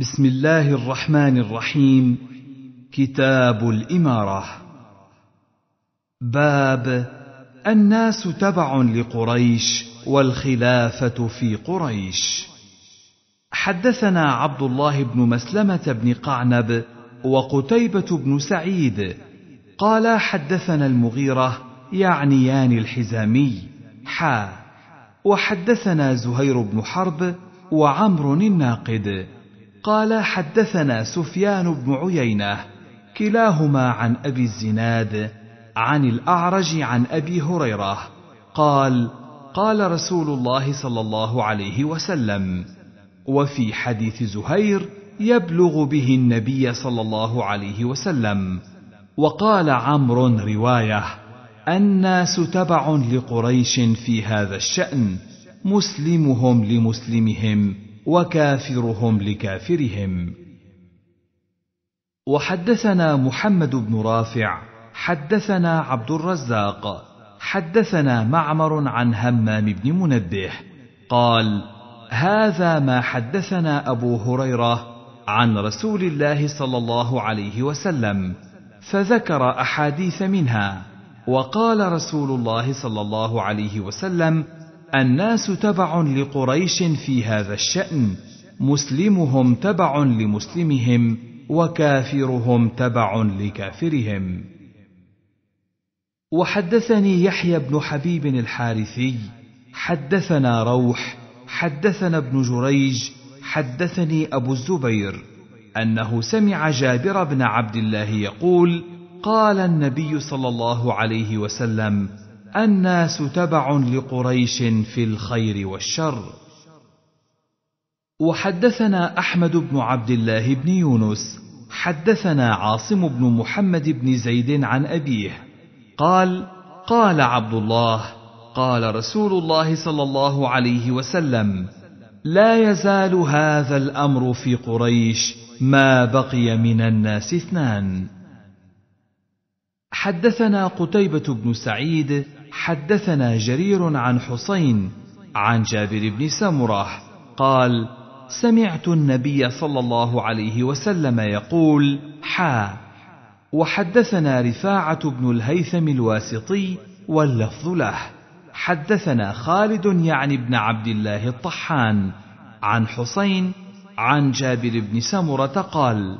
بسم الله الرحمن الرحيم كتاب الاماره باب الناس تبع لقريش والخلافه في قريش حدثنا عبد الله بن مسلمه بن قعنب وقتيبه بن سعيد قال حدثنا المغيره يعنيان الحزامي حا وحدثنا زهير بن حرب وعمر الناقد قال حدثنا سفيان بن عيينه كلاهما عن ابي الزناد عن الاعرج عن ابي هريره قال قال رسول الله صلى الله عليه وسلم وفي حديث زهير يبلغ به النبي صلى الله عليه وسلم وقال عمرو روايه الناس تبع لقريش في هذا الشان مسلمهم لمسلمهم وكافرهم لكافرهم وحدثنا محمد بن رافع حدثنا عبد الرزاق حدثنا معمر عن همام بن منبه قال هذا ما حدثنا ابو هريره عن رسول الله صلى الله عليه وسلم فذكر احاديث منها وقال رسول الله صلى الله عليه وسلم الناس تبع لقريش في هذا الشأن مسلمهم تبع لمسلمهم وكافرهم تبع لكافرهم وحدثني يحيى بن حبيب الحارثي حدثنا روح حدثنا ابن جريج حدثني ابو الزبير انه سمع جابر بن عبد الله يقول قال النبي صلى الله عليه وسلم الناس تبع لقريش في الخير والشر وحدثنا احمد بن عبد الله بن يونس حدثنا عاصم بن محمد بن زيد عن ابيه قال قال عبد الله قال رسول الله صلى الله عليه وسلم لا يزال هذا الامر في قريش ما بقي من الناس اثنان حدثنا قتيبه بن سعيد حدثنا جرير عن حسين عن جابر بن سمره قال سمعت النبي صلى الله عليه وسلم يقول حا وحدثنا رفاعه بن الهيثم الواسطي واللفظ له حدثنا خالد يعني بن عبد الله الطحان عن حسين عن جابر بن سمره قال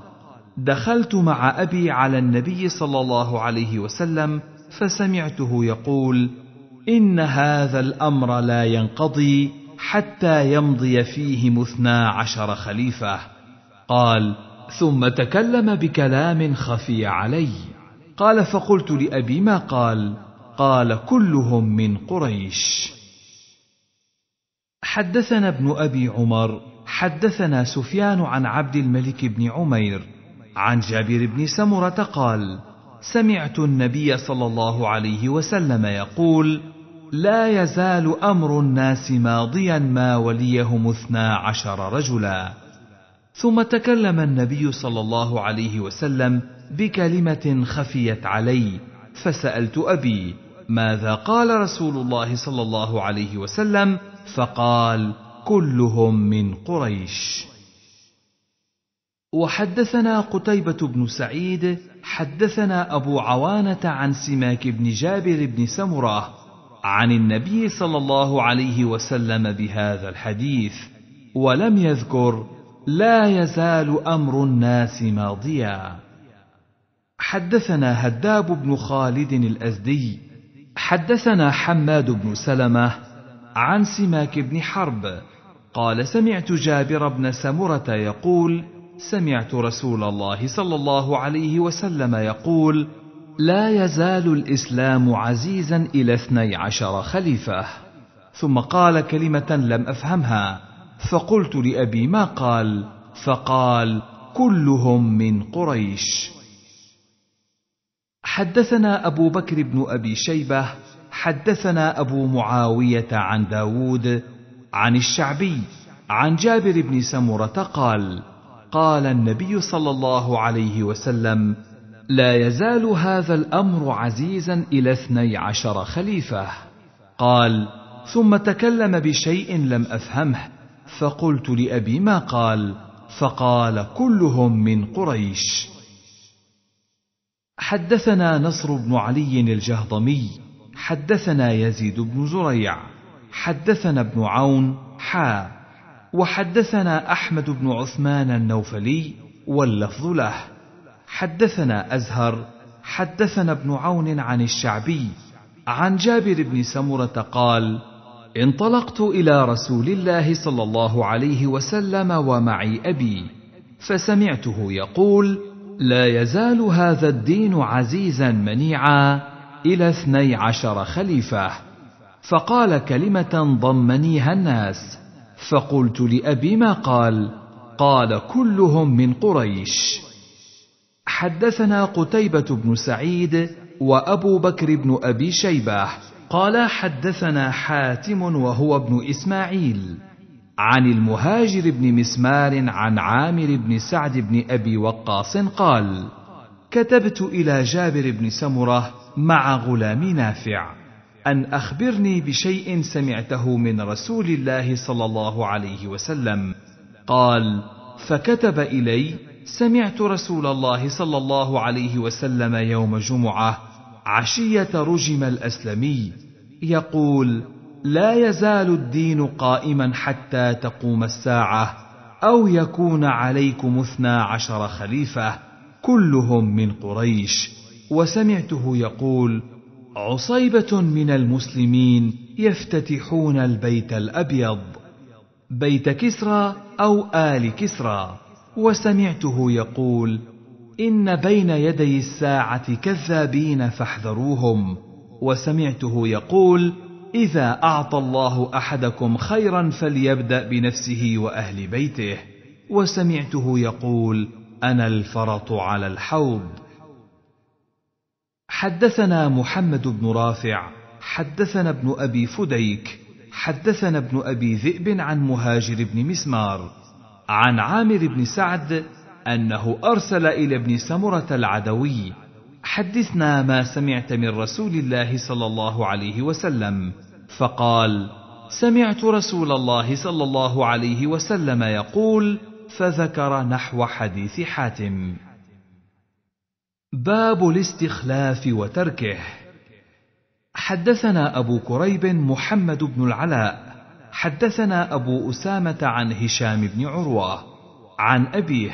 دخلت مع ابي على النبي صلى الله عليه وسلم فسمعته يقول ان هذا الامر لا ينقضي حتى يمضي فيهم اثنا عشر خليفه قال ثم تكلم بكلام خفي علي قال فقلت لابي ما قال قال كلهم من قريش حدثنا ابن ابي عمر حدثنا سفيان عن عبد الملك بن عمير عن جابر بن سمره قال سمعت النبي صلى الله عليه وسلم يقول لا يزال امر الناس ماضيا ما وليهم اثنا عشر رجلا ثم تكلم النبي صلى الله عليه وسلم بكلمه خفيت علي فسالت ابي ماذا قال رسول الله صلى الله عليه وسلم فقال كلهم من قريش وحدثنا قتيبة بن سعيد حدثنا أبو عوانة عن سماك بن جابر بن سمرة عن النبي صلى الله عليه وسلم بهذا الحديث ولم يذكر لا يزال أمر الناس ماضيا حدثنا هداب بن خالد الأزدي حدثنا حماد بن سلمة عن سماك بن حرب قال سمعت جابر بن سمرة يقول سمعت رسول الله صلى الله عليه وسلم يقول لا يزال الاسلام عزيزا الى اثني عشر خليفه ثم قال كلمه لم افهمها فقلت لابي ما قال فقال كلهم من قريش حدثنا ابو بكر بن ابي شيبه حدثنا ابو معاويه عن داود عن الشعبي عن جابر بن سمره قال قال النبي صلى الله عليه وسلم لا يزال هذا الامر عزيزا الى اثني عشر خليفه قال ثم تكلم بشيء لم افهمه فقلت لابي ما قال فقال كلهم من قريش حدثنا نصر بن علي الجهضمي حدثنا يزيد بن زريع حدثنا ابن عون حا وحدثنا احمد بن عثمان النوفلي واللفظ له حدثنا ازهر حدثنا ابن عون عن الشعبي عن جابر بن سمره قال انطلقت الى رسول الله صلى الله عليه وسلم ومعي ابي فسمعته يقول لا يزال هذا الدين عزيزا منيعا الى اثني عشر خليفه فقال كلمه ضمنيها الناس فقلت لأبي ما قال قال كلهم من قريش حدثنا قتيبة بن سعيد وأبو بكر بن أبي شيبة قال حدثنا حاتم وهو ابن إسماعيل عن المهاجر بن مسمار عن عامر بن سعد بن أبي وقاص قال كتبت إلى جابر بن سمرة مع غلام نافع ان اخبرني بشيء سمعته من رسول الله صلى الله عليه وسلم قال فكتب الي سمعت رسول الله صلى الله عليه وسلم يوم جمعه عشيه رجم الاسلمي يقول لا يزال الدين قائما حتى تقوم الساعه او يكون عليكم اثنا عشر خليفه كلهم من قريش وسمعته يقول عصيبة من المسلمين يفتتحون البيت الأبيض بيت كسرى أو آل كسرى وسمعته يقول إن بين يدي الساعة كذابين فاحذروهم وسمعته يقول إذا أعطى الله أحدكم خيرا فليبدأ بنفسه وأهل بيته وسمعته يقول أنا الفرط على الحوض حدثنا محمد بن رافع حدثنا ابن ابي فديك حدثنا ابن ابي ذئب عن مهاجر بن مسمار عن عامر بن سعد انه ارسل الى ابن سمره العدوي حدثنا ما سمعت من رسول الله صلى الله عليه وسلم فقال سمعت رسول الله صلى الله عليه وسلم يقول فذكر نحو حديث حاتم باب الاستخلاف وتركه حدثنا ابو كريب محمد بن العلاء حدثنا ابو اسامه عن هشام بن عروه عن ابيه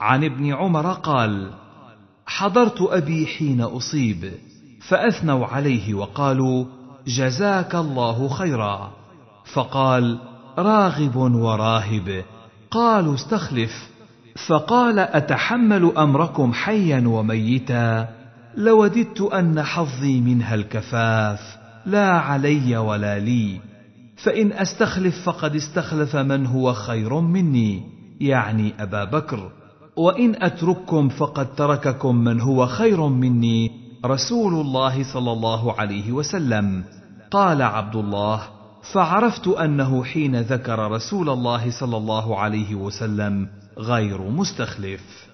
عن ابن عمر قال حضرت ابي حين اصيب فاثنوا عليه وقالوا جزاك الله خيرا فقال راغب وراهب قالوا استخلف فقال اتحمل امركم حيا وميتا لوددت ان حظي منها الكفاف لا علي ولا لي فان استخلف فقد استخلف من هو خير مني يعني ابا بكر وان اترككم فقد ترككم من هو خير مني رسول الله صلى الله عليه وسلم قال عبد الله فعرفت انه حين ذكر رسول الله صلى الله عليه وسلم غير مستخلف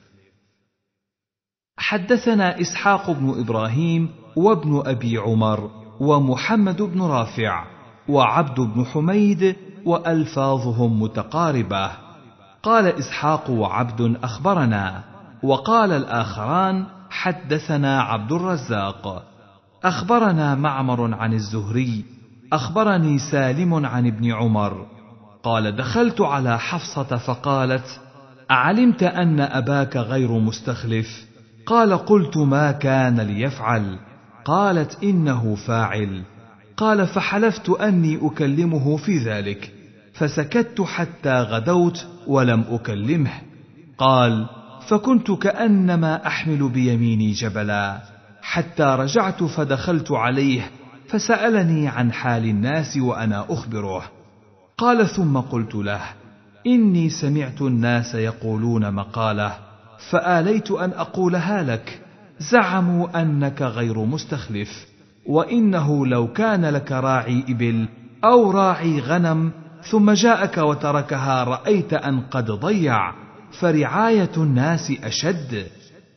حدثنا اسحاق بن ابراهيم وابن ابي عمر ومحمد بن رافع وعبد بن حميد والفاظهم متقاربه قال اسحاق وعبد اخبرنا وقال الاخران حدثنا عبد الرزاق اخبرنا معمر عن الزهري اخبرني سالم عن ابن عمر قال دخلت على حفصه فقالت علمت ان اباك غير مستخلف قال قلت ما كان ليفعل قالت انه فاعل قال فحلفت اني اكلمه في ذلك فسكت حتى غدوت ولم اكلمه قال فكنت كانما احمل بيميني جبلا حتى رجعت فدخلت عليه فسالني عن حال الناس وانا اخبره قال ثم قلت له اني سمعت الناس يقولون مقاله فاليت ان اقولها لك زعموا انك غير مستخلف وانه لو كان لك راعي ابل او راعي غنم ثم جاءك وتركها رايت ان قد ضيع فرعايه الناس اشد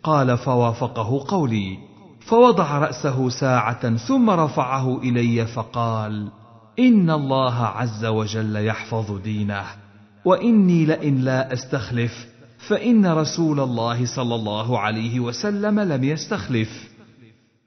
قال فوافقه قولي فوضع راسه ساعه ثم رفعه الي فقال ان الله عز وجل يحفظ دينه واني لئن لا استخلف فان رسول الله صلى الله عليه وسلم لم يستخلف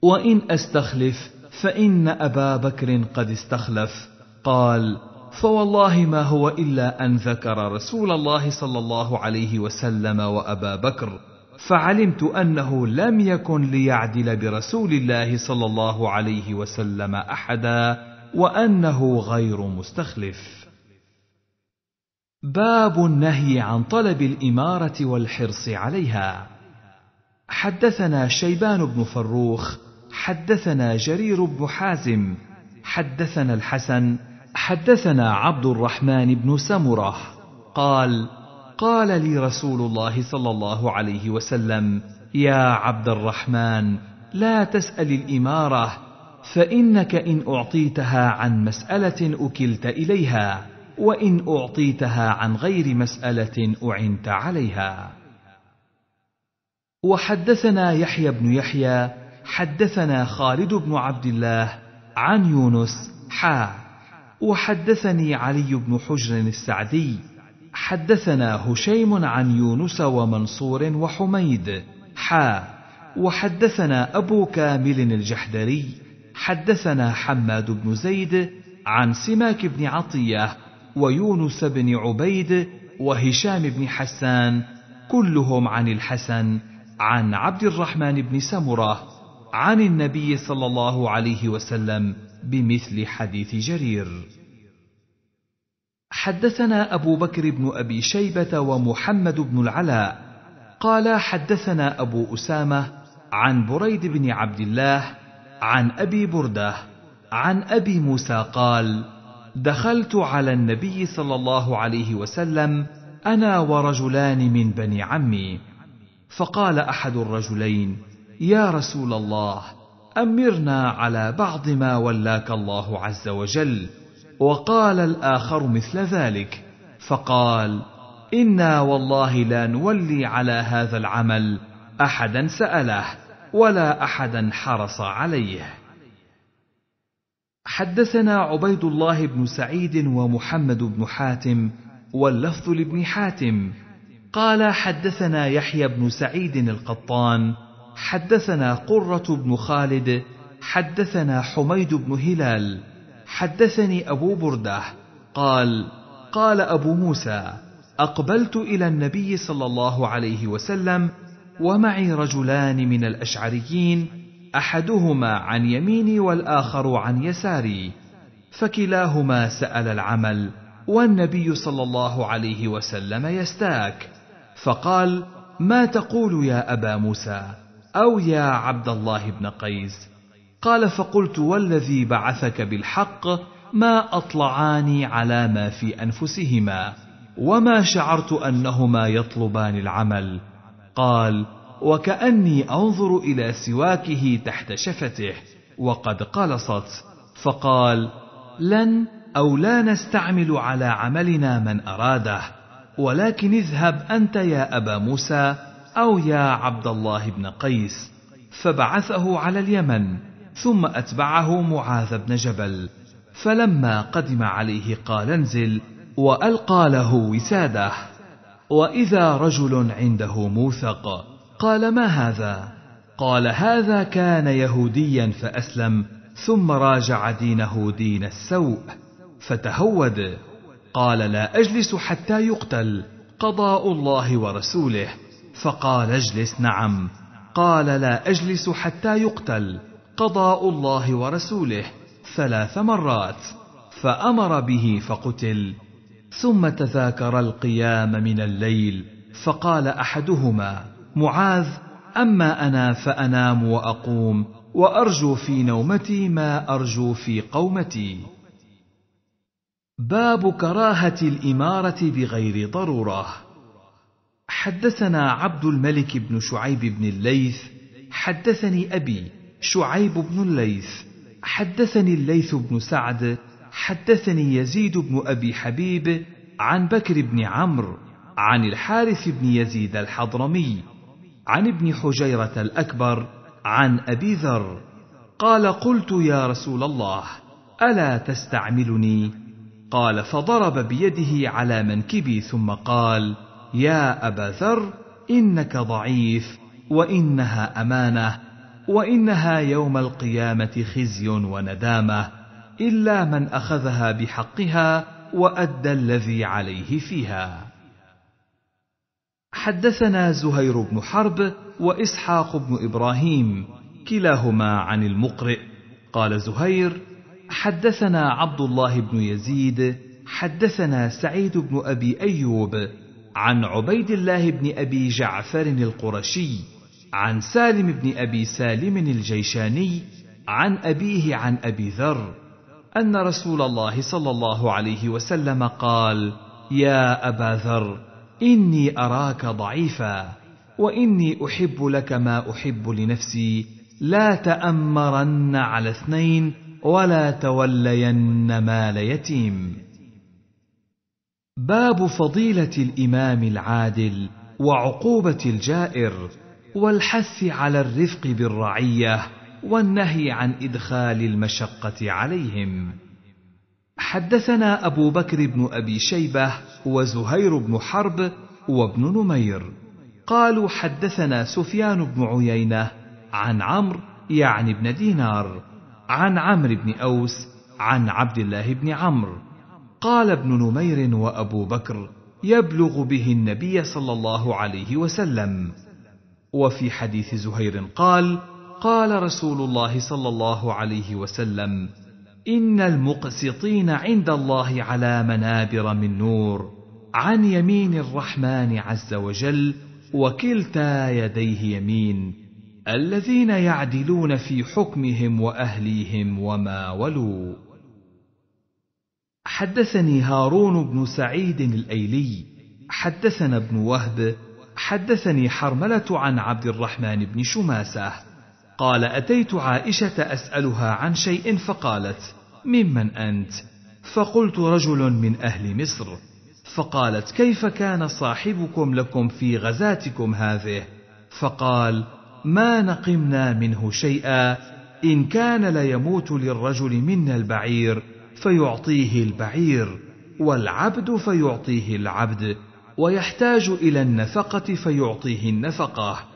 وان استخلف فان ابا بكر قد استخلف قال فوالله ما هو الا ان ذكر رسول الله صلى الله عليه وسلم وابا بكر فعلمت انه لم يكن ليعدل برسول الله صلى الله عليه وسلم احدا وانه غير مستخلف باب النهي عن طلب الاماره والحرص عليها حدثنا شيبان بن فروخ حدثنا جرير بن حازم حدثنا الحسن حدثنا عبد الرحمن بن سمره قال قال لي رسول الله صلى الله عليه وسلم يا عبد الرحمن لا تسال الاماره فانك ان اعطيتها عن مساله اكلت اليها وان اعطيتها عن غير مساله اعنت عليها وحدثنا يحيى بن يحيى حدثنا خالد بن عبد الله عن يونس حا وحدثني علي بن حجر السعدي حدثنا هشيم عن يونس ومنصور وحميد حا وحدثنا ابو كامل الجحدري حدثنا حماد بن زيد عن سماك بن عطيه ويونس بن عبيد وهشام بن حسان كلهم عن الحسن عن عبد الرحمن بن سمره عن النبي صلى الله عليه وسلم بمثل حديث جرير حدثنا ابو بكر بن ابي شيبه ومحمد بن العلاء قال حدثنا ابو اسامه عن بريد بن عبد الله عن ابي برده عن ابي موسى قال دخلت على النبي صلى الله عليه وسلم انا ورجلان من بني عمي فقال احد الرجلين يا رسول الله امرنا على بعض ما ولاك الله عز وجل وقال الاخر مثل ذلك فقال انا والله لا نولي على هذا العمل احدا ساله ولا احدا حرص عليه حدثنا عبيد الله بن سعيد ومحمد بن حاتم واللفظ لابن حاتم قال حدثنا يحيى بن سعيد القطان حدثنا قره بن خالد حدثنا حميد بن هلال حدثني ابو برده قال قال ابو موسى اقبلت الى النبي صلى الله عليه وسلم ومعي رجلان من الاشعريين احدهما عن يميني والاخر عن يساري فكلاهما سال العمل والنبي صلى الله عليه وسلم يستاك فقال ما تقول يا ابا موسى او يا عبد الله بن قيس قال فقلت والذي بعثك بالحق ما اطلعاني على ما في انفسهما وما شعرت انهما يطلبان العمل قال وكأني أنظر إلى سواكه تحت شفته وقد قلصت فقال لن أو لا نستعمل على عملنا من أراده ولكن اذهب أنت يا أبا موسى أو يا عبد الله بن قيس فبعثه على اليمن ثم أتبعه معاذ بن جبل فلما قدم عليه قال انزل وألقى له وساده وإذا رجل عنده موثق قال ما هذا قال هذا كان يهوديا فاسلم ثم راجع دينه دين السوء فتهود قال لا اجلس حتى يقتل قضاء الله ورسوله فقال اجلس نعم قال لا اجلس حتى يقتل قضاء الله ورسوله ثلاث مرات فامر به فقتل ثم تذاكر القيام من الليل فقال احدهما معاذ اما انا فانام واقوم وارجو في نومتي ما ارجو في قومتي باب كراهه الاماره بغير ضروره حدثنا عبد الملك بن شعيب بن الليث حدثني ابي شعيب بن الليث حدثني الليث بن سعد حدثني يزيد بن ابي حبيب عن بكر بن عمرو عن الحارث بن يزيد الحضرمي عن ابن حجيرة الأكبر عن أبي ذر قال قلت يا رسول الله ألا تستعملني قال فضرب بيده على منكبي ثم قال يا أبا ذر إنك ضعيف وإنها أمانة وإنها يوم القيامة خزي وندامة إلا من أخذها بحقها وأدى الذي عليه فيها حدثنا زهير بن حرب واسحاق بن ابراهيم كلاهما عن المقرئ قال زهير حدثنا عبد الله بن يزيد حدثنا سعيد بن ابي ايوب عن عبيد الله بن ابي جعفر القرشي عن سالم بن ابي سالم الجيشاني عن ابيه عن ابي ذر ان رسول الله صلى الله عليه وسلم قال يا ابا ذر اني اراك ضعيفا واني احب لك ما احب لنفسي لا تامرن على اثنين ولا تولين مال يتيم باب فضيله الامام العادل وعقوبه الجائر والحث على الرفق بالرعيه والنهي عن ادخال المشقه عليهم حدثنا أبو بكر بن أبي شيبة وزهير بن حرب وابن نمير قالوا حدثنا سفيان بن عيينة عن عمرو يعني بن دينار عن عمرو بن أوس عن عبد الله بن عمرو قال ابن نمير وأبو بكر يبلغ به النبي صلى الله عليه وسلم وفي حديث زهير قال قال رسول الله صلى الله عليه وسلم إن المقسطين عند الله على منابر من نور عن يمين الرحمن عز وجل وكلتا يديه يمين الذين يعدلون في حكمهم وأهليهم وما ولوا حدثني هارون بن سعيد الأيلي حدثنا ابن وهب حدثني حرملة عن عبد الرحمن بن شماسة قال اتيت عائشه اسالها عن شيء فقالت ممن انت فقلت رجل من اهل مصر فقالت كيف كان صاحبكم لكم في غزاتكم هذه فقال ما نقمنا منه شيئا ان كان ليموت للرجل منا البعير فيعطيه البعير والعبد فيعطيه العبد ويحتاج الى النفقه فيعطيه النفقه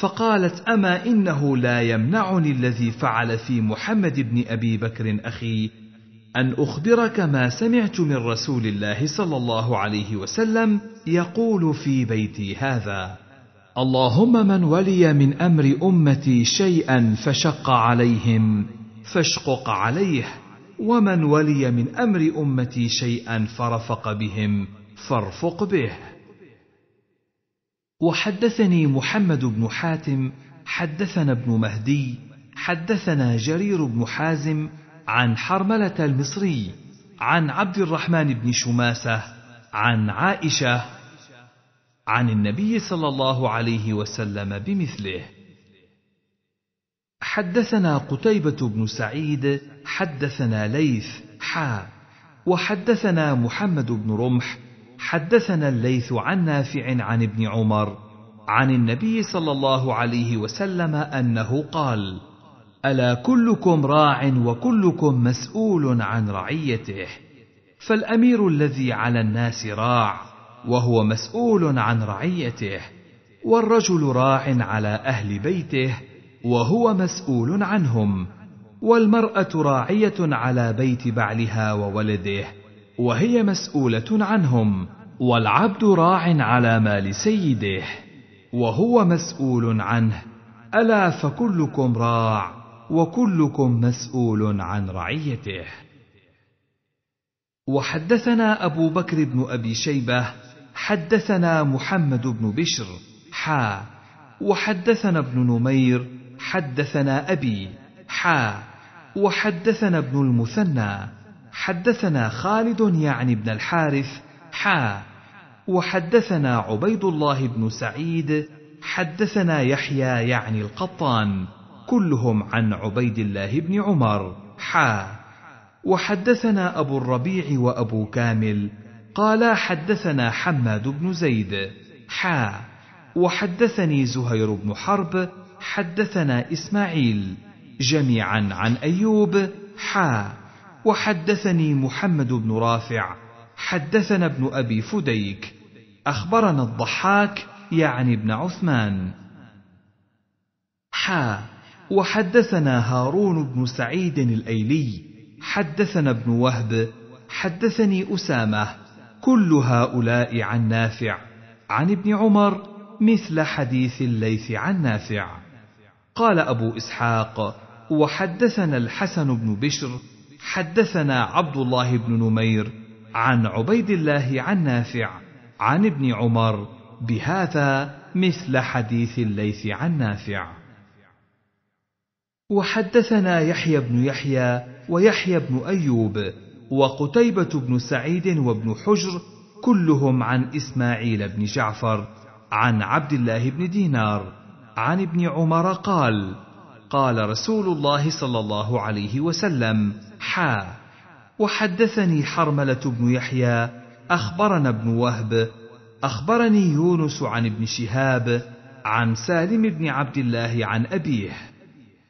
فقالت اما انه لا يمنعني الذي فعل في محمد بن ابي بكر اخي ان اخبرك ما سمعت من رسول الله صلى الله عليه وسلم يقول في بيتي هذا اللهم من ولي من امر امتي شيئا فشق عليهم فاشقق عليه ومن ولي من امر امتي شيئا فرفق بهم فارفق به وحدثني محمد بن حاتم حدثنا ابن مهدي حدثنا جرير بن حازم عن حرمله المصري عن عبد الرحمن بن شماسه عن عائشه عن النبي صلى الله عليه وسلم بمثله حدثنا قتيبة بن سعيد حدثنا ليث حا وحدثنا محمد بن رمح حدثنا الليث عن نافع عن ابن عمر عن النبي صلى الله عليه وسلم انه قال الا كلكم راع وكلكم مسؤول عن رعيته فالامير الذي على الناس راع وهو مسؤول عن رعيته والرجل راع على اهل بيته وهو مسؤول عنهم والمراه راعيه على بيت بعلها وولده وهي مسؤولة عنهم، والعبد راع على مال سيده، وهو مسؤول عنه، ألا فكلكم راع، وكلكم مسؤول عن رعيته. وحدثنا أبو بكر بن أبي شيبة، حدثنا محمد بن بشر، حا، وحدثنا ابن نمير، حدثنا أبي، حا، وحدثنا ابن المثنى، حدثنا خالد يعني بن الحارث حا وحدثنا عبيد الله بن سعيد حدثنا يحيى يعني القطان كلهم عن عبيد الله بن عمر حا وحدثنا ابو الربيع وابو كامل قالا حدثنا حماد بن زيد حا وحدثني زهير بن حرب حدثنا اسماعيل جميعا عن ايوب حا وحدثني محمد بن رافع حدثنا ابن ابي فديك اخبرنا الضحاك يعني ابن عثمان حا وحدثنا هارون بن سعيد الايلي حدثنا ابن وهب حدثني اسامه كل هؤلاء عن نافع عن ابن عمر مثل حديث الليث عن نافع قال ابو اسحاق وحدثنا الحسن بن بشر حدثنا عبد الله بن نمير عن عبيد الله عن نافع عن ابن عمر بهذا مثل حديث الليث عن نافع وحدثنا يحيى بن يحيى ويحيى بن ايوب وقتيبه بن سعيد وابن حجر كلهم عن اسماعيل بن جعفر عن عبد الله بن دينار عن ابن عمر قال قال رسول الله صلى الله عليه وسلم حا وحدثني حرمله بن يحيى اخبرنا ابن وهب اخبرني يونس عن ابن شهاب عن سالم بن عبد الله عن ابيه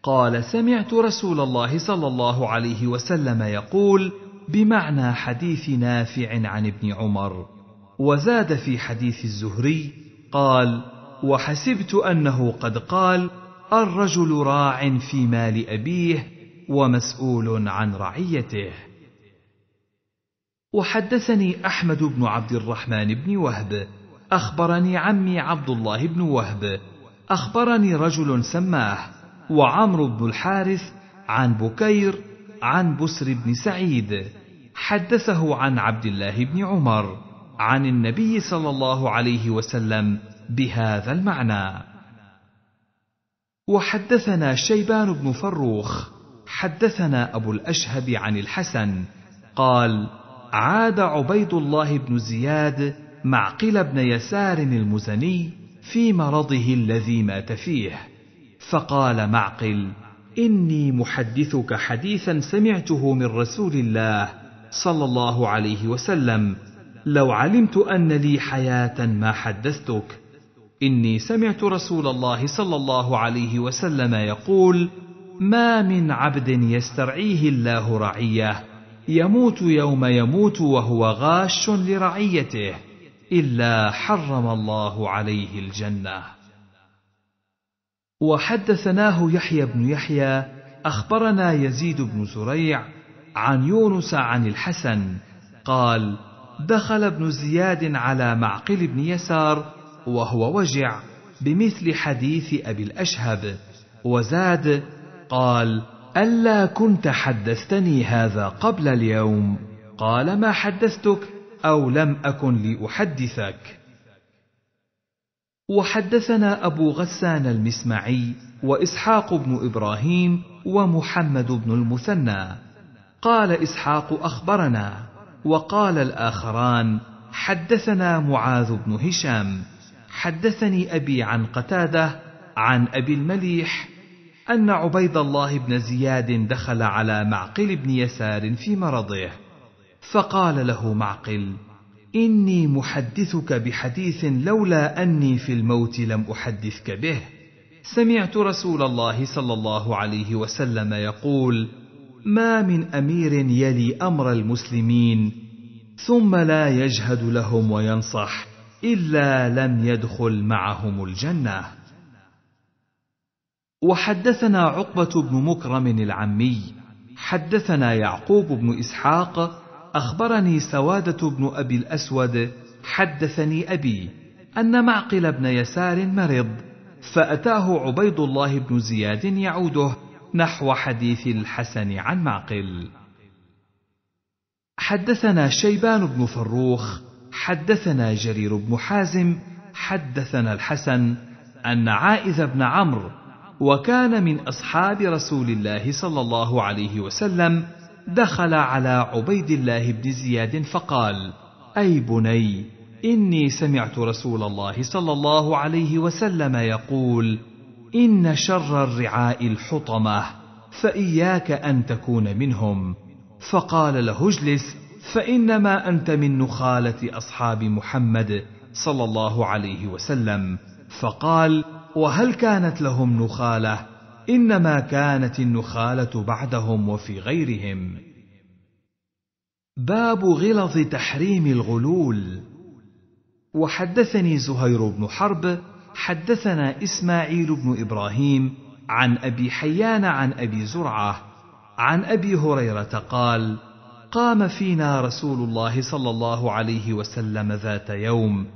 قال سمعت رسول الله صلى الله عليه وسلم يقول بمعنى حديث نافع عن ابن عمر وزاد في حديث الزهري قال وحسبت انه قد قال الرجل راع في مال أبيه ومسؤول عن رعيته وحدثني أحمد بن عبد الرحمن بن وهب أخبرني عمي عبد الله بن وهب أخبرني رجل سماه وعمرو بن الحارث عن بكير عن بسر بن سعيد حدثه عن عبد الله بن عمر عن النبي صلى الله عليه وسلم بهذا المعنى وحدثنا شيبان بن فروخ حدثنا ابو الاشهب عن الحسن قال عاد عبيد الله بن زياد معقل بن يسار المزني في مرضه الذي مات فيه فقال معقل اني محدثك حديثا سمعته من رسول الله صلى الله عليه وسلم لو علمت ان لي حياه ما حدثتك اني سمعت رسول الله صلى الله عليه وسلم يقول ما من عبد يسترعيه الله رعيه يموت يوم يموت وهو غاش لرعيته الا حرم الله عليه الجنه وحدثناه يحيى بن يحيى اخبرنا يزيد بن زريع عن يونس عن الحسن قال دخل ابن زياد على معقل بن يسار وهو وجع بمثل حديث أبي الأشهب وزاد قال ألا كنت حدثتني هذا قبل اليوم قال ما حدثتك أو لم أكن لأحدثك وحدثنا أبو غسان المسمعي وإسحاق بن إبراهيم ومحمد بن المثنى قال إسحاق أخبرنا وقال الآخران حدثنا معاذ بن هشام حدثني أبي عن قتادة عن أبي المليح أن عبيد الله بن زياد دخل على معقل بن يسار في مرضه فقال له معقل إني محدثك بحديث لولا أني في الموت لم أحدثك به سمعت رسول الله صلى الله عليه وسلم يقول ما من امير يلي امر المسلمين ثم لا يجهد لهم وينصح الا لم يدخل معهم الجنه وحدثنا عقبه بن مكرم العمي حدثنا يعقوب بن اسحاق اخبرني سواده بن ابي الاسود حدثني ابي ان معقل بن يسار مرض فاتاه عبيد الله بن زياد يعوده نحو حديث الحسن عن معقل حدثنا شيبان بن فروخ حدثنا جرير بن حازم حدثنا الحسن أن عائذ بن عمرو وكان من أصحاب رسول الله صلى الله عليه وسلم دخل على عبيد الله بن زياد فقال أي بني إني سمعت رسول الله صلى الله عليه وسلم يقول إن شر الرعاء الحطمة فإياك أن تكون منهم فقال له اجلس فانما انت من نخاله اصحاب محمد صلى الله عليه وسلم فقال وهل كانت لهم نخاله انما كانت النخاله بعدهم وفي غيرهم باب غلظ تحريم الغلول وحدثني زهير بن حرب حدثنا اسماعيل بن ابراهيم عن ابي حيان عن ابي زرعه عن ابي هريره قال قام فينا رسول الله صلى الله عليه وسلم ذات يوم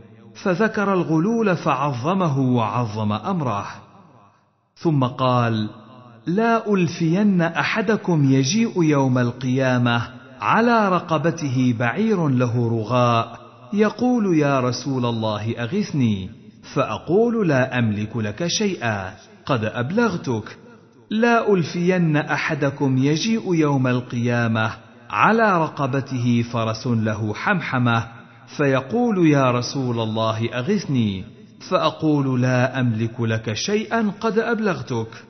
فذكر الغلول فعظمه وعظم امره ثم قال لا الفين احدكم يجيء يوم القيامه على رقبته بعير له رغاء يقول يا رسول الله اغثني فاقول لا املك لك شيئا قد ابلغتك لا الفين احدكم يجيء يوم القيامه على رقبته فرس له حمحمه فيقول يا رسول الله اغثني فاقول لا املك لك شيئا قد ابلغتك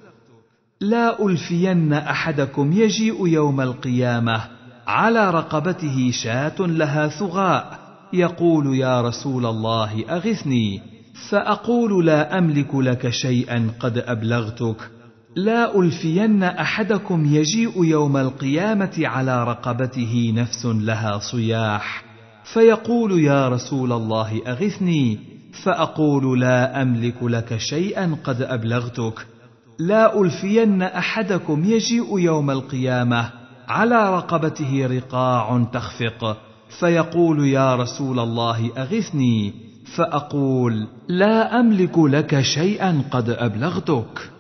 لا الفين احدكم يجيء يوم القيامه على رقبته شاه لها ثغاء يقول يا رسول الله اغثني فاقول لا املك لك شيئا قد ابلغتك لا ألفين أحدكم يجيء يوم القيامة على رقبته نفس لها صياح فيقول يا رسول الله أغثني فأقول لا أملك لك شيئا قد أبلغتك لا ألفين أحدكم يجيء يوم القيامة على رقبته رقاع تخفق فيقول يا رسول الله أغثني فأقول لا أملك لك شيئا قد أبلغتك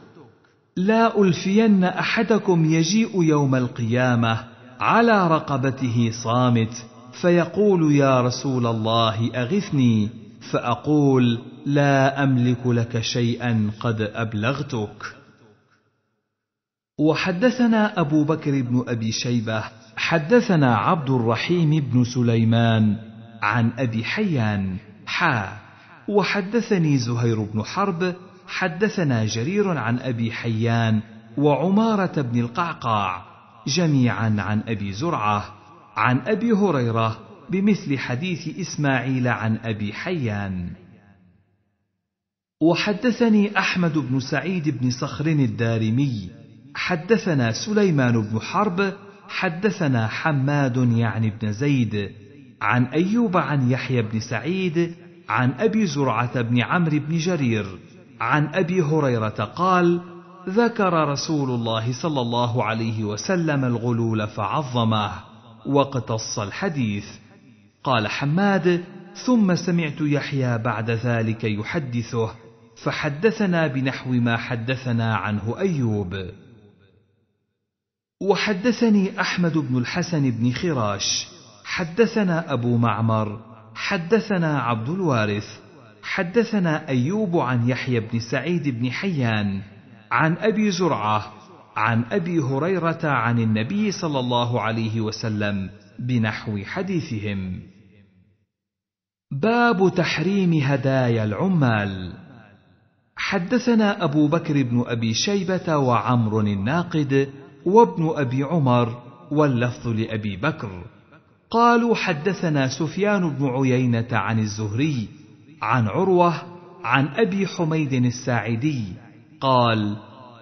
لا ألفين أحدكم يجيء يوم القيامة على رقبته صامت فيقول يا رسول الله أغثني فأقول لا أملك لك شيئا قد أبلغتك وحدثنا أبو بكر بن أبي شيبة حدثنا عبد الرحيم بن سليمان عن أبي حيان حا وحدثني زهير بن حرب حدثنا جرير عن ابي حيان وعماره بن القعقاع جميعا عن ابي زرعه عن ابي هريره بمثل حديث اسماعيل عن ابي حيان وحدثني احمد بن سعيد بن صخر الدارمي حدثنا سليمان بن حرب حدثنا حماد يعني بن زيد عن ايوب عن يحيى بن سعيد عن ابي زرعه بن عمرو بن جرير عن ابي هريره قال ذكر رسول الله صلى الله عليه وسلم الغلول فعظمه واقتص الحديث قال حماد ثم سمعت يحيى بعد ذلك يحدثه فحدثنا بنحو ما حدثنا عنه ايوب وحدثني احمد بن الحسن بن خراش حدثنا ابو معمر حدثنا عبد الوارث حدثنا ايوب عن يحيى بن سعيد بن حيان عن ابي زرعه عن ابي هريره عن النبي صلى الله عليه وسلم بنحو حديثهم باب تحريم هدايا العمال حدثنا ابو بكر بن ابي شيبه وعمر الناقد وابن ابي عمر واللفظ لابي بكر قالوا حدثنا سفيان بن عيينه عن الزهري عن عروه عن ابي حميد الساعدي قال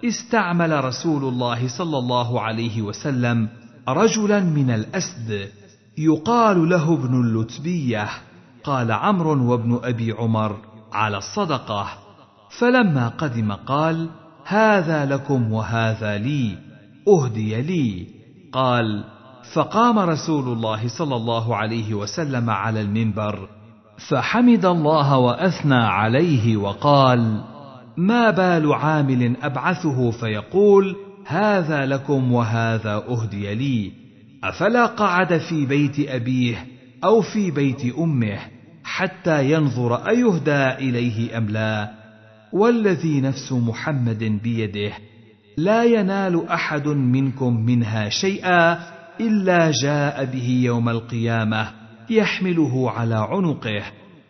استعمل رسول الله صلى الله عليه وسلم رجلا من الاسد يقال له ابن اللتبيه قال عمرو وابن ابي عمر على الصدقه فلما قدم قال هذا لكم وهذا لي اهدي لي قال فقام رسول الله صلى الله عليه وسلم على المنبر فحمد الله واثنى عليه وقال ما بال عامل ابعثه فيقول هذا لكم وهذا اهدي لي افلا قعد في بيت ابيه او في بيت امه حتى ينظر ايهدى اليه ام لا والذي نفس محمد بيده لا ينال احد منكم منها شيئا الا جاء به يوم القيامه يحمله على عنقه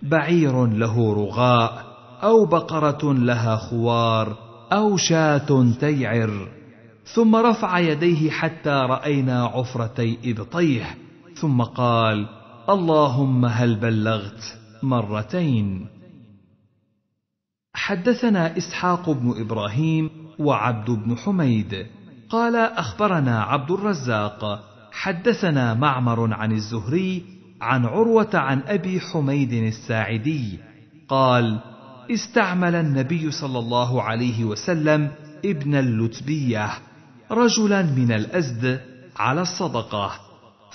بعير له رغاء او بقره لها خوار او شاه تيعر ثم رفع يديه حتى راينا عفرتي ابطيه ثم قال اللهم هل بلغت مرتين حدثنا اسحاق بن ابراهيم وعبد بن حميد قال اخبرنا عبد الرزاق حدثنا معمر عن الزهري عن عروة عن أبي حميد الساعدي قال: استعمل النبي صلى الله عليه وسلم ابن اللتبية رجلا من الأزد على الصدقة،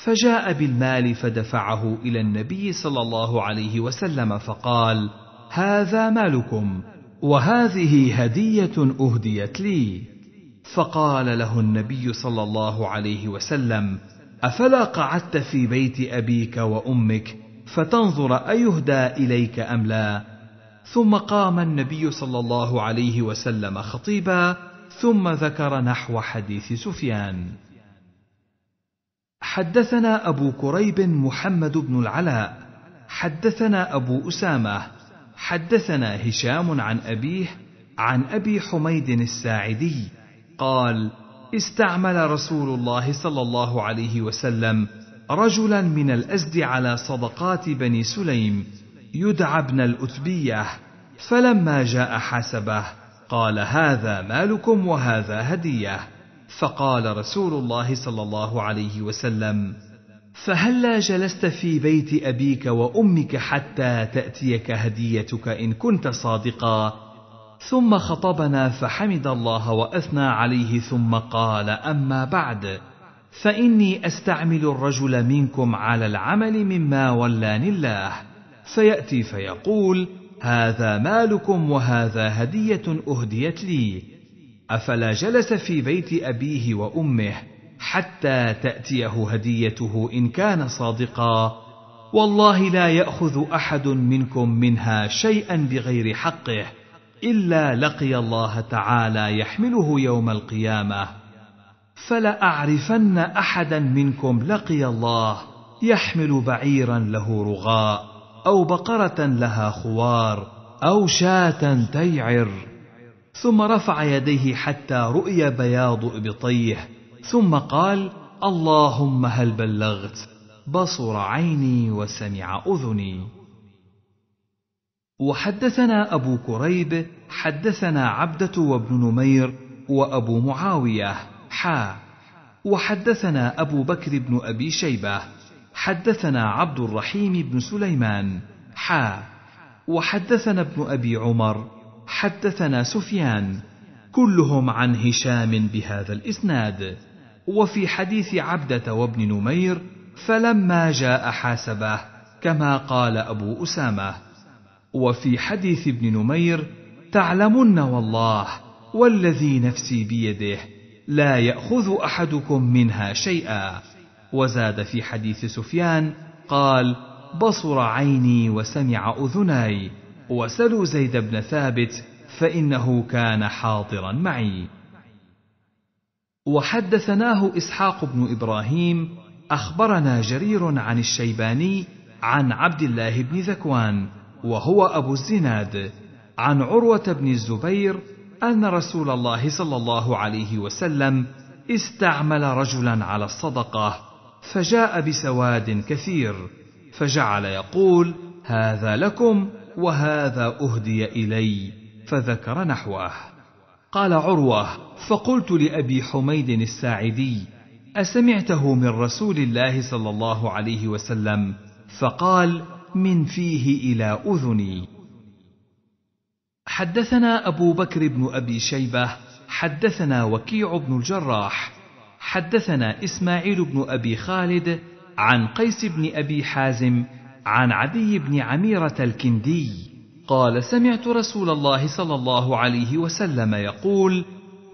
فجاء بالمال فدفعه إلى النبي صلى الله عليه وسلم فقال: هذا مالكم، وهذه هدية أهديت لي. فقال له النبي صلى الله عليه وسلم: أفلا قعدت في بيت أبيك وأمك فتنظر أيهدى إليك أم لا؟ ثم قام النبي صلى الله عليه وسلم خطيبا ثم ذكر نحو حديث سفيان. حدثنا أبو كريب محمد بن العلاء، حدثنا أبو أسامة، حدثنا هشام عن أبيه عن أبي حميد الساعدي، قال: استعمل رسول الله صلى الله عليه وسلم رجلا من الازد على صدقات بني سليم يدعى ابن الاتبيه فلما جاء حسبه قال هذا مالكم وهذا هديه فقال رسول الله صلى الله عليه وسلم فهلا جلست في بيت ابيك وامك حتى تاتيك هديتك ان كنت صادقا ثم خطبنا فحمد الله واثنى عليه ثم قال اما بعد فاني استعمل الرجل منكم على العمل مما ولاني الله فياتي فيقول هذا مالكم وهذا هديه اهديت لي افلا جلس في بيت ابيه وامه حتى تاتيه هديته ان كان صادقا والله لا ياخذ احد منكم منها شيئا بغير حقه الا لقي الله تعالى يحمله يوم القيامه فلاعرفن احدا منكم لقي الله يحمل بعيرا له رغاء او بقره لها خوار او شاه تيعر ثم رفع يديه حتى رؤي بياض ابطيه ثم قال اللهم هل بلغت بصر عيني وسمع اذني وحدثنا أبو كريب حدثنا عبدة وابن نمير وأبو معاوية حا وحدثنا أبو بكر بن أبي شيبة حدثنا عبد الرحيم بن سليمان حا وحدثنا ابن أبي عمر حدثنا سفيان كلهم عن هشام بهذا الإسناد وفي حديث عبدة وابن نمير فلما جاء حاسبه كما قال أبو أسامة وفي حديث ابن نمير تعلمن والله والذي نفسي بيده لا ياخذ احدكم منها شيئا وزاد في حديث سفيان قال بصر عيني وسمع اذناي وسلوا زيد بن ثابت فانه كان حاضرا معي وحدثناه اسحاق بن ابراهيم اخبرنا جرير عن الشيباني عن عبد الله بن ذكوان وهو أبو الزناد عن عروة بن الزبير أن رسول الله صلى الله عليه وسلم استعمل رجلا على الصدقة فجاء بسواد كثير فجعل يقول هذا لكم وهذا أهدي إلي فذكر نحوه قال عروة فقلت لأبي حميد الساعدي أسمعته من رسول الله صلى الله عليه وسلم فقال من فيه إلى أذني. حدثنا أبو بكر بن أبي شيبة، حدثنا وكيع بن الجراح، حدثنا إسماعيل بن أبي خالد عن قيس بن أبي حازم عن عدي بن عميرة الكندي، قال: سمعت رسول الله صلى الله عليه وسلم يقول: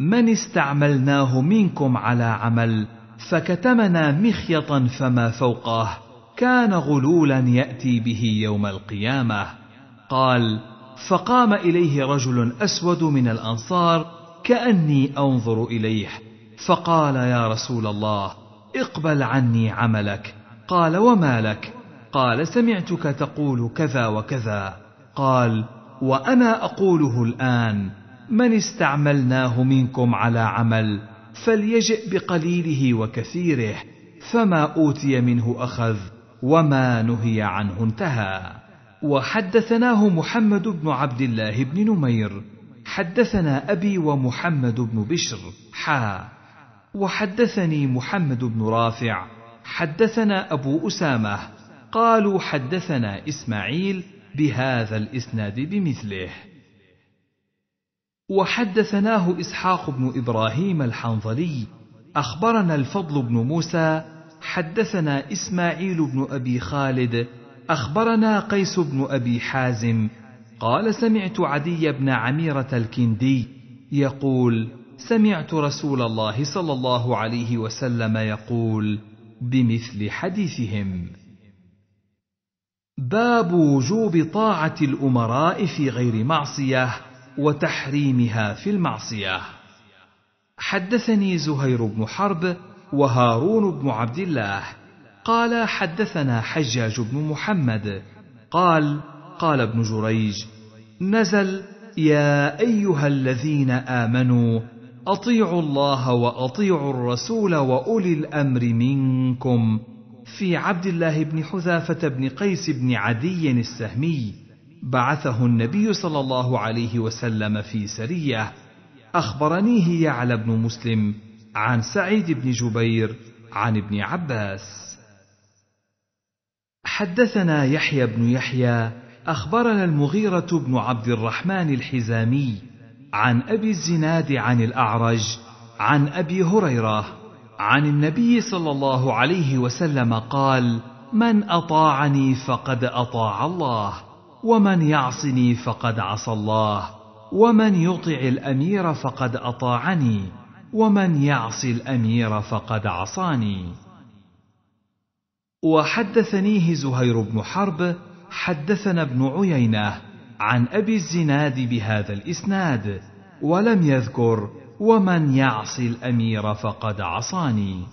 من استعملناه منكم على عمل فكتمنا مخيطا فما فوقه كان غلولا ياتي به يوم القيامه قال فقام اليه رجل اسود من الانصار كاني انظر اليه فقال يا رسول الله اقبل عني عملك قال وما لك قال سمعتك تقول كذا وكذا قال وانا اقوله الان من استعملناه منكم على عمل فليجئ بقليله وكثيره فما اوتي منه اخذ وما نهي عنه انتهى وحدثناه محمد بن عبد الله بن نمير حدثنا ابي ومحمد بن بشر حا وحدثني محمد بن رافع حدثنا ابو اسامه قالوا حدثنا اسماعيل بهذا الاسناد بمثله وحدثناه اسحاق بن ابراهيم الحنظلي اخبرنا الفضل بن موسى حدثنا اسماعيل بن ابي خالد اخبرنا قيس بن ابي حازم قال سمعت عدي بن عميره الكندي يقول سمعت رسول الله صلى الله عليه وسلم يقول بمثل حديثهم باب وجوب طاعه الامراء في غير معصيه وتحريمها في المعصيه حدثني زهير بن حرب وهارون بن عبد الله قال حدثنا حجاج بن محمد قال قال ابن جريج نزل يا ايها الذين امنوا اطيعوا الله واطيعوا الرسول واولي الامر منكم في عبد الله بن حذافه بن قيس بن عدي السهمي بعثه النبي صلى الله عليه وسلم في سريه اخبرنيه يعلى بن مسلم عن سعيد بن جبير عن ابن عباس حدثنا يحيى بن يحيى اخبرنا المغيره بن عبد الرحمن الحزامي عن ابي الزناد عن الاعرج عن ابي هريره عن النبي صلى الله عليه وسلم قال من اطاعني فقد اطاع الله ومن يعصني فقد عصى الله ومن يطع الامير فقد اطاعني ومن يعص الامير فقد عصاني وحدثنيه زهير بن حرب حدثنا ابن عيينه عن ابي الزناد بهذا الاسناد ولم يذكر ومن يعص الامير فقد عصاني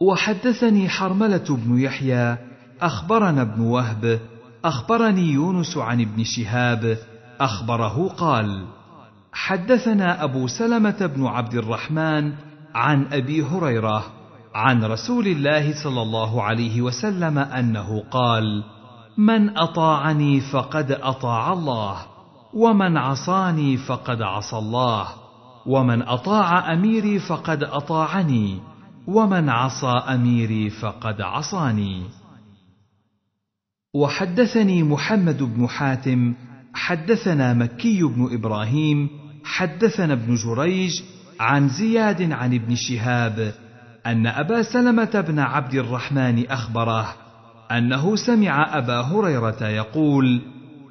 وحدثني حرمله بن يحيى اخبرنا ابن وهب اخبرني يونس عن ابن شهاب اخبره قال حدثنا ابو سلمه بن عبد الرحمن عن ابي هريره عن رسول الله صلى الله عليه وسلم انه قال من اطاعني فقد اطاع الله ومن عصاني فقد عصى الله ومن اطاع اميري فقد اطاعني ومن عصى اميري فقد عصاني وحدثني محمد بن حاتم حدثنا مكي بن ابراهيم حدثنا ابن جريج عن زياد عن ابن شهاب ان ابا سلمه بن عبد الرحمن اخبره انه سمع ابا هريره يقول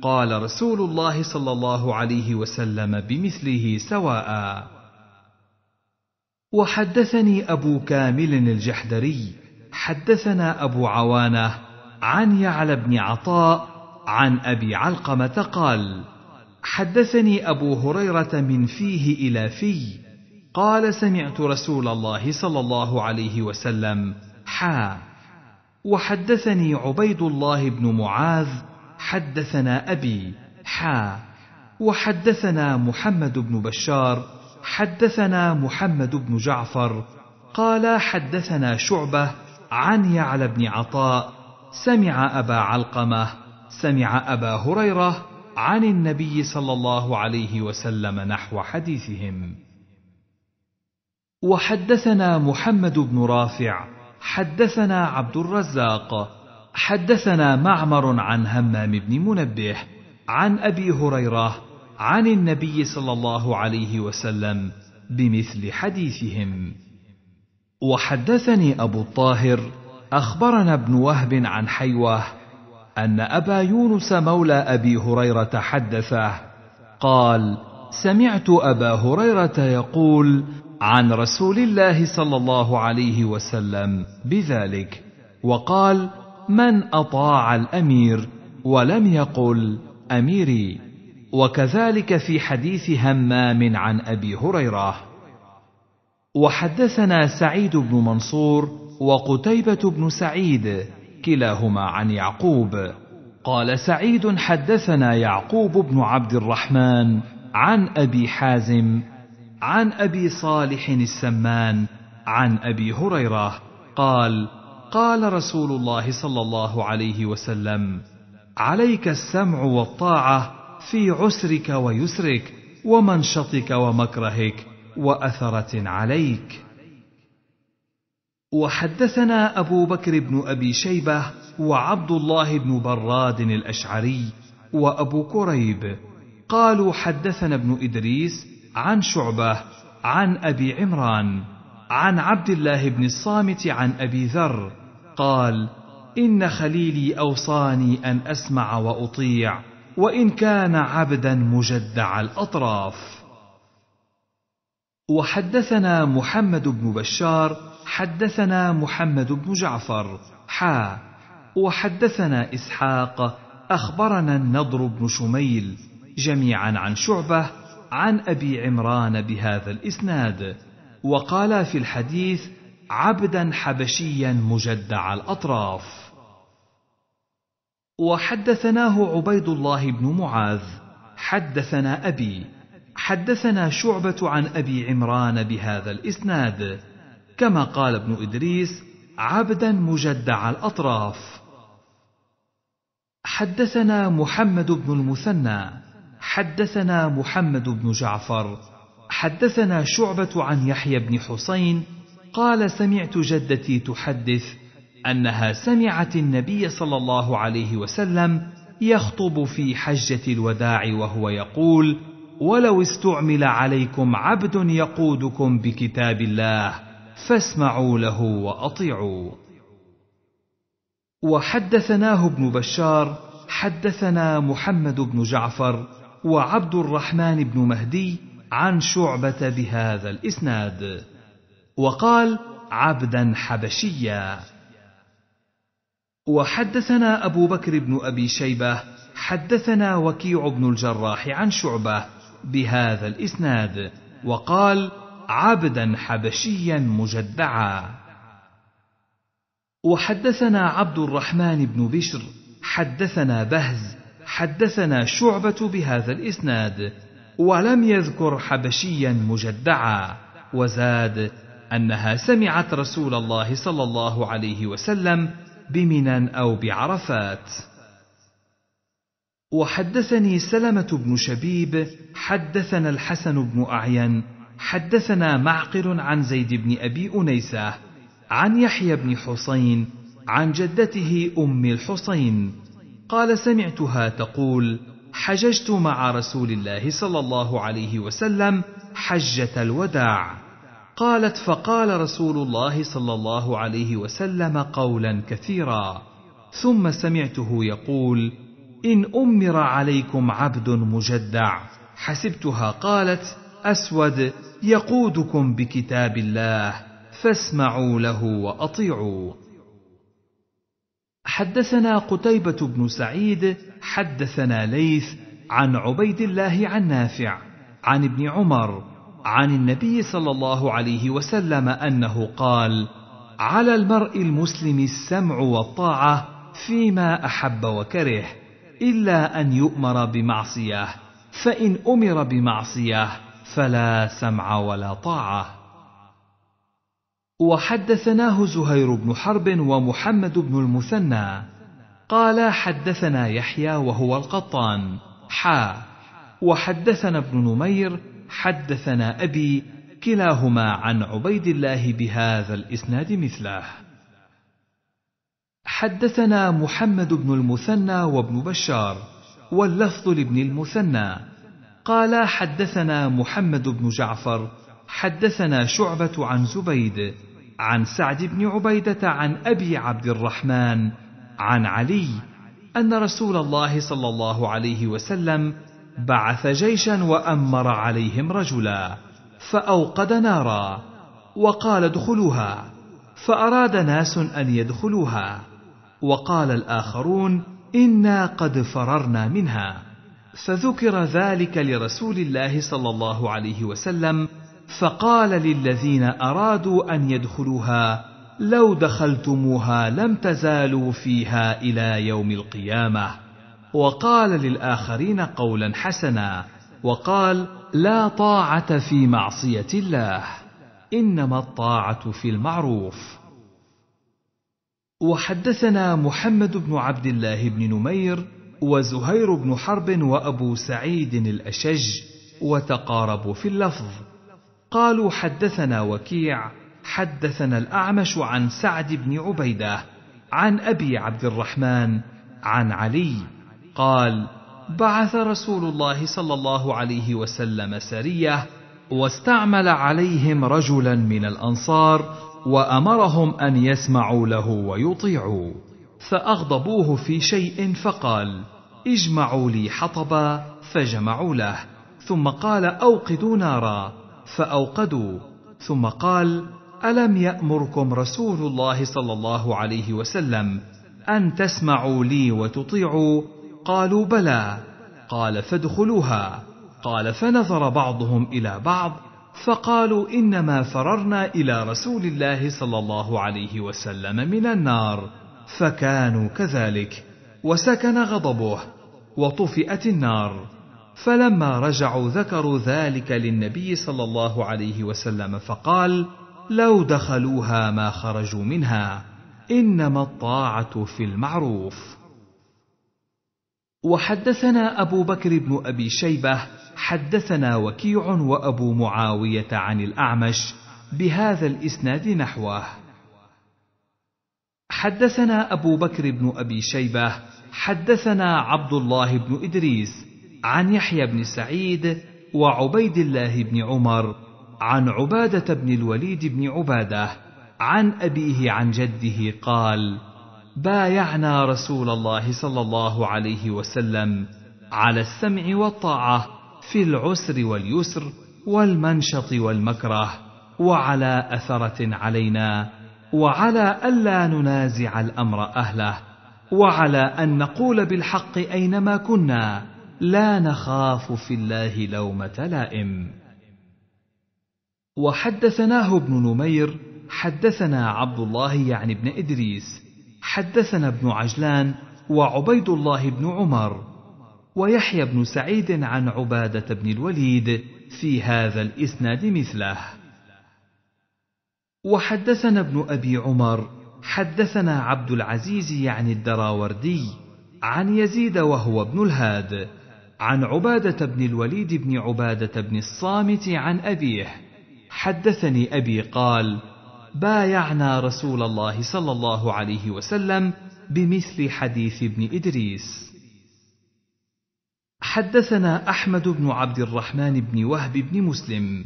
قال رسول الله صلى الله عليه وسلم بمثله سواء وحدثني ابو كامل الجحدري حدثنا ابو عوانه عن يعلى بن عطاء عن ابي علقمه قال حدثني ابو هريره من فيه الى في قال سمعت رسول الله صلى الله عليه وسلم حا وحدثني عبيد الله بن معاذ حدثنا ابي حا وحدثنا محمد بن بشار حدثنا محمد بن جعفر قال حدثنا شعبه عن يعلى بن عطاء سمع ابا علقمه سمع ابا هريره عن النبي صلى الله عليه وسلم نحو حديثهم وحدثنا محمد بن رافع حدثنا عبد الرزاق حدثنا معمر عن همام بن منبه عن ابي هريره عن النبي صلى الله عليه وسلم بمثل حديثهم وحدثني ابو الطاهر اخبرنا ابن وهب عن حيوه ان ابا يونس مولى ابي هريره حدثه قال سمعت ابا هريره يقول عن رسول الله صلى الله عليه وسلم بذلك وقال من اطاع الامير ولم يقل اميري وكذلك في حديث همام عن ابي هريره وحدثنا سعيد بن منصور وقتيبه بن سعيد كلاهما عن يعقوب قال سعيد حدثنا يعقوب بن عبد الرحمن عن ابي حازم عن ابي صالح السمان عن ابي هريره قال قال رسول الله صلى الله عليه وسلم عليك السمع والطاعه في عسرك ويسرك ومنشطك ومكرهك واثره عليك وحدثنا أبو بكر بن أبي شيبة وعبد الله بن براد الأشعري وأبو كريب قالوا حدثنا ابن إدريس عن شعبة عن أبي عمران عن عبد الله بن الصامت عن أبي ذر قال إن خليلي أوصاني أن أسمع وأطيع وإن كان عبدا مجدع الأطراف وحدثنا محمد بن بشار حدثنا محمد بن جعفر حا وحدثنا إسحاق أخبرنا النضر بن شميل جميعا عن شعبة عن أبي عمران بهذا الإسناد وقال في الحديث عبدا حبشيا مجدع الأطراف وحدثناه عبيد الله بن معاذ حدثنا أبي حدثنا شعبة عن أبي عمران بهذا الإسناد كما قال ابن إدريس عبدا مجدع الأطراف حدثنا محمد بن المثنى حدثنا محمد بن جعفر حدثنا شعبة عن يحيى بن حسين قال سمعت جدتي تحدث أنها سمعت النبي صلى الله عليه وسلم يخطب في حجة الوداع وهو يقول: ولو استعمل عليكم عبد يقودكم بكتاب الله فاسمعوا له واطيعوا وحدثناه ابن بشار حدثنا محمد بن جعفر وعبد الرحمن بن مهدي عن شعبه بهذا الاسناد وقال عبدا حبشيا وحدثنا ابو بكر بن ابي شيبه حدثنا وكيع بن الجراح عن شعبه بهذا الاسناد وقال عبدا حبشيا مجدعا وحدثنا عبد الرحمن بن بشر حدثنا بهز حدثنا شعبة بهذا الإسناد ولم يذكر حبشيا مجدعا وزاد أنها سمعت رسول الله صلى الله عليه وسلم بمنى أو بعرفات وحدثني سلمة بن شبيب حدثنا الحسن بن أعين حدثنا معقل عن زيد بن ابي انيسه عن يحيى بن حسين عن جدته ام الحسين قال سمعتها تقول حججت مع رسول الله صلى الله عليه وسلم حجه الوداع قالت فقال رسول الله صلى الله عليه وسلم قولا كثيرا ثم سمعته يقول ان امر عليكم عبد مجدع حسبتها قالت اسود يقودكم بكتاب الله فاسمعوا له واطيعوا حدثنا قتيبه بن سعيد حدثنا ليث عن عبيد الله عن نافع عن ابن عمر عن النبي صلى الله عليه وسلم انه قال على المرء المسلم السمع والطاعه فيما احب وكره الا ان يؤمر بمعصيه فان امر بمعصيه فلا سمع ولا طاعه وحدثناه زهير بن حرب ومحمد بن المثنى قال حدثنا يحيى وهو القطان حا وحدثنا ابن نمير حدثنا ابي كلاهما عن عبيد الله بهذا الاسناد مثله حدثنا محمد بن المثنى وابن بشار واللفظ لابن المثنى قال حدثنا محمد بن جعفر حدثنا شعبة عن زبيد عن سعد بن عبيدة عن أبي عبد الرحمن عن علي أن رسول الله صلى الله عليه وسلم بعث جيشا وأمر عليهم رجلا فأوقد نارا وقال ادخلوها فأراد ناس أن يدخلوها وقال الآخرون إنا قد فررنا منها فذكر ذلك لرسول الله صلى الله عليه وسلم فقال للذين ارادوا ان يدخلوها لو دخلتموها لم تزالوا فيها الى يوم القيامه وقال للاخرين قولا حسنا وقال لا طاعه في معصيه الله انما الطاعه في المعروف وحدثنا محمد بن عبد الله بن نمير وزهير بن حرب وأبو سعيد الأشج وتقاربوا في اللفظ قالوا حدثنا وكيع حدثنا الأعمش عن سعد بن عبيدة عن أبي عبد الرحمن عن علي قال بعث رسول الله صلى الله عليه وسلم سريه واستعمل عليهم رجلا من الانصار وامرهم ان يسمعوا له ويطيعوا فأغضبوه في شيء فقال: اجمعوا لي حطبا، فجمعوا له، ثم قال: أوقدوا نارا، فأوقدوا، ثم قال: ألم يأمركم رسول الله صلى الله عليه وسلم أن تسمعوا لي وتطيعوا؟ قالوا: بلى، قال: فادخلوها، قال: فنظر بعضهم إلى بعض، فقالوا انما فررنا الى رسول الله صلى الله عليه وسلم من النار فكانوا كذلك وسكن غضبه وطفئت النار فلما رجعوا ذكروا ذلك للنبي صلى الله عليه وسلم فقال لو دخلوها ما خرجوا منها انما الطاعه في المعروف وحدثنا ابو بكر بن ابي شيبه حدثنا وكيع وابو معاويه عن الاعمش بهذا الاسناد نحوه حدثنا أبو بكر بن أبي شيبة حدثنا عبد الله بن إدريس عن يحيى بن سعيد وعبيد الله بن عمر عن عبادة بن الوليد بن عبادة عن أبيه عن جده قال: بايعنا رسول الله صلى الله عليه وسلم على السمع والطاعة في العسر واليسر والمنشط والمكره وعلى أثرة علينا وعلى ألا ننازع الأمر أهله وعلى أن نقول بالحق أينما كنا لا نخاف في الله لومة لائم وحدثناه ابن نمير حدثنا عبد الله يعني بن إدريس حدثنا ابن عجلان وعبيد الله بن عمر ويحيى بن سعيد عن عبادة بن الوليد في هذا الإسناد مثله وحدثنا ابن ابي عمر حدثنا عبد العزيز يعني الدراوردي عن يزيد وهو ابن الهاد عن عباده بن الوليد بن عباده بن الصامت عن ابيه حدثني ابي قال بايعنا رسول الله صلى الله عليه وسلم بمثل حديث ابن ادريس حدثنا احمد بن عبد الرحمن بن وهب بن مسلم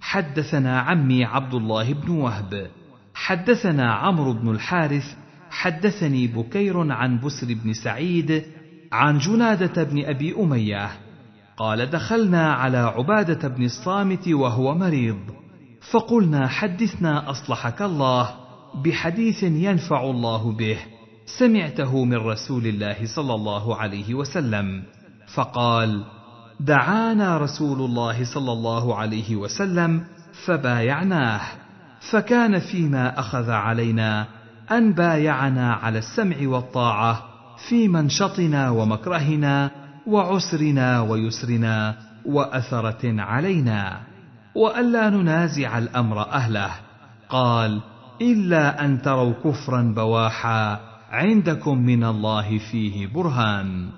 حدثنا عمي عبد الله بن وهب حدثنا عمرو بن الحارث حدثني بكير عن بسر بن سعيد عن جناده بن ابي اميه قال دخلنا على عباده بن الصامت وهو مريض فقلنا حدثنا اصلحك الله بحديث ينفع الله به سمعته من رسول الله صلى الله عليه وسلم فقال دعانا رسول الله صلى الله عليه وسلم فبايعناه فكان فيما اخذ علينا ان بايعنا على السمع والطاعه في منشطنا ومكرهنا وعسرنا ويسرنا واثره علينا والا ننازع الامر اهله قال الا ان تروا كفرا بواحا عندكم من الله فيه برهان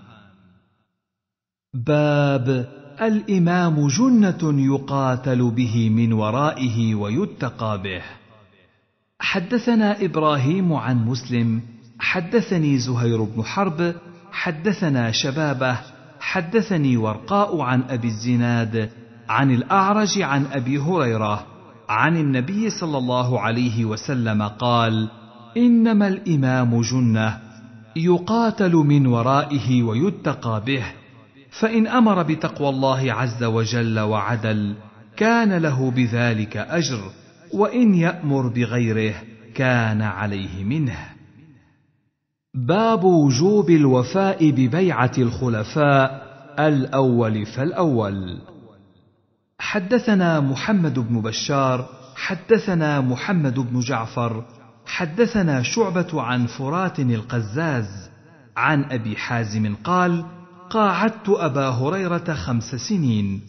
باب الامام جنه يقاتل به من ورائه ويتقى به حدثنا ابراهيم عن مسلم حدثني زهير بن حرب حدثنا شبابه حدثني ورقاء عن ابي الزناد عن الاعرج عن ابي هريره عن النبي صلى الله عليه وسلم قال انما الامام جنه يقاتل من ورائه ويتقى به فان امر بتقوى الله عز وجل وعدل كان له بذلك اجر وان يامر بغيره كان عليه منه باب وجوب الوفاء ببيعه الخلفاء الاول فالاول حدثنا محمد بن بشار حدثنا محمد بن جعفر حدثنا شعبه عن فرات القزاز عن ابي حازم قال قاعدت ابا هريره خمس سنين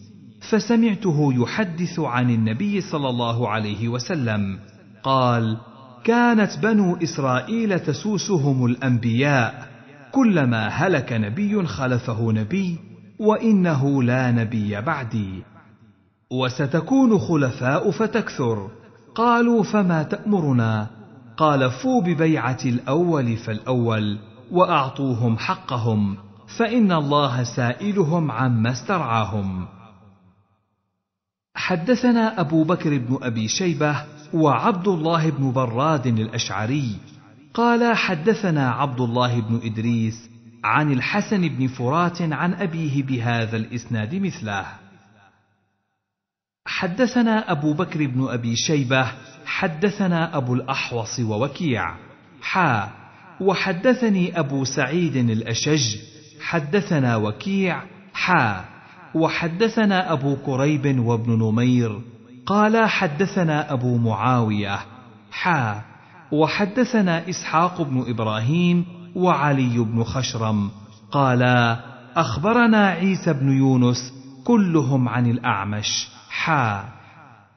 فسمعته يحدث عن النبي صلى الله عليه وسلم قال كانت بنو اسرائيل تسوسهم الانبياء كلما هلك نبي خلفه نبي وانه لا نبي بعدي وستكون خلفاء فتكثر قالوا فما تامرنا قال فوا ببيعه الاول فالاول واعطوهم حقهم فان الله سائلهم عما استرعاهم حدثنا ابو بكر بن ابي شيبه وعبد الله بن براد الاشعري قال حدثنا عبد الله بن ادريس عن الحسن بن فرات عن ابيه بهذا الاسناد مثله حدثنا ابو بكر بن ابي شيبه حدثنا ابو الاحوص ووكيع حا وحدثني ابو سعيد الاشج حدثنا وكيع حا وحدثنا أبو كريب وابن نمير قال حدثنا أبو معاوية حا وحدثنا إسحاق بن إبراهيم وعلي بن خشرم قالا أخبرنا عيسى بن يونس كلهم عن الأعمش حا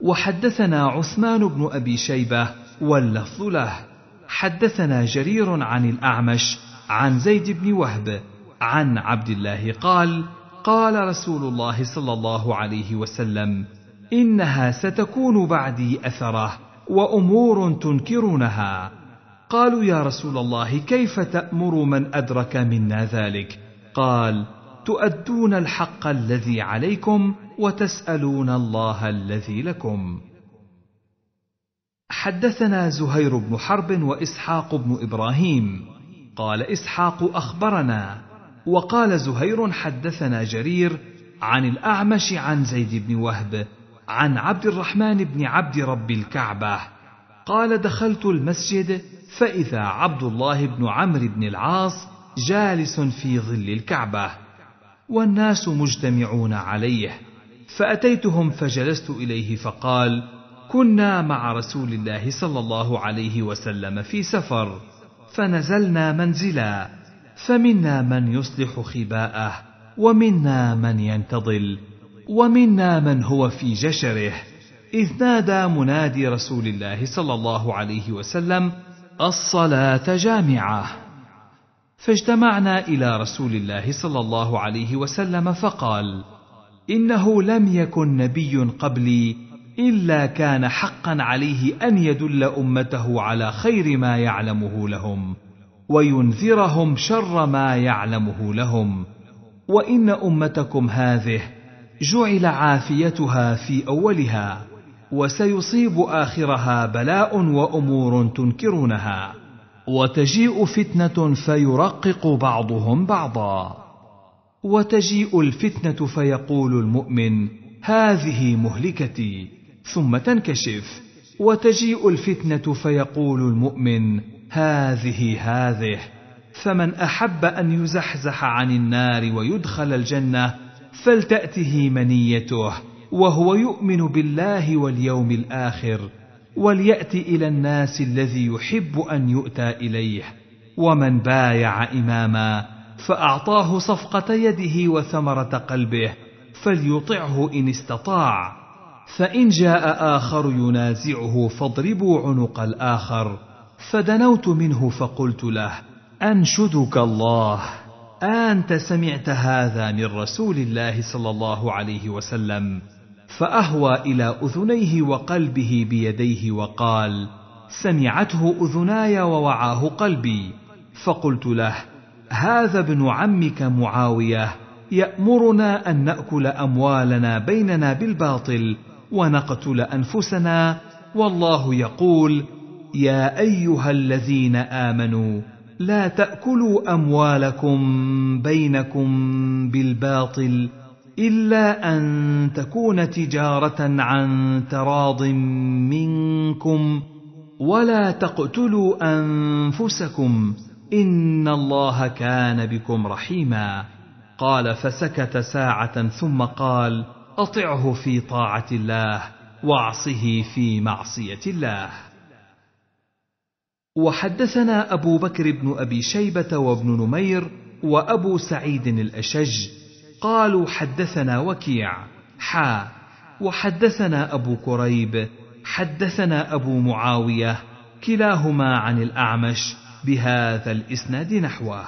وحدثنا عثمان بن أبي شيبة واللفظ له حدثنا جرير عن الأعمش عن زيد بن وهب عن عبد الله قال قال رسول الله صلى الله عليه وسلم انها ستكون بعدي اثره وامور تنكرونها قالوا يا رسول الله كيف تامر من ادرك منا ذلك قال تؤدون الحق الذي عليكم وتسالون الله الذي لكم حدثنا زهير بن حرب واسحاق بن ابراهيم قال اسحاق اخبرنا وقال زهير حدثنا جرير عن الأعمش عن زيد بن وهب عن عبد الرحمن بن عبد رب الكعبة قال دخلت المسجد فإذا عبد الله بن عمرو بن العاص جالس في ظل الكعبة والناس مجتمعون عليه فأتيتهم فجلست إليه فقال كنا مع رسول الله صلى الله عليه وسلم في سفر فنزلنا منزلا فمنا من يصلح خباءه ومنا من ينتظل ومنا من هو في جشره اذ نادى منادي رسول الله صلى الله عليه وسلم الصلاه جامعه فاجتمعنا الى رسول الله صلى الله عليه وسلم فقال انه لم يكن نبي قبلي الا كان حقا عليه ان يدل امته على خير ما يعلمه لهم وينذرهم شر ما يعلمه لهم وان امتكم هذه جعل عافيتها في اولها وسيصيب اخرها بلاء وامور تنكرونها وتجيء فتنه فيرقق بعضهم بعضا وتجيء الفتنه فيقول المؤمن هذه مهلكتي ثم تنكشف وتجيء الفتنه فيقول المؤمن هذه هذه فمن احب ان يزحزح عن النار ويدخل الجنه فلتاته منيته وهو يؤمن بالله واليوم الاخر وليات الى الناس الذي يحب ان يؤتى اليه ومن بايع اماما فاعطاه صفقه يده وثمره قلبه فليطعه ان استطاع فان جاء اخر ينازعه فاضربوا عنق الاخر فدنوت منه فقلت له انشدك الله انت سمعت هذا من رسول الله صلى الله عليه وسلم فاهوى الى اذنيه وقلبه بيديه وقال سمعته اذناي ووعاه قلبي فقلت له هذا ابن عمك معاويه يامرنا ان ناكل اموالنا بيننا بالباطل ونقتل انفسنا والله يقول يا ايها الذين امنوا لا تاكلوا اموالكم بينكم بالباطل الا ان تكون تجاره عن تراض منكم ولا تقتلوا انفسكم ان الله كان بكم رحيما قال فسكت ساعه ثم قال اطعه في طاعه الله واعصه في معصيه الله وحدثنا أبو بكر بن أبي شيبة وابن نمير وأبو سعيد الأشج قالوا حدثنا وكيع حا وحدثنا أبو كريب حدثنا أبو معاوية كلاهما عن الأعمش بهذا الإسناد نحوه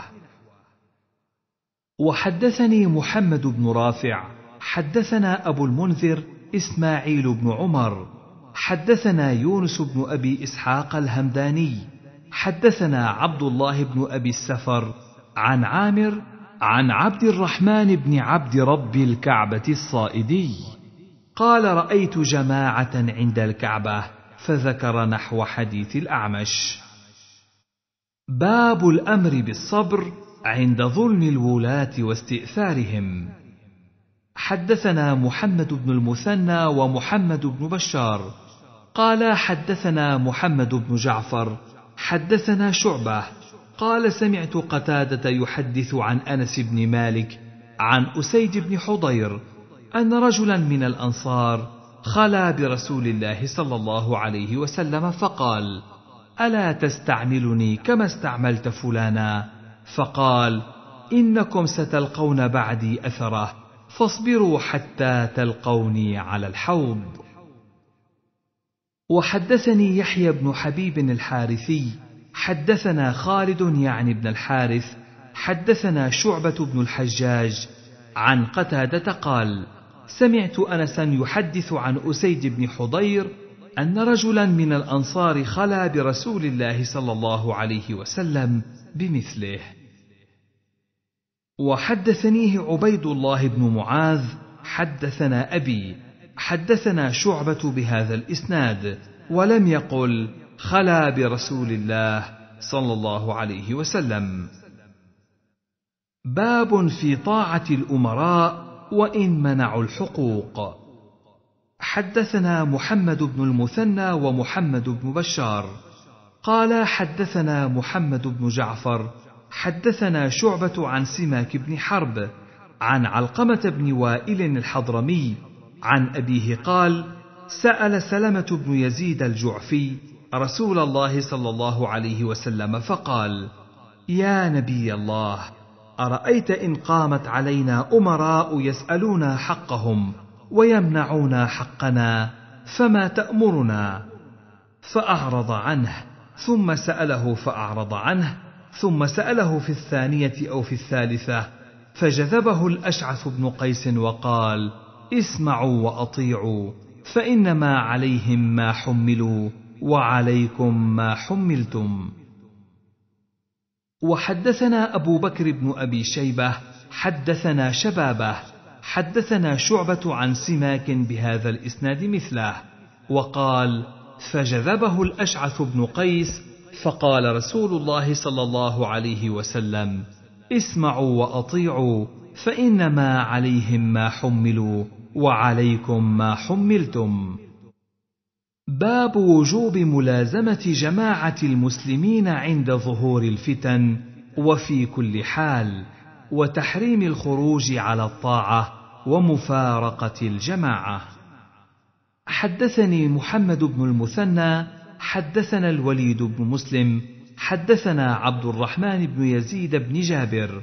وحدثني محمد بن رافع حدثنا أبو المنذر إسماعيل بن عمر حدثنا يونس بن أبي إسحاق الهمداني حدثنا عبد الله بن ابي السفر عن عامر عن عبد الرحمن بن عبد رب الكعبه الصائدي قال رايت جماعه عند الكعبه فذكر نحو حديث الاعمش باب الامر بالصبر عند ظلم الولاه واستئثارهم حدثنا محمد بن المثنى ومحمد بن بشار قال حدثنا محمد بن جعفر حدثنا شعبه قال سمعت قتاده يحدث عن انس بن مالك عن اسيد بن حضير ان رجلا من الانصار خلا برسول الله صلى الله عليه وسلم فقال الا تستعملني كما استعملت فلانا فقال انكم ستلقون بعدي اثره فاصبروا حتى تلقوني على الحوض وحدثني يحيى بن حبيب الحارثي حدثنا خالد يعني بن الحارث حدثنا شعبة بن الحجاج عن قتادة قال: سمعت أنسا يحدث عن أسيد بن حضير أن رجلا من الأنصار خلا برسول الله صلى الله عليه وسلم بمثله. وحدثنيه عبيد الله بن معاذ حدثنا أبي حدثنا شعبة بهذا الإسناد ولم يقل خلا برسول الله صلى الله عليه وسلم باب في طاعة الأمراء وإن منعوا الحقوق حدثنا محمد بن المثنى ومحمد بن بشار قال حدثنا محمد بن جعفر حدثنا شعبة عن سماك بن حرب عن علقمة بن وائل الحضرمي عن أبيه قال: سأل سلمة بن يزيد الجعفي رسول الله صلى الله عليه وسلم فقال: يا نبي الله، أرأيت إن قامت علينا أمراء يسألونا حقهم ويمنعونا حقنا فما تأمرنا؟ فأعرض عنه، ثم سأله فأعرض عنه، ثم سأله في الثانية أو في الثالثة، فجذبه الأشعث بن قيس وقال: اسمعوا واطيعوا فانما عليهم ما حملوا وعليكم ما حملتم وحدثنا ابو بكر بن ابي شيبه حدثنا شبابه حدثنا شعبه عن سماك بهذا الاسناد مثله وقال فجذبه الاشعث بن قيس فقال رسول الله صلى الله عليه وسلم اسمعوا واطيعوا فانما عليهم ما حملوا وعليكم ما حملتم باب وجوب ملازمه جماعه المسلمين عند ظهور الفتن وفي كل حال وتحريم الخروج على الطاعه ومفارقه الجماعه حدثني محمد بن المثنى حدثنا الوليد بن مسلم حدثنا عبد الرحمن بن يزيد بن جابر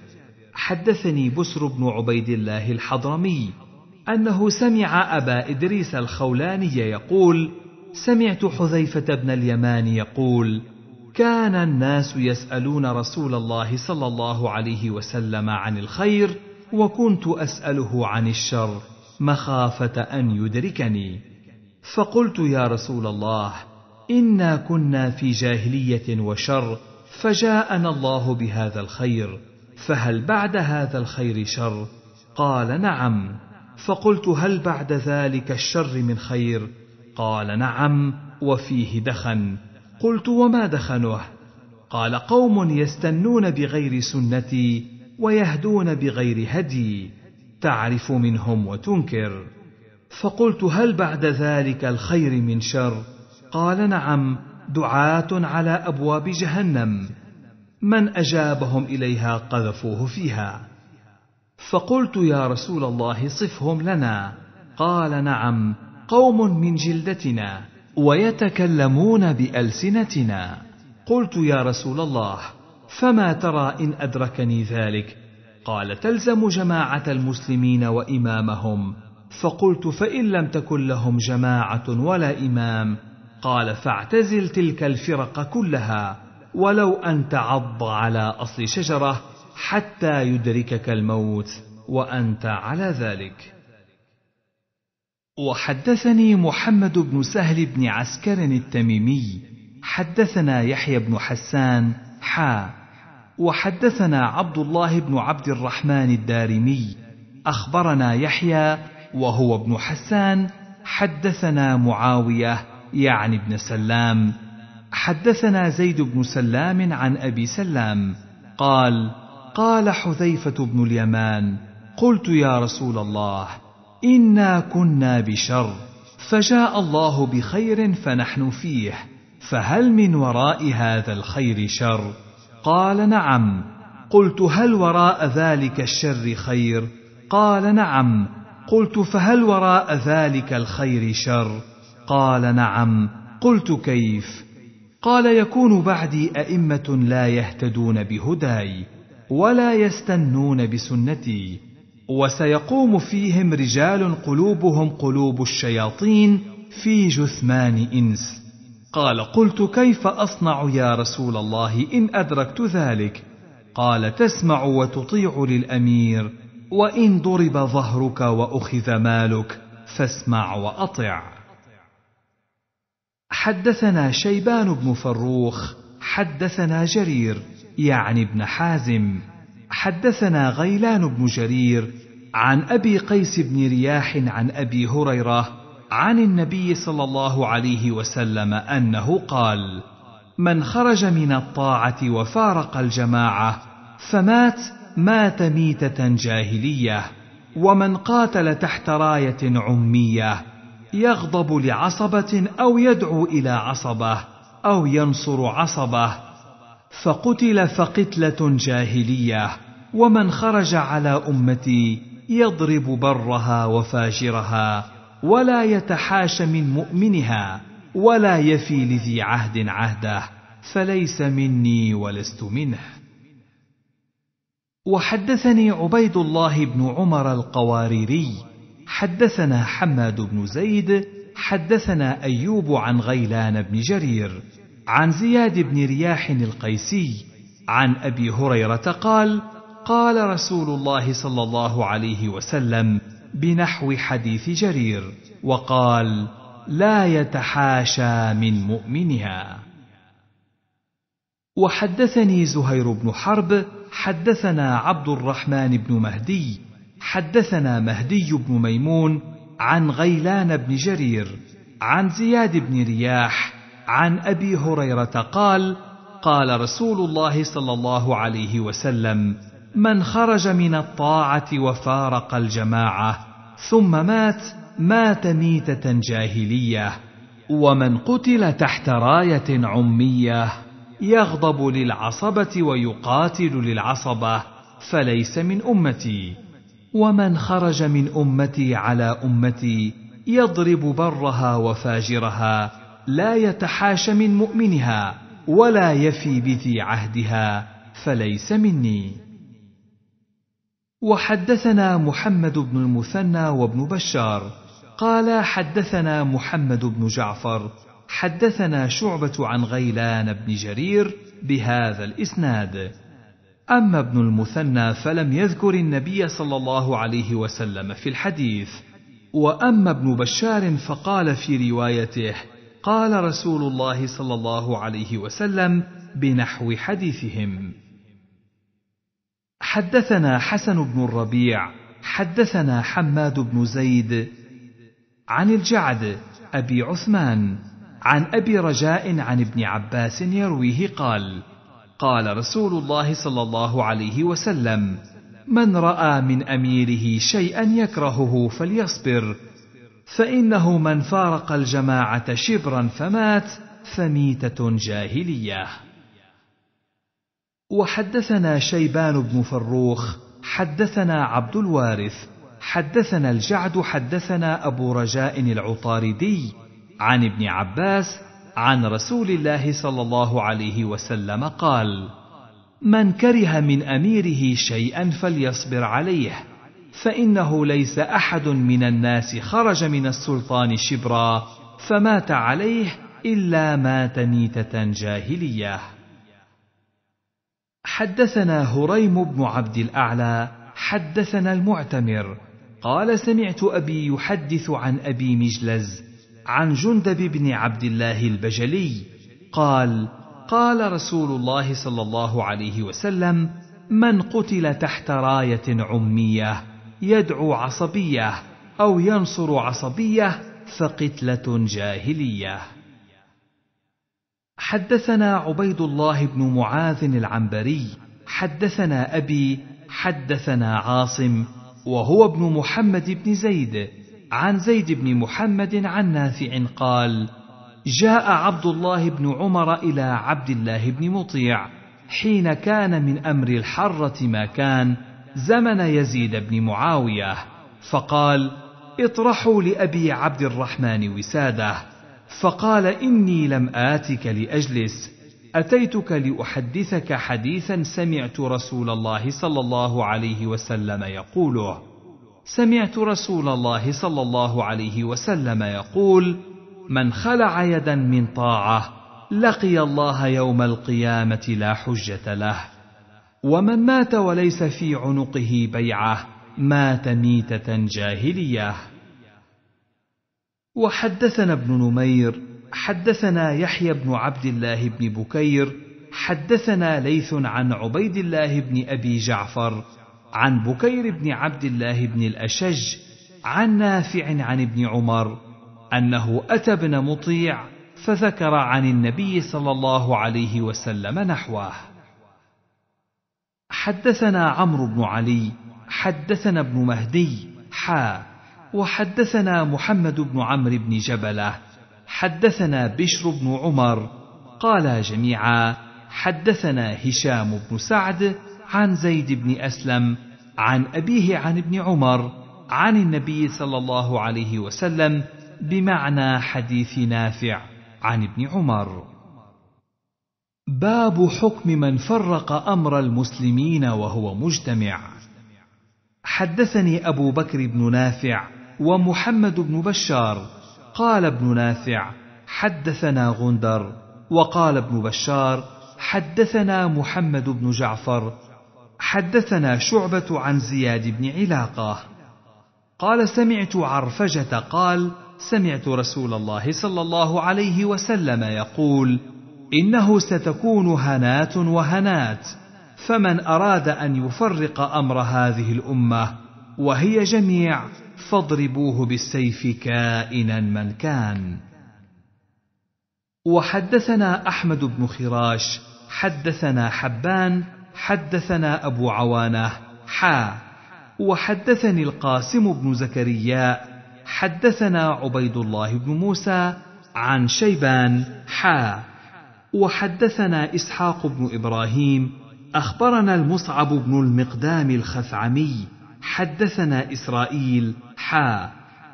حدثني بسر بن عبيد الله الحضرمي أنه سمع أبا إدريس الخولاني يقول: سمعت حذيفة بن اليمان يقول: كان الناس يسألون رسول الله صلى الله عليه وسلم عن الخير، وكنت أسأله عن الشر، مخافة أن يدركني. فقلت يا رسول الله: إنا كنا في جاهلية وشر، فجاءنا الله بهذا الخير، فهل بعد هذا الخير شر؟ قال: نعم. فقلت هل بعد ذلك الشر من خير قال نعم وفيه دخن قلت وما دخنه قال قوم يستنون بغير سنتي ويهدون بغير هدي تعرف منهم وتنكر فقلت هل بعد ذلك الخير من شر قال نعم دعاه على ابواب جهنم من اجابهم اليها قذفوه فيها فقلت يا رسول الله صفهم لنا قال نعم قوم من جلدتنا ويتكلمون بالسنتنا قلت يا رسول الله فما ترى ان ادركني ذلك قال تلزم جماعه المسلمين وامامهم فقلت فان لم تكن لهم جماعه ولا امام قال فاعتزل تلك الفرق كلها ولو ان تعض على اصل شجره حتى يدركك الموت وانت على ذلك وحدثني محمد بن سهل بن عسكر التميمي حدثنا يحيى بن حسان حا وحدثنا عبد الله بن عبد الرحمن الدارمي اخبرنا يحيى وهو ابن حسان حدثنا معاويه يعني ابن سلام حدثنا زيد بن سلام عن ابي سلام قال قال حذيفه بن اليمان قلت يا رسول الله انا كنا بشر فجاء الله بخير فنحن فيه فهل من وراء هذا الخير شر قال نعم قلت هل وراء ذلك الشر خير قال نعم قلت فهل وراء ذلك الخير شر قال نعم قلت كيف قال يكون بعدي ائمه لا يهتدون بهداي ولا يستنون بسنتي وسيقوم فيهم رجال قلوبهم قلوب الشياطين في جثمان انس قال قلت كيف اصنع يا رسول الله ان ادركت ذلك قال تسمع وتطيع للامير وان ضرب ظهرك واخذ مالك فاسمع واطع حدثنا شيبان بن فروخ حدثنا جرير يعني ابن حازم حدثنا غيلان بن جرير عن ابي قيس بن رياح عن ابي هريره عن النبي صلى الله عليه وسلم انه قال من خرج من الطاعه وفارق الجماعه فمات مات ميته جاهليه ومن قاتل تحت رايه عميه يغضب لعصبه او يدعو الى عصبه او ينصر عصبه فقتل فقتله جاهليه ومن خرج على امتي يضرب برها وفاجرها ولا يتحاش من مؤمنها ولا يفي لذي عهد عهده فليس مني ولست منه وحدثني عبيد الله بن عمر القواريري حدثنا حماد بن زيد حدثنا ايوب عن غيلان بن جرير عن زياد بن رياح القيسي عن ابي هريره قال قال رسول الله صلى الله عليه وسلم بنحو حديث جرير وقال لا يتحاشى من مؤمنها وحدثني زهير بن حرب حدثنا عبد الرحمن بن مهدي حدثنا مهدي بن ميمون عن غيلان بن جرير عن زياد بن رياح عن ابي هريره قال قال رسول الله صلى الله عليه وسلم من خرج من الطاعه وفارق الجماعه ثم مات مات ميته جاهليه ومن قتل تحت رايه عميه يغضب للعصبه ويقاتل للعصبه فليس من امتي ومن خرج من امتي على امتي يضرب برها وفاجرها لا يتحاش من مؤمنها ولا يفي بذي عهدها فليس مني وحدثنا محمد بن المثنى وابن بشار قال حدثنا محمد بن جعفر حدثنا شعبة عن غيلان بن جرير بهذا الإسناد أما ابن المثنى فلم يذكر النبي صلى الله عليه وسلم في الحديث وأما ابن بشار فقال في روايته قال رسول الله صلى الله عليه وسلم بنحو حديثهم حدثنا حسن بن الربيع حدثنا حماد بن زيد عن الجعد ابي عثمان عن ابي رجاء عن ابن عباس يرويه قال قال رسول الله صلى الله عليه وسلم من راى من اميره شيئا يكرهه فليصبر فإنه من فارق الجماعة شبرا فمات فميتة جاهلية. وحدثنا شيبان بن فروخ، حدثنا عبد الوارث، حدثنا الجعد حدثنا أبو رجاء العطاردي، عن ابن عباس، عن رسول الله صلى الله عليه وسلم قال: من كره من أميره شيئا فليصبر عليه فإنه ليس أحد من الناس خرج من السلطان شبرا فمات عليه إلا مات ميتة جاهلية. حدثنا هريم بن عبد الأعلى حدثنا المعتمر قال سمعت أبي يحدث عن أبي مجلز عن جندب بن عبد الله البجلي قال قال رسول الله صلى الله عليه وسلم من قتل تحت رايه عميه يدعو عصبيه او ينصر عصبيه فقتله جاهليه حدثنا عبيد الله بن معاذ العنبري حدثنا ابي حدثنا عاصم وهو ابن محمد بن زيد عن زيد بن محمد عن نافع قال جاء عبد الله بن عمر الى عبد الله بن مطيع حين كان من امر الحره ما كان زمن يزيد بن معاوية فقال اطرحوا لأبي عبد الرحمن وسادة فقال إني لم آتك لأجلس أتيتك لأحدثك حديثا سمعت رسول الله صلى الله عليه وسلم يقوله سمعت رسول الله صلى الله عليه وسلم يقول من خلع يدا من طاعه لقي الله يوم القيامه لا حجه له ومن مات وليس في عنقه بيعه مات ميته جاهليه وحدثنا ابن نمير حدثنا يحيى بن عبد الله بن بكير حدثنا ليث عن عبيد الله بن ابي جعفر عن بكير بن عبد الله بن الاشج عن نافع عن ابن عمر انه اتى ابن مطيع فذكر عن النبي صلى الله عليه وسلم نحوه حدثنا عمرو بن علي حدثنا ابن مهدي حا وحدثنا محمد بن عمرو بن جبله حدثنا بشر بن عمر قالا جميعا حدثنا هشام بن سعد عن زيد بن اسلم عن ابيه عن ابن عمر عن النبي صلى الله عليه وسلم بمعنى حديث نافع عن ابن عمر باب حكم من فرق امر المسلمين وهو مجتمع حدثني ابو بكر بن نافع ومحمد بن بشار قال ابن نافع حدثنا غندر وقال ابن بشار حدثنا محمد بن جعفر حدثنا شعبه عن زياد بن علاقه قال سمعت عرفجه قال سمعت رسول الله صلى الله عليه وسلم يقول انه ستكون هنات وهنات فمن اراد ان يفرق امر هذه الامه وهي جميع فاضربوه بالسيف كائنا من كان وحدثنا احمد بن خراش حدثنا حبان حدثنا ابو عوانه حا وحدثني القاسم بن زكريا حدثنا عبيد الله بن موسى عن شيبان حا وحدثنا اسحاق بن ابراهيم اخبرنا المصعب بن المقدام الخثعمي حدثنا اسرائيل حا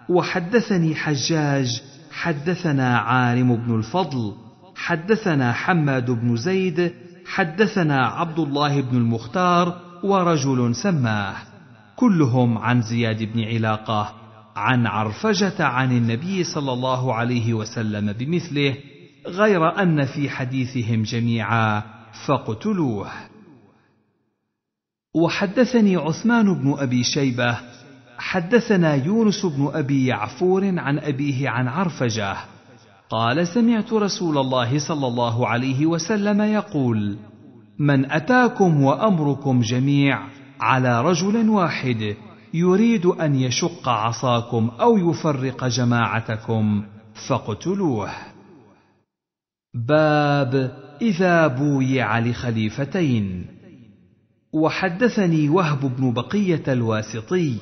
وحدثني حجاج حدثنا عالم بن الفضل حدثنا حماد بن زيد حدثنا عبد الله بن المختار ورجل سماه كلهم عن زياد بن علاقه عن عرفجه عن النبي صلى الله عليه وسلم بمثله غير ان في حديثهم جميعا فاقتلوه وحدثني عثمان بن ابي شيبه حدثنا يونس بن ابي يعفور عن ابيه عن عرفجه قال سمعت رسول الله صلى الله عليه وسلم يقول من اتاكم وامركم جميع على رجل واحد يريد ان يشق عصاكم او يفرق جماعتكم فاقتلوه باب اذا بويع لخليفتين وحدثني وهب بن بقيه الواسطي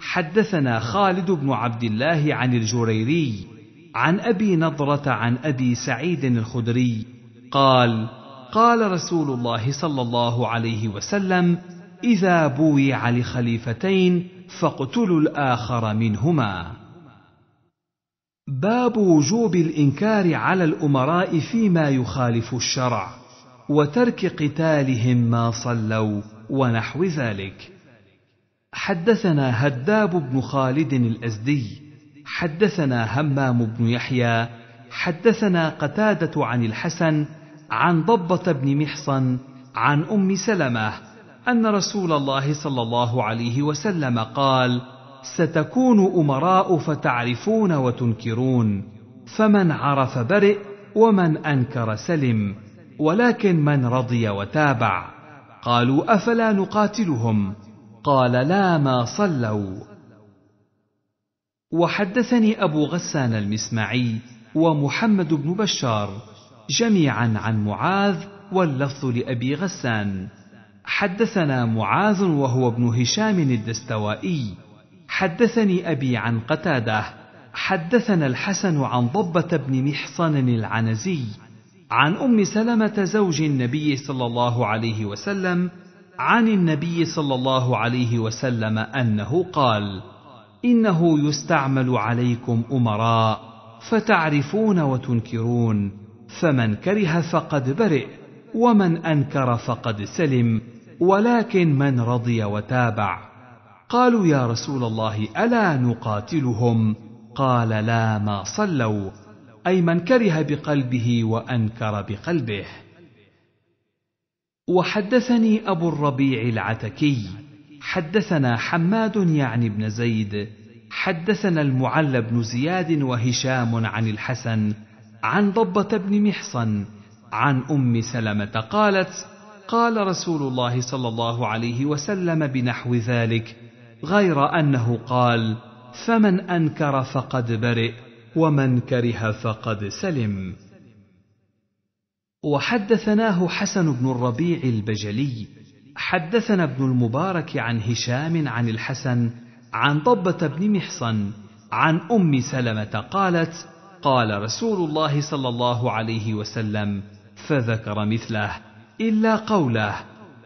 حدثنا خالد بن عبد الله عن الجريري عن ابي نضره عن ابي سعيد الخدري قال قال رسول الله صلى الله عليه وسلم اذا بويع لخليفتين فاقتلوا الاخر منهما باب وجوب الانكار على الامراء فيما يخالف الشرع وترك قتالهم ما صلوا ونحو ذلك حدثنا هداب بن خالد الازدي حدثنا همام بن يحيى حدثنا قتاده عن الحسن عن ضبه بن محصن عن ام سلمه ان رسول الله صلى الله عليه وسلم قال ستكون امراء فتعرفون وتنكرون فمن عرف برئ ومن انكر سلم ولكن من رضي وتابع قالوا افلا نقاتلهم قال لا ما صلوا وحدثني ابو غسان المسمعي ومحمد بن بشار جميعا عن معاذ واللفظ لابي غسان حدثنا معاذ وهو ابن هشام الدستوائي حدثني أبي عن قتادة حدثنا الحسن عن ضبة بن محصن العنزي عن أم سلمة زوج النبي صلى الله عليه وسلم عن النبي صلى الله عليه وسلم أنه قال: إنه يستعمل عليكم أمراء فتعرفون وتنكرون فمن كره فقد برئ ومن أنكر فقد سلم ولكن من رضي وتابع قالوا يا رسول الله الا نقاتلهم قال لا ما صلوا اي من كره بقلبه وانكر بقلبه وحدثني ابو الربيع العتكي حدثنا حماد يعني بن زيد حدثنا المعلى بن زياد وهشام عن الحسن عن ضبه بن محصن عن ام سلمه قالت قال رسول الله صلى الله عليه وسلم بنحو ذلك غير انه قال فمن انكر فقد برئ ومن كره فقد سلم وحدثناه حسن بن الربيع البجلي حدثنا ابن المبارك عن هشام عن الحسن عن ضبه بن محصن عن ام سلمه قالت قال رسول الله صلى الله عليه وسلم فذكر مثله الا قوله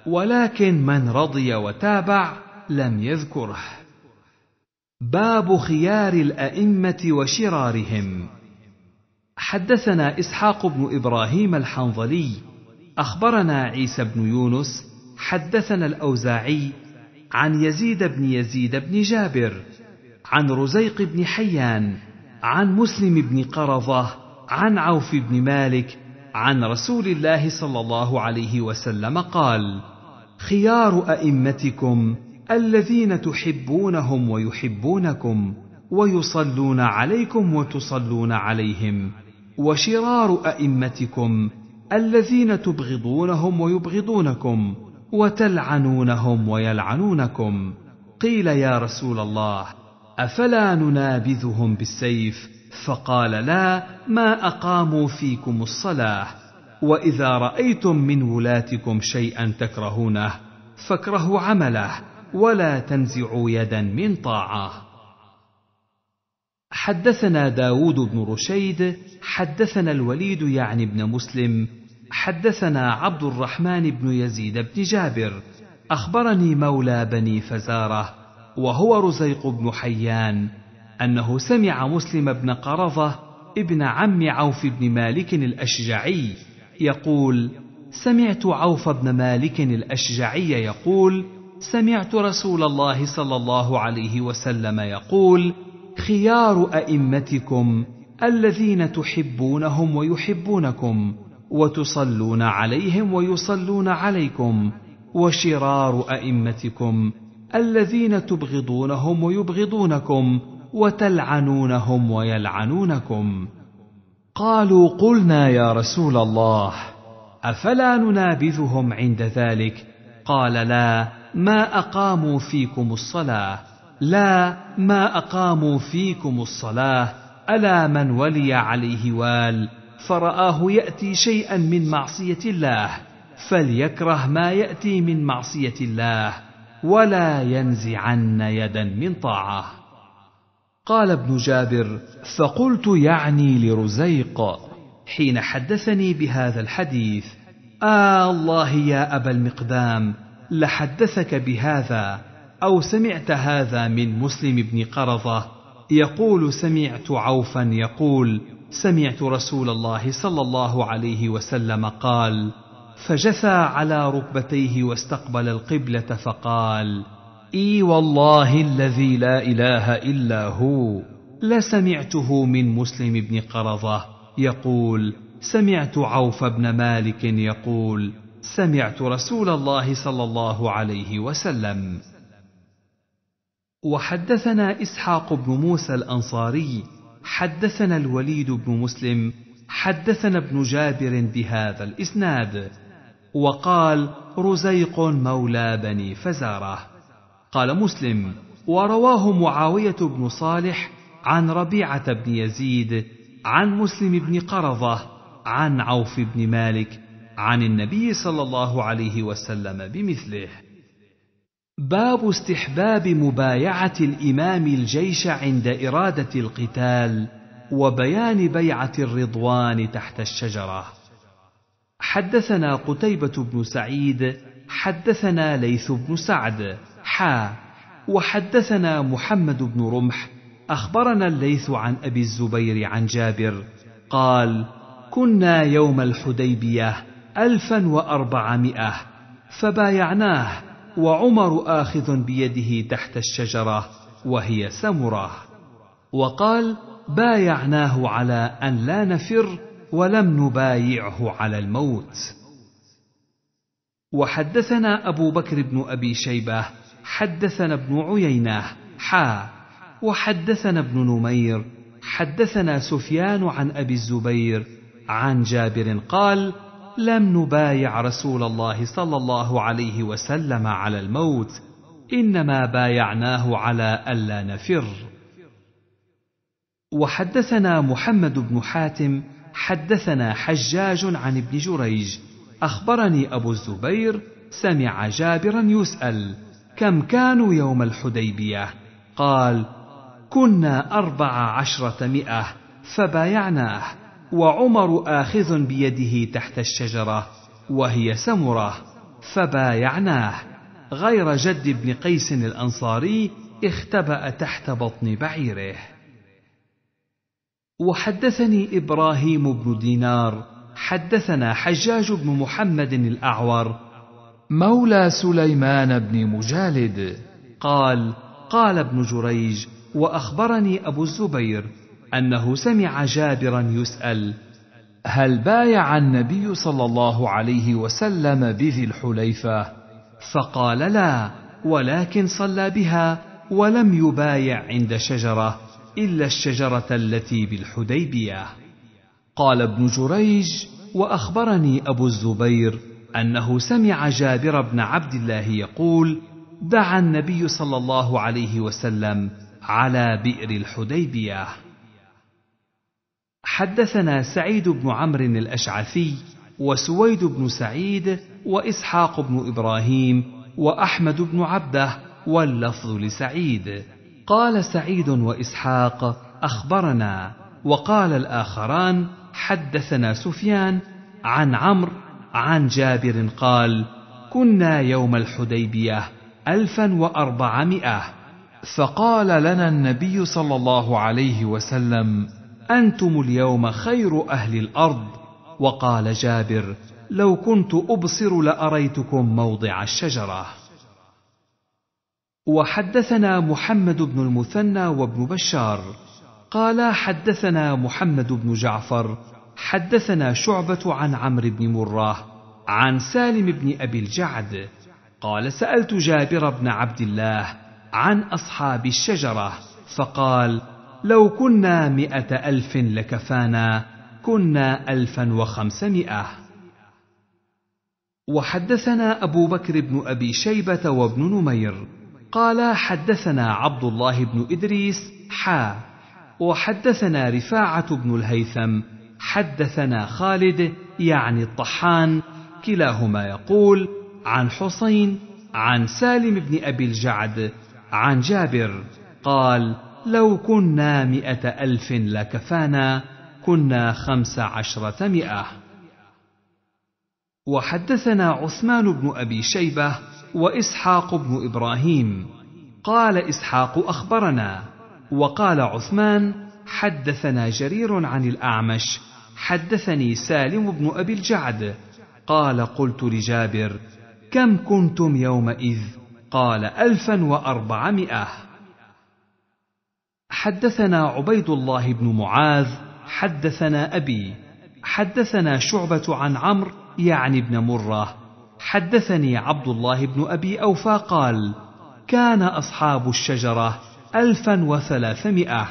ولكن من رضي وتابع لم يذكره باب خيار الائمه وشرارهم حدثنا اسحاق بن ابراهيم الحنظلي اخبرنا عيسى بن يونس حدثنا الاوزاعي عن يزيد بن يزيد بن جابر عن رزيق بن حيان عن مسلم بن قرظه عن عوف بن مالك عن رسول الله صلى الله عليه وسلم قال خيار ائمتكم الذين تحبونهم ويحبونكم ويصلون عليكم وتصلون عليهم وشرار ائمتكم الذين تبغضونهم ويبغضونكم وتلعنونهم ويلعنونكم قيل يا رسول الله افلا ننابذهم بالسيف فقال لا ما اقاموا فيكم الصلاه واذا رايتم من ولاتكم شيئا تكرهونه فاكرهوا عمله ولا تنزعوا يدا من طاعه حدثنا داود بن رشيد حدثنا الوليد يعني بن مسلم حدثنا عبد الرحمن بن يزيد بن جابر اخبرني مولى بني فزاره وهو رزيق بن حيان انه سمع مسلم بن قرظه ابن عم عوف بن مالك الاشجعي يقول سمعت عوف بن مالك الاشجعي يقول سمعت رسول الله صلى الله عليه وسلم يقول خيار ائمتكم الذين تحبونهم ويحبونكم وتصلون عليهم ويصلون عليكم وشرار ائمتكم الذين تبغضونهم ويبغضونكم وتلعنونهم ويلعنونكم قالوا قلنا يا رسول الله افلا ننابذهم عند ذلك قال لا ما اقاموا فيكم الصلاه لا ما اقاموا فيكم الصلاه الا من ولي عليه وال فراه ياتي شيئا من معصيه الله فليكره ما ياتي من معصيه الله ولا ينزعن يدا من طاعه قال ابن جابر فقلت يعني لرزيق حين حدثني بهذا الحديث آه الله يا أبا المقدام لحدثك بهذا او سمعت هذا من مسلم بن قرظه يقول سمعت عوفا يقول سمعت رسول الله صلى الله عليه وسلم قال فجثى على ركبتيه واستقبل القبله فقال اي والله الذي لا اله الا هو لسمعته من مسلم بن قرظه يقول سمعت عوف بن مالك يقول سمعت رسول الله صلى الله عليه وسلم وحدثنا اسحاق بن موسى الانصاري حدثنا الوليد بن مسلم حدثنا ابن جابر بهذا الاسناد وقال رزيق مولى بني فزاره قال مسلم ورواه معاويه بن صالح عن ربيعه بن يزيد عن مسلم بن قرظه عن عوف بن مالك عن النبي صلى الله عليه وسلم بمثله باب استحباب مبايعه الامام الجيش عند اراده القتال وبيان بيعه الرضوان تحت الشجره حدثنا قتيبه بن سعيد حدثنا ليث بن سعد حا وحدثنا محمد بن رمح اخبرنا الليث عن ابي الزبير عن جابر قال كنا يوم الحديبيه ألفا وأربعمائة فبايعناه وعمر آخذ بيده تحت الشجرة وهي سمرة وقال بايعناه على أن لا نفر ولم نبايعه على الموت وحدثنا أبو بكر بن أبي شيبة حدثنا ابن عيينة حا وحدثنا ابن نمير حدثنا سفيان عن أبي الزبير عن جابر قال لم نبايع رسول الله صلى الله عليه وسلم على الموت انما بايعناه على الا نفر وحدثنا محمد بن حاتم حدثنا حجاج عن ابن جريج اخبرني ابو الزبير سمع جابرا يسال كم كانوا يوم الحديبيه قال كنا اربع عشره مئه فبايعناه وعمر آخذ بيده تحت الشجرة وهي سمرة فبايعناه غير جد بن قيس الأنصاري اختبأ تحت بطن بعيره وحدثني إبراهيم بن دينار حدثنا حجاج بن محمد الأعور مولى سليمان بن مجالد قال قال ابن جريج وأخبرني أبو الزبير انه سمع جابرا يسال هل بايع النبي صلى الله عليه وسلم بذي الحليفه فقال لا ولكن صلى بها ولم يبايع عند شجره الا الشجره التي بالحديبيه قال ابن جريج واخبرني ابو الزبير انه سمع جابر بن عبد الله يقول دعا النبي صلى الله عليه وسلم على بئر الحديبيه حدثنا سعيد بن عمرو الاشعثي وسويد بن سعيد واسحاق بن ابراهيم واحمد بن عبده واللفظ لسعيد قال سعيد واسحاق اخبرنا وقال الاخران حدثنا سفيان عن عمرو عن جابر قال كنا يوم الحديبيه الفا واربعمائه فقال لنا النبي صلى الله عليه وسلم انتم اليوم خير اهل الارض وقال جابر لو كنت ابصر لاريتكم موضع الشجره وحدثنا محمد بن المثنى وابن بشار قال حدثنا محمد بن جعفر حدثنا شعبه عن عمرو بن مره عن سالم بن ابي الجعد قال سالت جابر بن عبد الله عن اصحاب الشجره فقال لو كنا مئة ألف لكفانا كنا ألفا وخمسمائة وحدثنا أبو بكر بن أبي شيبة وابن نمير قال حدثنا عبد الله بن إدريس حا وحدثنا رفاعة بن الهيثم حدثنا خالد يعني الطحان كلاهما يقول عن حسين عن سالم بن أبي الجعد عن جابر قال لو كنا مئة ألف لكفانا كنا خمس عشرة مئة وحدثنا عثمان بن أبي شيبة وإسحاق بن إبراهيم قال إسحاق أخبرنا وقال عثمان حدثنا جرير عن الأعمش حدثني سالم بن أبي الجعد قال قلت لجابر كم كنتم يومئذ قال ألفا وأربعمائة حدثنا عبيد الله بن معاذ حدثنا ابي حدثنا شعبه عن عمرو يعني بن مره حدثني عبد الله بن ابي اوفى قال كان اصحاب الشجره الفا وثلاثمائه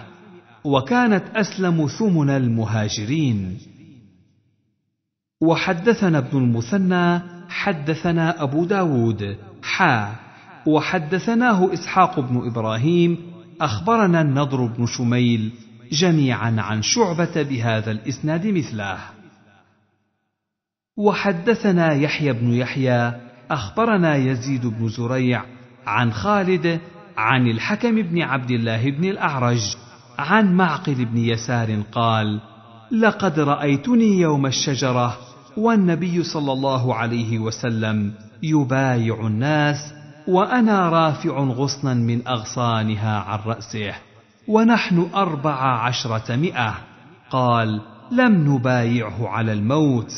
وكانت اسلم ثمن المهاجرين وحدثنا ابن المثنى حدثنا ابو داود حا وحدثناه اسحاق بن ابراهيم اخبرنا النضر بن شميل جميعا عن شعبه بهذا الاسناد مثله وحدثنا يحيى بن يحيى اخبرنا يزيد بن زريع عن خالد عن الحكم بن عبد الله بن الاعرج عن معقل بن يسار قال لقد رايتني يوم الشجره والنبي صلى الله عليه وسلم يبايع الناس وانا رافع غصنا من اغصانها عن راسه ونحن اربع عشره مئه قال لم نبايعه على الموت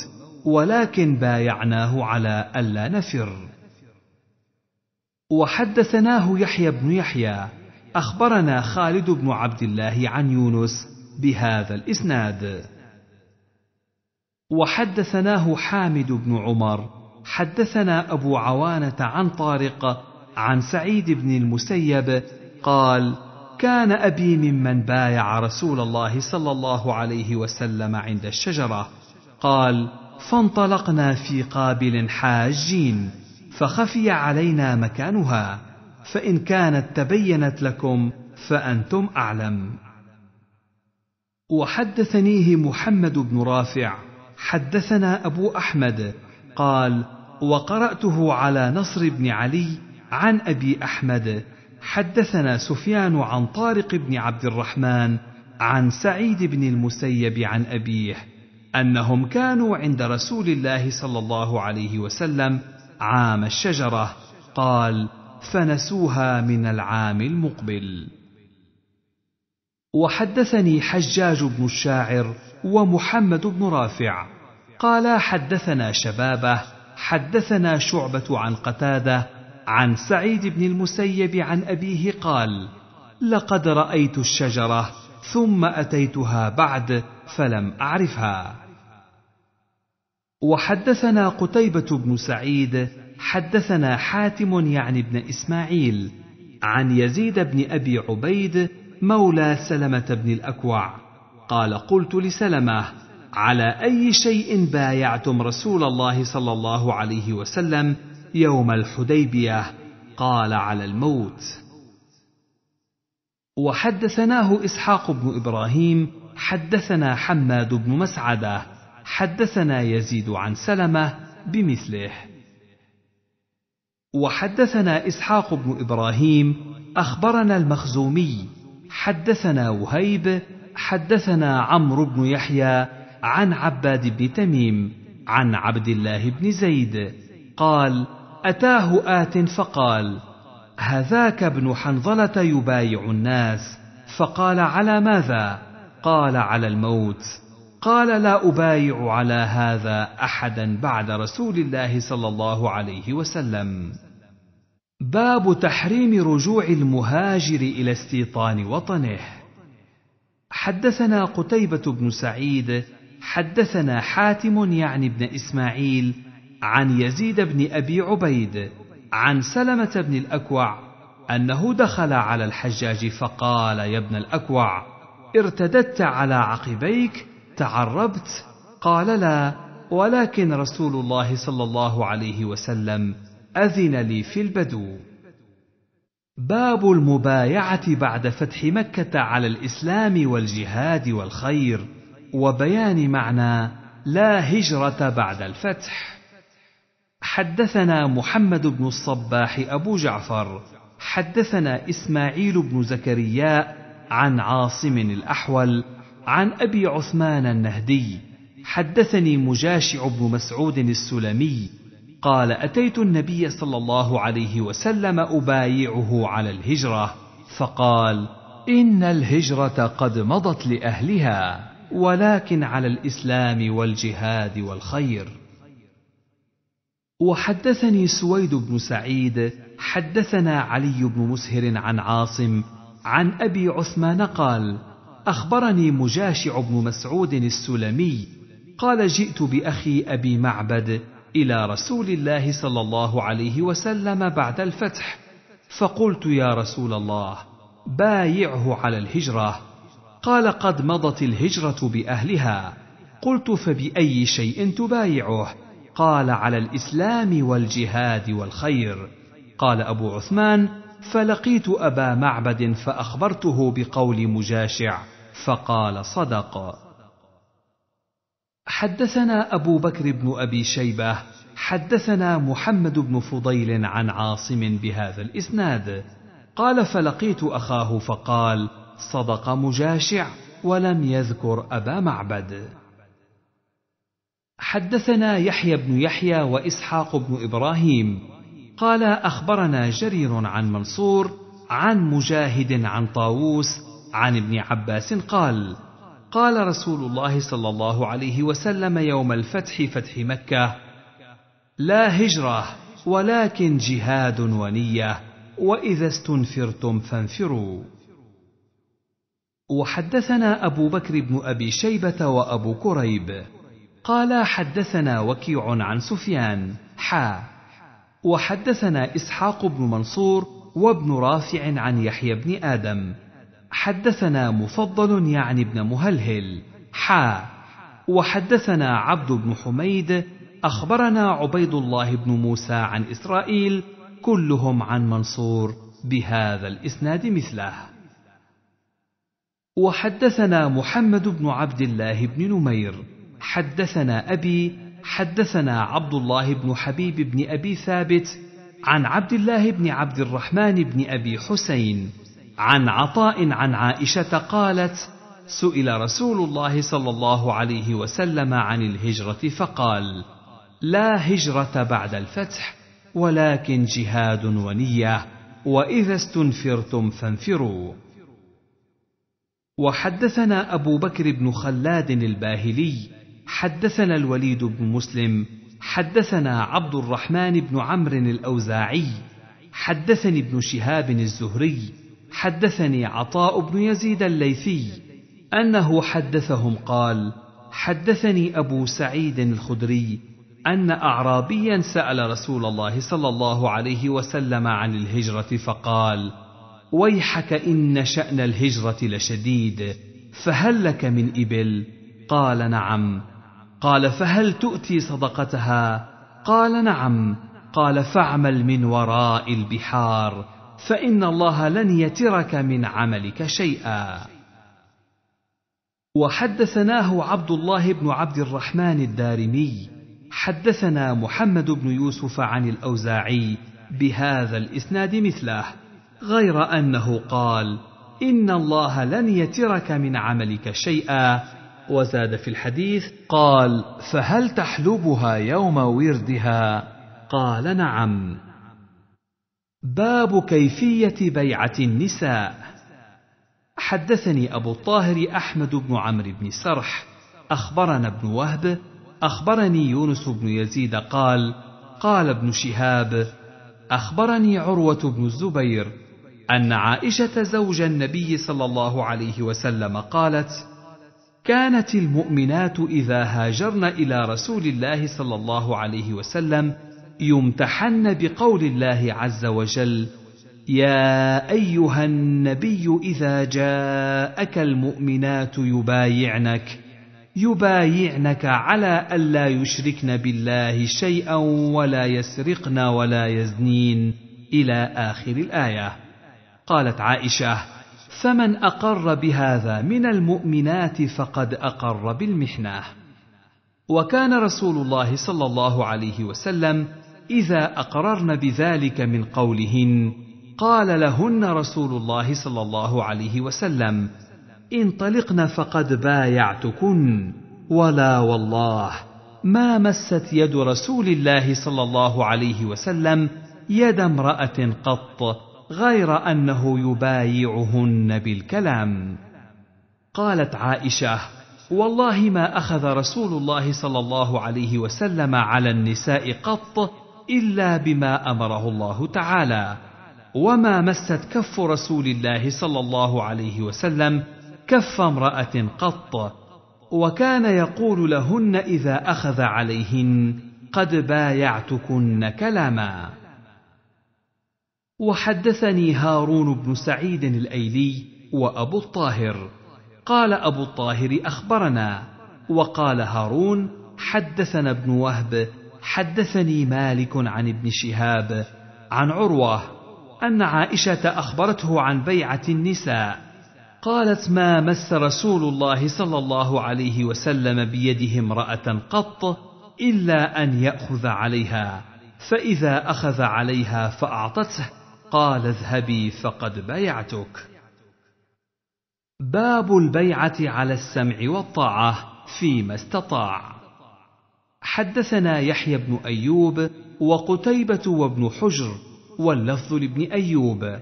ولكن بايعناه على الا نفر وحدثناه يحيى بن يحيى اخبرنا خالد بن عبد الله عن يونس بهذا الاسناد وحدثناه حامد بن عمر حدثنا ابو عوانه عن طارق عن سعيد بن المسيب قال كان ابي ممن بايع رسول الله صلى الله عليه وسلم عند الشجره قال فانطلقنا في قابل حاجين فخفي علينا مكانها فان كانت تبينت لكم فانتم اعلم وحدثنيه محمد بن رافع حدثنا ابو احمد قال وقراته على نصر بن علي عن ابي احمد حدثنا سفيان عن طارق بن عبد الرحمن عن سعيد بن المسيب عن ابيه انهم كانوا عند رسول الله صلى الله عليه وسلم عام الشجره قال فنسوها من العام المقبل وحدثني حجاج بن الشاعر ومحمد بن رافع قال حدثنا شبابه حدثنا شعبه عن قتاده عن سعيد بن المسيب عن ابيه قال لقد رايت الشجره ثم اتيتها بعد فلم اعرفها وحدثنا قتيبه بن سعيد حدثنا حاتم يعني بن اسماعيل عن يزيد بن ابي عبيد مولى سلمه بن الاكوع قال قلت لسلمه على اي شيء بايعتم رسول الله صلى الله عليه وسلم يوم الحديبيه قال على الموت وحدثناه اسحاق بن ابراهيم حدثنا حماد بن مسعده حدثنا يزيد عن سلمه بمثله وحدثنا اسحاق بن ابراهيم اخبرنا المخزومي حدثنا وهيب حدثنا عمرو بن يحيى عن عباد بن تميم عن عبد الله بن زيد قال اتاه ات فقال هذاك ابن حنظله يبايع الناس فقال على ماذا قال على الموت قال لا ابايع على هذا احدا بعد رسول الله صلى الله عليه وسلم باب تحريم رجوع المهاجر الى استيطان وطنه حدثنا قتيبه بن سعيد حدثنا حاتم يعني بن اسماعيل عن يزيد بن ابي عبيد عن سلمه بن الاكوع انه دخل على الحجاج فقال يا ابن الاكوع ارتددت على عقبيك تعربت قال لا ولكن رسول الله صلى الله عليه وسلم اذن لي في البدو باب المبايعه بعد فتح مكه على الاسلام والجهاد والخير وبيان معنى لا هجرة بعد الفتح حدثنا محمد بن الصباح أبو جعفر حدثنا إسماعيل بن زكريا عن عاصم الأحول عن أبي عثمان النهدي حدثني مجاشع بن مسعود السلمي قال أتيت النبي صلى الله عليه وسلم أبايعه على الهجرة فقال إن الهجرة قد مضت لأهلها ولكن على الاسلام والجهاد والخير وحدثني سويد بن سعيد حدثنا علي بن مسهر عن عاصم عن ابي عثمان قال اخبرني مجاشع بن مسعود السلمي قال جئت باخي ابي معبد الى رسول الله صلى الله عليه وسلم بعد الفتح فقلت يا رسول الله بايعه على الهجره قال قد مضت الهجره باهلها قلت فباي شيء تبايعه قال على الاسلام والجهاد والخير قال ابو عثمان فلقيت ابا معبد فاخبرته بقول مجاشع فقال صدق حدثنا ابو بكر بن ابي شيبه حدثنا محمد بن فضيل عن عاصم بهذا الاسناد قال فلقيت اخاه فقال صدق مجاشع ولم يذكر أبا معبد حدثنا يحيى بن يحيى وإسحاق بن إبراهيم قال أخبرنا جرير عن منصور عن مجاهد عن طاووس عن ابن عباس قال قال رسول الله صلى الله عليه وسلم يوم الفتح فتح مكة لا هجرة ولكن جهاد ونية وإذا استنفرتم فانفروا وحدثنا أبو بكر بن أبي شيبة وأبو كريب قال حدثنا وكيع عن سفيان حا وحدثنا إسحاق بن منصور وابن رافع عن يحيى بن آدم حدثنا مفضل يعني ابن مهلهل حا وحدثنا عبد بن حميد أخبرنا عبيد الله بن موسى عن إسرائيل كلهم عن منصور بهذا الإسناد مثله وحدثنا محمد بن عبد الله بن نمير حدثنا ابي حدثنا عبد الله بن حبيب بن ابي ثابت عن عبد الله بن عبد الرحمن بن ابي حسين عن عطاء عن عائشه قالت سئل رسول الله صلى الله عليه وسلم عن الهجره فقال لا هجره بعد الفتح ولكن جهاد ونيه واذا استنفرتم فانفروا وحدثنا أبو بكر بن خلاد الباهلي حدثنا الوليد بن مسلم حدثنا عبد الرحمن بن عمرو الأوزاعي حدثني ابن شهاب الزهري حدثني عطاء بن يزيد الليثي أنه حدثهم قال حدثني أبو سعيد الخدري أن أعرابيا سأل رسول الله صلى الله عليه وسلم عن الهجرة فقال: ويحك إن شأن الهجرة لشديد فهل لك من إبل؟ قال نعم قال فهل تؤتي صدقتها؟ قال نعم قال فاعمل من وراء البحار فإن الله لن يترك من عملك شيئا وحدثناه عبد الله بن عبد الرحمن الدارمي حدثنا محمد بن يوسف عن الأوزاعي بهذا الإسناد مثله غير انه قال ان الله لن يترك من عملك شيئا وزاد في الحديث قال فهل تحلبها يوم وردها قال نعم باب كيفيه بيعه النساء حدثني ابو الطاهر احمد بن عمرو بن سرح اخبرنا ابن وهب اخبرني يونس بن يزيد قال قال ابن شهاب اخبرني عروه بن الزبير ان عائشه زوج النبي صلى الله عليه وسلم قالت كانت المؤمنات اذا هاجرن الى رسول الله صلى الله عليه وسلم يمتحن بقول الله عز وجل يا ايها النبي اذا جاءك المؤمنات يبايعنك يبايعنك على الا يشركن بالله شيئا ولا يسرقن ولا يزنين الى اخر الايه قالت عائشه فمن اقر بهذا من المؤمنات فقد اقر بالمحنه وكان رسول الله صلى الله عليه وسلم اذا اقررن بذلك من قولهن قال لهن رسول الله صلى الله عليه وسلم انطلقن فقد بايعتكن ولا والله ما مست يد رسول الله صلى الله عليه وسلم يد امراه قط غير انه يبايعهن بالكلام قالت عائشه والله ما اخذ رسول الله صلى الله عليه وسلم على النساء قط الا بما امره الله تعالى وما مست كف رسول الله صلى الله عليه وسلم كف امراه قط وكان يقول لهن اذا اخذ عليهن قد بايعتكن كلاما وحدثني هارون بن سعيد الايلي وابو الطاهر قال ابو الطاهر اخبرنا وقال هارون حدثنا ابن وهب حدثني مالك عن ابن شهاب عن عروه ان عائشه اخبرته عن بيعه النساء قالت ما مس رسول الله صلى الله عليه وسلم بيده امراه قط الا ان ياخذ عليها فاذا اخذ عليها فاعطته قال اذهبي فقد بيعتك باب البيعه على السمع والطاعه فيما استطاع حدثنا يحيى بن ايوب وقتيبه وابن حجر واللفظ لابن ايوب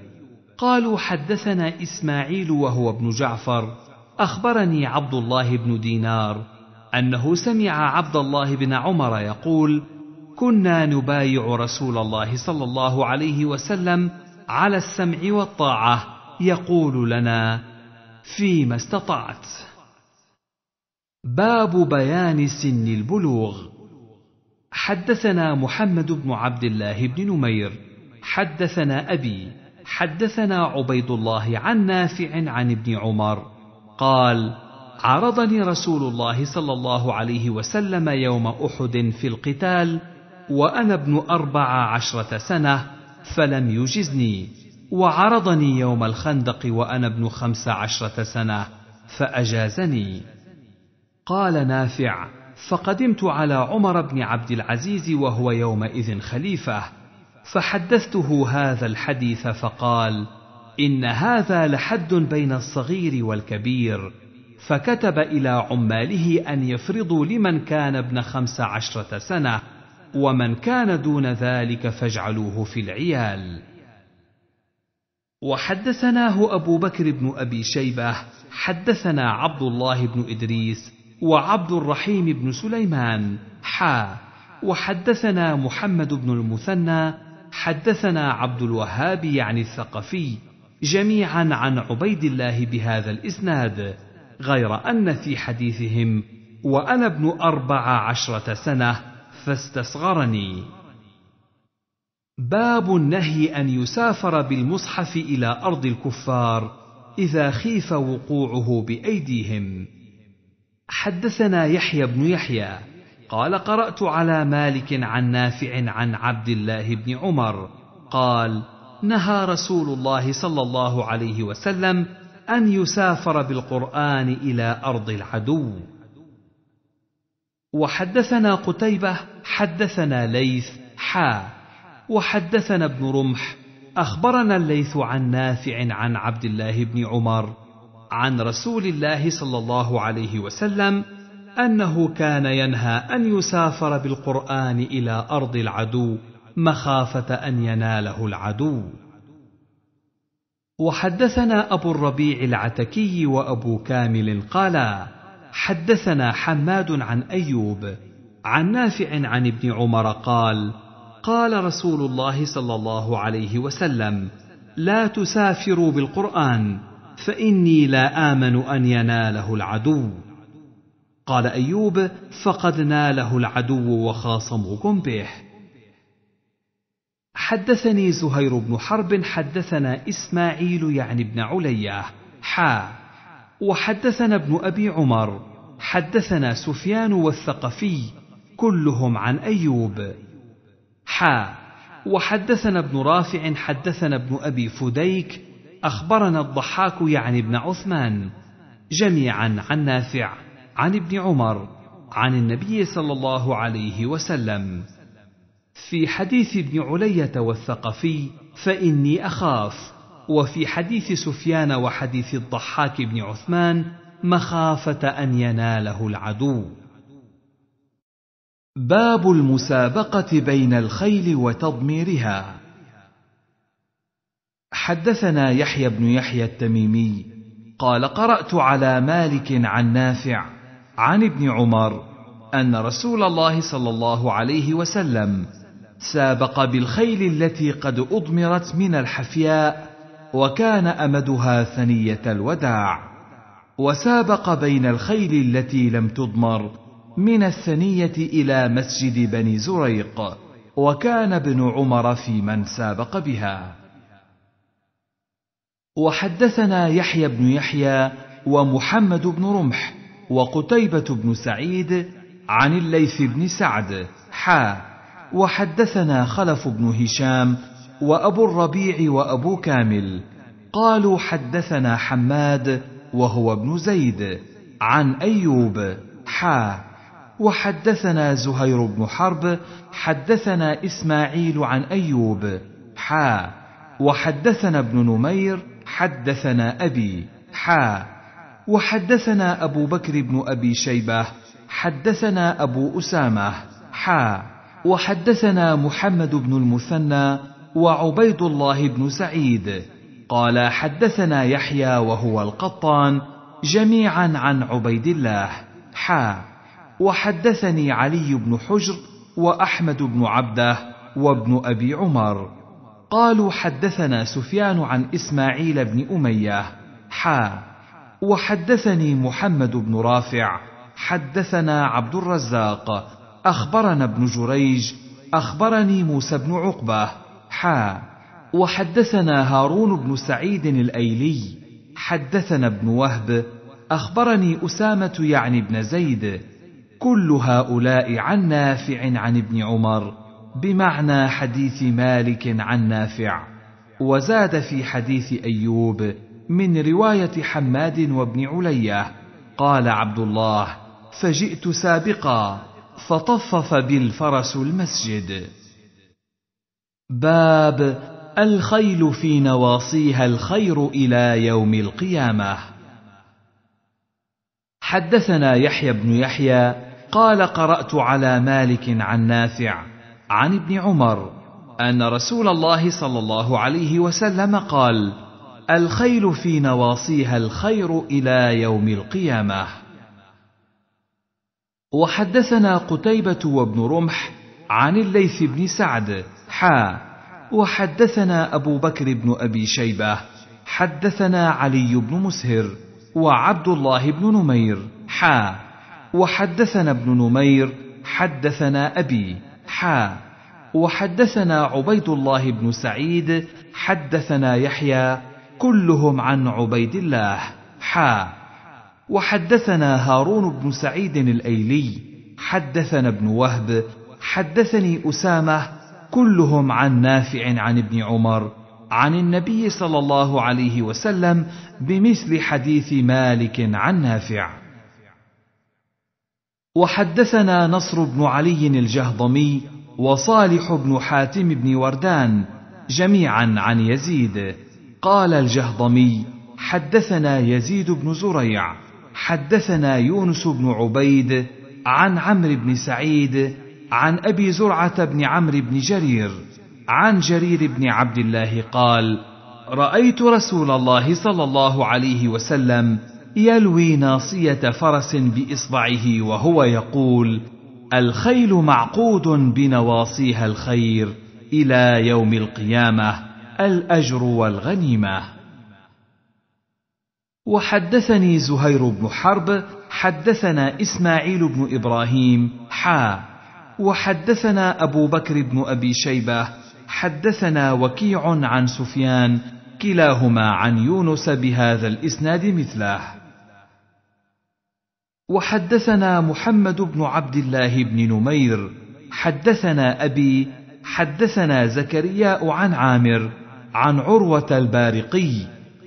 قالوا حدثنا اسماعيل وهو ابن جعفر اخبرني عبد الله بن دينار انه سمع عبد الله بن عمر يقول كنا نبايع رسول الله صلى الله عليه وسلم على السمع والطاعه يقول لنا فيما استطعت باب بيان سن البلوغ حدثنا محمد بن عبد الله بن نمير حدثنا ابي حدثنا عبيد الله عن نافع عن ابن عمر قال عرضني رسول الله صلى الله عليه وسلم يوم احد في القتال وأنا ابن أربع عشرة سنة فلم يجزني وعرضني يوم الخندق وأنا ابن خمس عشرة سنة فأجازني قال نافع فقدمت على عمر بن عبد العزيز وهو يومئذ خليفة فحدثته هذا الحديث فقال إن هذا لحد بين الصغير والكبير فكتب إلى عماله أن يفرضوا لمن كان ابن خمس عشرة سنة ومن كان دون ذلك فاجعلوه في العيال وحدثناه ابو بكر بن ابي شيبه حدثنا عبد الله بن ادريس وعبد الرحيم بن سليمان حا وحدثنا محمد بن المثنى حدثنا عبد الوهاب يعني الثقفي جميعا عن عبيد الله بهذا الاسناد غير ان في حديثهم وانا ابن اربع عشره سنه فاستصغرني باب النهي ان يسافر بالمصحف الى ارض الكفار اذا خيف وقوعه بايديهم حدثنا يحيى بن يحيى قال قرات على مالك عن نافع عن عبد الله بن عمر قال نهى رسول الله صلى الله عليه وسلم ان يسافر بالقران الى ارض العدو وحدثنا قتيبة حدثنا ليث حا وحدثنا ابن رمح أخبرنا الليث عن نافع عن عبد الله بن عمر عن رسول الله صلى الله عليه وسلم أنه كان ينهى أن يسافر بالقرآن إلى أرض العدو مخافة أن يناله العدو. وحدثنا أبو الربيع العتكي وأبو كامل قالا: حدثنا حماد عن ايوب عن نافع عن ابن عمر قال قال رسول الله صلى الله عليه وسلم لا تسافروا بالقران فاني لا امن ان يناله العدو قال ايوب فقد ناله العدو وخاصموكم به حدثني زهير بن حرب حدثنا اسماعيل يعني ابن علية حا وحدثنا ابن ابي عمر حدثنا سفيان والثقفي كلهم عن ايوب حا وحدثنا ابن رافع حدثنا ابن ابي فديك اخبرنا الضحاك يعني ابن عثمان جميعا عن نافع عن ابن عمر عن النبي صلى الله عليه وسلم في حديث ابن عليه والثقفي فاني اخاف وفي حديث سفيان وحديث الضحاك بن عثمان مخافه ان يناله العدو باب المسابقه بين الخيل وتضميرها حدثنا يحيى بن يحيى التميمي قال قرات على مالك عن نافع عن ابن عمر ان رسول الله صلى الله عليه وسلم سابق بالخيل التي قد اضمرت من الحفياء وكان امدها ثنيه الوداع وسابق بين الخيل التي لم تضمر من الثنيه الى مسجد بني زريق وكان ابن عمر في من سابق بها وحدثنا يحيى بن يحيى ومحمد بن رمح وقتيبة بن سعيد عن الليث بن سعد حا وحدثنا خلف بن هشام وابو الربيع وابو كامل قالوا حدثنا حماد وهو ابن زيد عن ايوب حا وحدثنا زهير بن حرب حدثنا اسماعيل عن ايوب حا وحدثنا ابن نمير حدثنا ابي حا وحدثنا ابو بكر بن ابي شيبه حدثنا ابو اسامه حا وحدثنا محمد بن المثنى وعبيد الله بن سعيد قال حدثنا يحيى وهو القطان جميعا عن عبيد الله حا وحدثني علي بن حجر واحمد بن عبده وابن ابي عمر قالوا حدثنا سفيان عن اسماعيل بن اميه حا وحدثني محمد بن رافع حدثنا عبد الرزاق اخبرنا ابن جريج اخبرني موسى بن عقبه حا وحدثنا هارون بن سعيد الايلي حدثنا ابن وهب اخبرني اسامه يعني ابن زيد كل هؤلاء عن نافع عن ابن عمر بمعنى حديث مالك عن نافع وزاد في حديث ايوب من روايه حماد وابن عليه قال عبد الله فجئت سابقا فطفف بالفرس المسجد باب الخيل في نواصيها الخير الى يوم القيامه حدثنا يحيى بن يحيى قال قرات على مالك عن نافع عن ابن عمر ان رسول الله صلى الله عليه وسلم قال الخيل في نواصيها الخير الى يوم القيامه وحدثنا قتيبه وابن رمح عن الليث بن سعد حا وحدثنا أبو بكر بن أبي شيبة حدثنا علي بن مسهر وعبد الله بن نمير حا وحدثنا ابن نمير حدثنا أبي حا وحدثنا عبيد الله بن سعيد حدثنا يحيى كلهم عن عبيد الله حا وحدثنا هارون بن سعيد الايلي حدثنا ابن وهب حدثني اسامه كلهم عن نافع عن ابن عمر عن النبي صلى الله عليه وسلم بمثل حديث مالك عن نافع وحدثنا نصر بن علي الجهضمي وصالح بن حاتم بن وردان جميعا عن يزيد قال الجهضمي حدثنا يزيد بن زريع حدثنا يونس بن عبيد عن عمرو بن سعيد عن أبي زرعة بن عمرو بن جرير عن جرير بن عبد الله قال رأيت رسول الله صلى الله عليه وسلم يلوي ناصية فرس بإصبعه وهو يقول الخيل معقود بنواصيها الخير إلى يوم القيامة الأجر والغنيمة وحدثني زهير بن حرب حدثنا إسماعيل بن إبراهيم حا وحدثنا ابو بكر بن ابي شيبه حدثنا وكيع عن سفيان كلاهما عن يونس بهذا الاسناد مثله وحدثنا محمد بن عبد الله بن نمير حدثنا ابي حدثنا زكرياء عن عامر عن عروه البارقي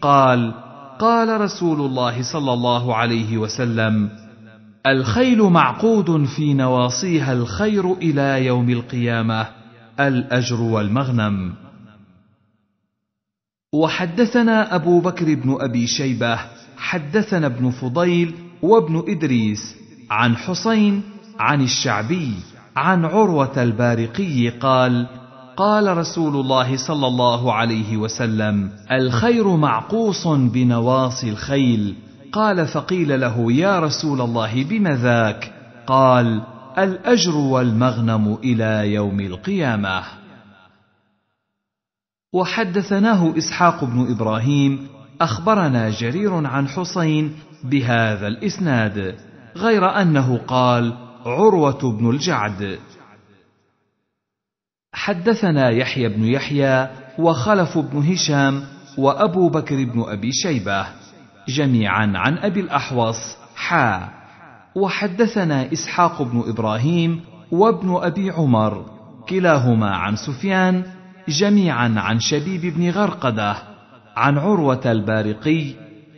قال قال رسول الله صلى الله عليه وسلم الخيل معقود في نواصيها الخير إلى يوم القيامة الأجر والمغنم وحدثنا أبو بكر بن أبي شيبة حدثنا ابن فضيل وابن إدريس عن حسين عن الشعبي عن عروة البارقي قال قال رسول الله صلى الله عليه وسلم الخير معقوص بنواصي الخيل قال فقيل له يا رسول الله بم ذاك قال الاجر والمغنم الى يوم القيامه وحدثناه اسحاق بن ابراهيم اخبرنا جرير عن حسين بهذا الاسناد غير انه قال عروه بن الجعد حدثنا يحيى بن يحيى وخلف بن هشام وابو بكر بن ابي شيبه جميعا عن أبي الأحوص حا وحدثنا إسحاق بن إبراهيم وابن أبي عمر كلاهما عن سفيان جميعا عن شبيب بن غرقده عن عروة البارقي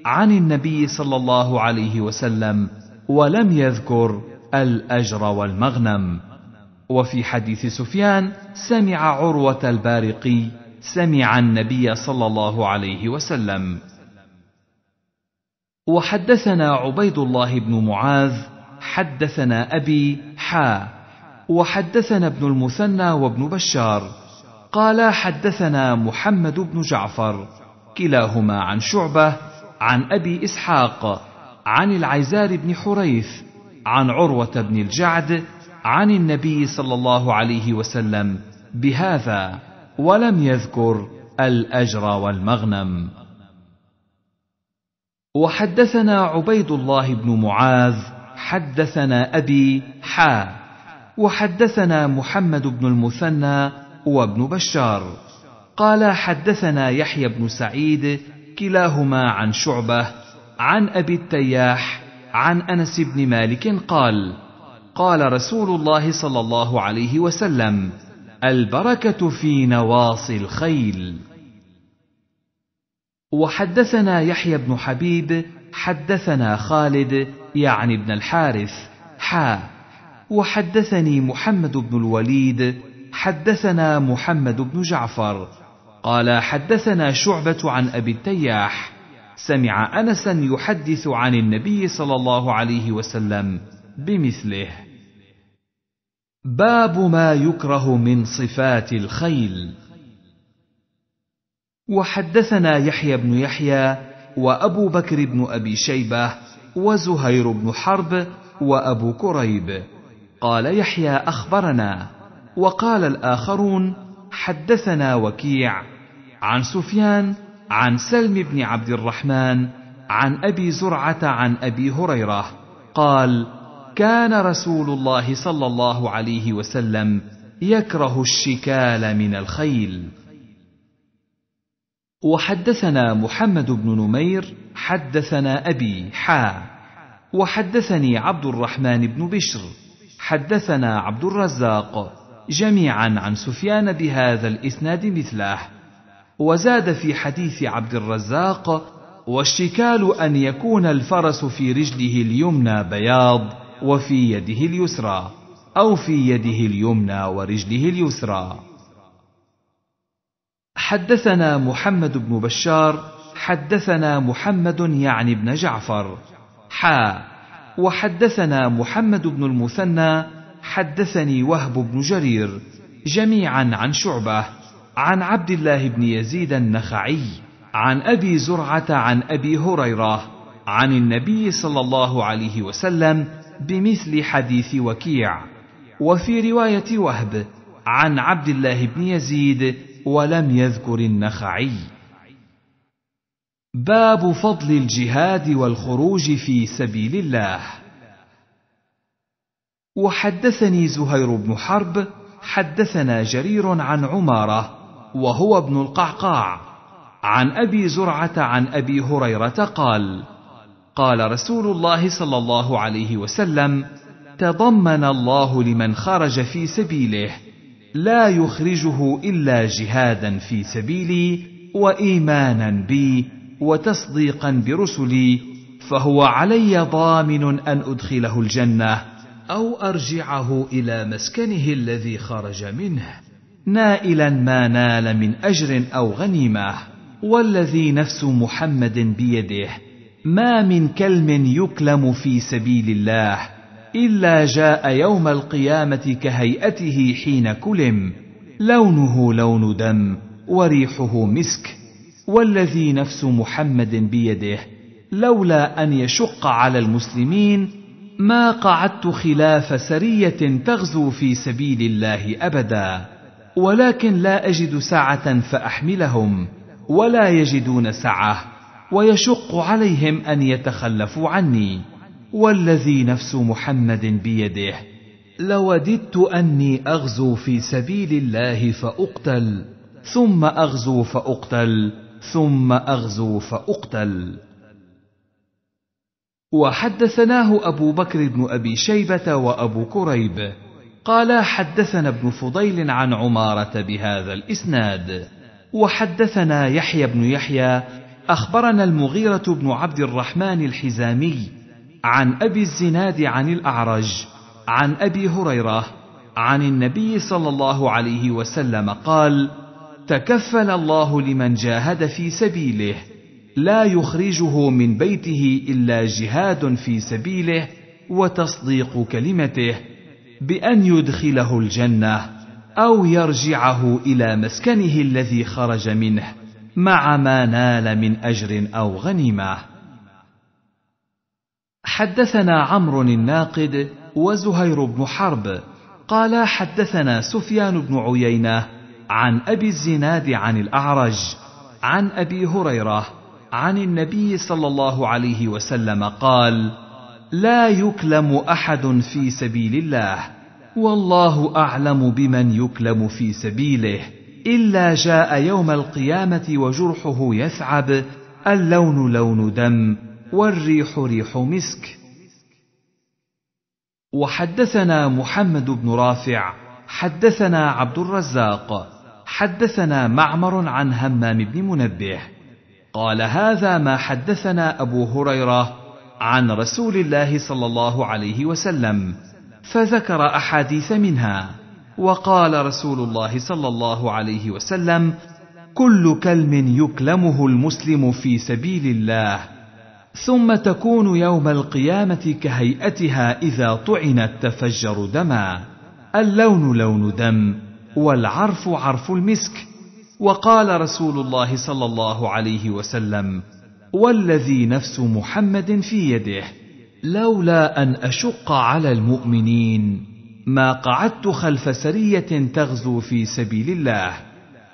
عن النبي صلى الله عليه وسلم ولم يذكر الأجر والمغنم وفي حديث سفيان سمع عروة البارقي سمع النبي صلى الله عليه وسلم وحدثنا عبيد الله بن معاذ حدثنا أبي حا وحدثنا ابن المثنى وابن بشار قالا حدثنا محمد بن جعفر كلاهما عن شعبة عن أبي إسحاق عن العزار بن حريث عن عروة بن الجعد عن النبي صلى الله عليه وسلم بهذا ولم يذكر الأجر والمغنم وحدثنا عبيد الله بن معاذ حدثنا ابي حا وحدثنا محمد بن المثنى وابن بشار قال حدثنا يحيى بن سعيد كلاهما عن شعبه عن ابي التياح عن انس بن مالك قال قال رسول الله صلى الله عليه وسلم البركه في نواصي الخيل وحدثنا يحيى بن حبيب حدثنا خالد يعني ابن الحارث حا وحدثني محمد بن الوليد حدثنا محمد بن جعفر قال حدثنا شعبة عن أبي التياح سمع أنسا يحدث عن النبي صلى الله عليه وسلم بمثله باب ما يكره من صفات الخيل وحدثنا يحيى بن يحيى وابو بكر بن ابي شيبه وزهير بن حرب وابو كريب قال يحيى اخبرنا وقال الاخرون حدثنا وكيع عن سفيان عن سلم بن عبد الرحمن عن ابي زرعه عن ابي هريره قال كان رسول الله صلى الله عليه وسلم يكره الشكال من الخيل وحدثنا محمد بن نمير حدثنا أبي حا وحدثني عبد الرحمن بن بشر حدثنا عبد الرزاق جميعا عن سفيان بهذا الإسناد مثله وزاد في حديث عبد الرزاق والشكال أن يكون الفرس في رجله اليمنى بياض وفي يده اليسرى أو في يده اليمنى ورجله اليسرى حدثنا محمد بن بشار حدثنا محمد يعني بن جعفر حا وحدثنا محمد بن المثنى حدثني وهب بن جرير جميعا عن شعبه عن عبد الله بن يزيد النخعي عن ابي زرعه عن ابي هريره عن النبي صلى الله عليه وسلم بمثل حديث وكيع وفي روايه وهب عن عبد الله بن يزيد ولم يذكر النخعي باب فضل الجهاد والخروج في سبيل الله وحدثني زهير بن حرب حدثنا جرير عن عماره وهو ابن القعقاع عن ابي زرعه عن ابي هريره قال قال رسول الله صلى الله عليه وسلم تضمن الله لمن خرج في سبيله لا يخرجه الا جهادا في سبيلي وايمانا بي وتصديقا برسلي فهو علي ضامن ان ادخله الجنه او ارجعه الى مسكنه الذي خرج منه نائلا ما نال من اجر او غنيمه والذي نفس محمد بيده ما من كلم يكلم في سبيل الله الا جاء يوم القيامه كهيئته حين كلم لونه لون دم وريحه مسك والذي نفس محمد بيده لولا ان يشق على المسلمين ما قعدت خلاف سريه تغزو في سبيل الله ابدا ولكن لا اجد سعه فاحملهم ولا يجدون سعه ويشق عليهم ان يتخلفوا عني والذي نفس محمد بيده لوددت اني اغزو في سبيل الله فاقتل ثم اغزو فاقتل ثم اغزو فاقتل وحدثناه ابو بكر بن ابي شيبه وابو كريب قالا حدثنا ابن فضيل عن عماره بهذا الاسناد وحدثنا يحيى بن يحيى اخبرنا المغيره بن عبد الرحمن الحزامي عن أبي الزناد عن الأعرج عن أبي هريرة عن النبي صلى الله عليه وسلم قال تكفل الله لمن جاهد في سبيله لا يخرجه من بيته إلا جهاد في سبيله وتصديق كلمته بأن يدخله الجنة أو يرجعه إلى مسكنه الذي خرج منه مع ما نال من أجر أو غنيمه حدثنا عمرو الناقد وزهير بن حرب قالا حدثنا سفيان بن عيينه عن ابي الزناد عن الاعرج عن ابي هريره عن النبي صلى الله عليه وسلم قال لا يكلم احد في سبيل الله والله اعلم بمن يكلم في سبيله الا جاء يوم القيامه وجرحه يثعب اللون لون دم والريح ريح مسك وحدثنا محمد بن رافع حدثنا عبد الرزاق حدثنا معمر عن همام بن منبه قال هذا ما حدثنا ابو هريره عن رسول الله صلى الله عليه وسلم فذكر احاديث منها وقال رسول الله صلى الله عليه وسلم كل كلم يكلمه المسلم في سبيل الله ثم تكون يوم القيامه كهيئتها اذا طعنت تفجر دما اللون لون دم والعرف عرف المسك وقال رسول الله صلى الله عليه وسلم والذي نفس محمد في يده لولا ان اشق على المؤمنين ما قعدت خلف سريه تغزو في سبيل الله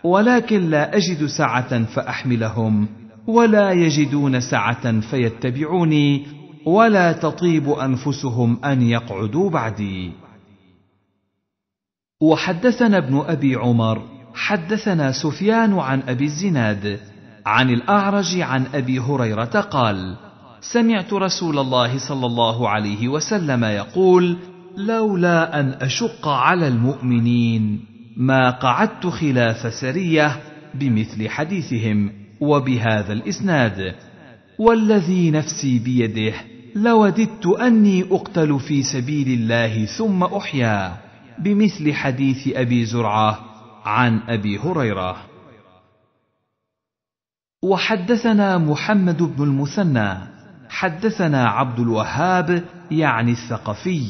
ولكن لا اجد سعه فاحملهم ولا يجدون سعه فيتبعوني ولا تطيب انفسهم ان يقعدوا بعدي وحدثنا ابن ابي عمر حدثنا سفيان عن ابي الزناد عن الاعرج عن ابي هريره قال سمعت رسول الله صلى الله عليه وسلم يقول لولا ان اشق على المؤمنين ما قعدت خلاف سريه بمثل حديثهم وبهذا الاسناد والذي نفسي بيده لوددت اني اقتل في سبيل الله ثم احيا بمثل حديث ابي زرعه عن ابي هريره وحدثنا محمد بن المثنى حدثنا عبد الوهاب يعني الثقفي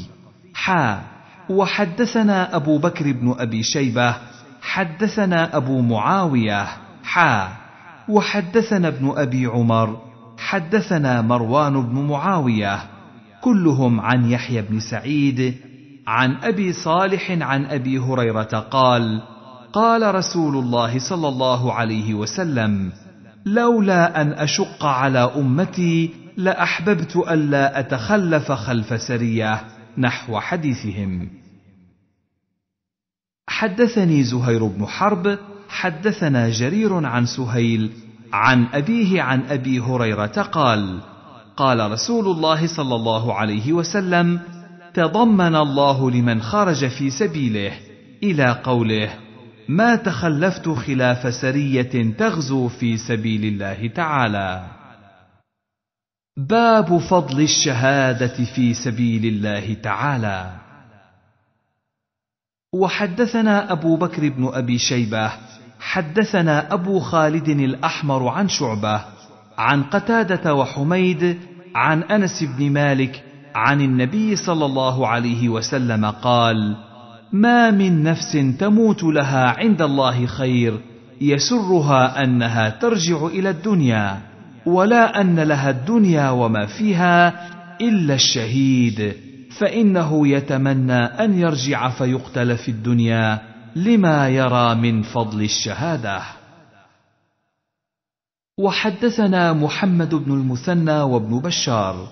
حا وحدثنا ابو بكر بن ابي شيبه حدثنا ابو معاويه حا وحدثنا ابن ابي عمر حدثنا مروان بن معاويه كلهم عن يحيى بن سعيد عن ابي صالح عن ابي هريره قال قال رسول الله صلى الله عليه وسلم لولا ان اشق على امتي لاحببت الا اتخلف خلف سريه نحو حديثهم حدثني زهير بن حرب حدثنا جرير عن سهيل عن أبيه عن أبي هريرة قال: قال رسول الله صلى الله عليه وسلم: تضمن الله لمن خرج في سبيله إلى قوله: ما تخلفت خلاف سرية تغزو في سبيل الله تعالى. باب فضل الشهادة في سبيل الله تعالى. وحدثنا أبو بكر بن أبي شيبة حدثنا ابو خالد الاحمر عن شعبه عن قتاده وحميد عن انس بن مالك عن النبي صلى الله عليه وسلم قال ما من نفس تموت لها عند الله خير يسرها انها ترجع الى الدنيا ولا ان لها الدنيا وما فيها الا الشهيد فانه يتمنى ان يرجع فيقتل في الدنيا لما يرى من فضل الشهاده وحدثنا محمد بن المثنى وابن بشار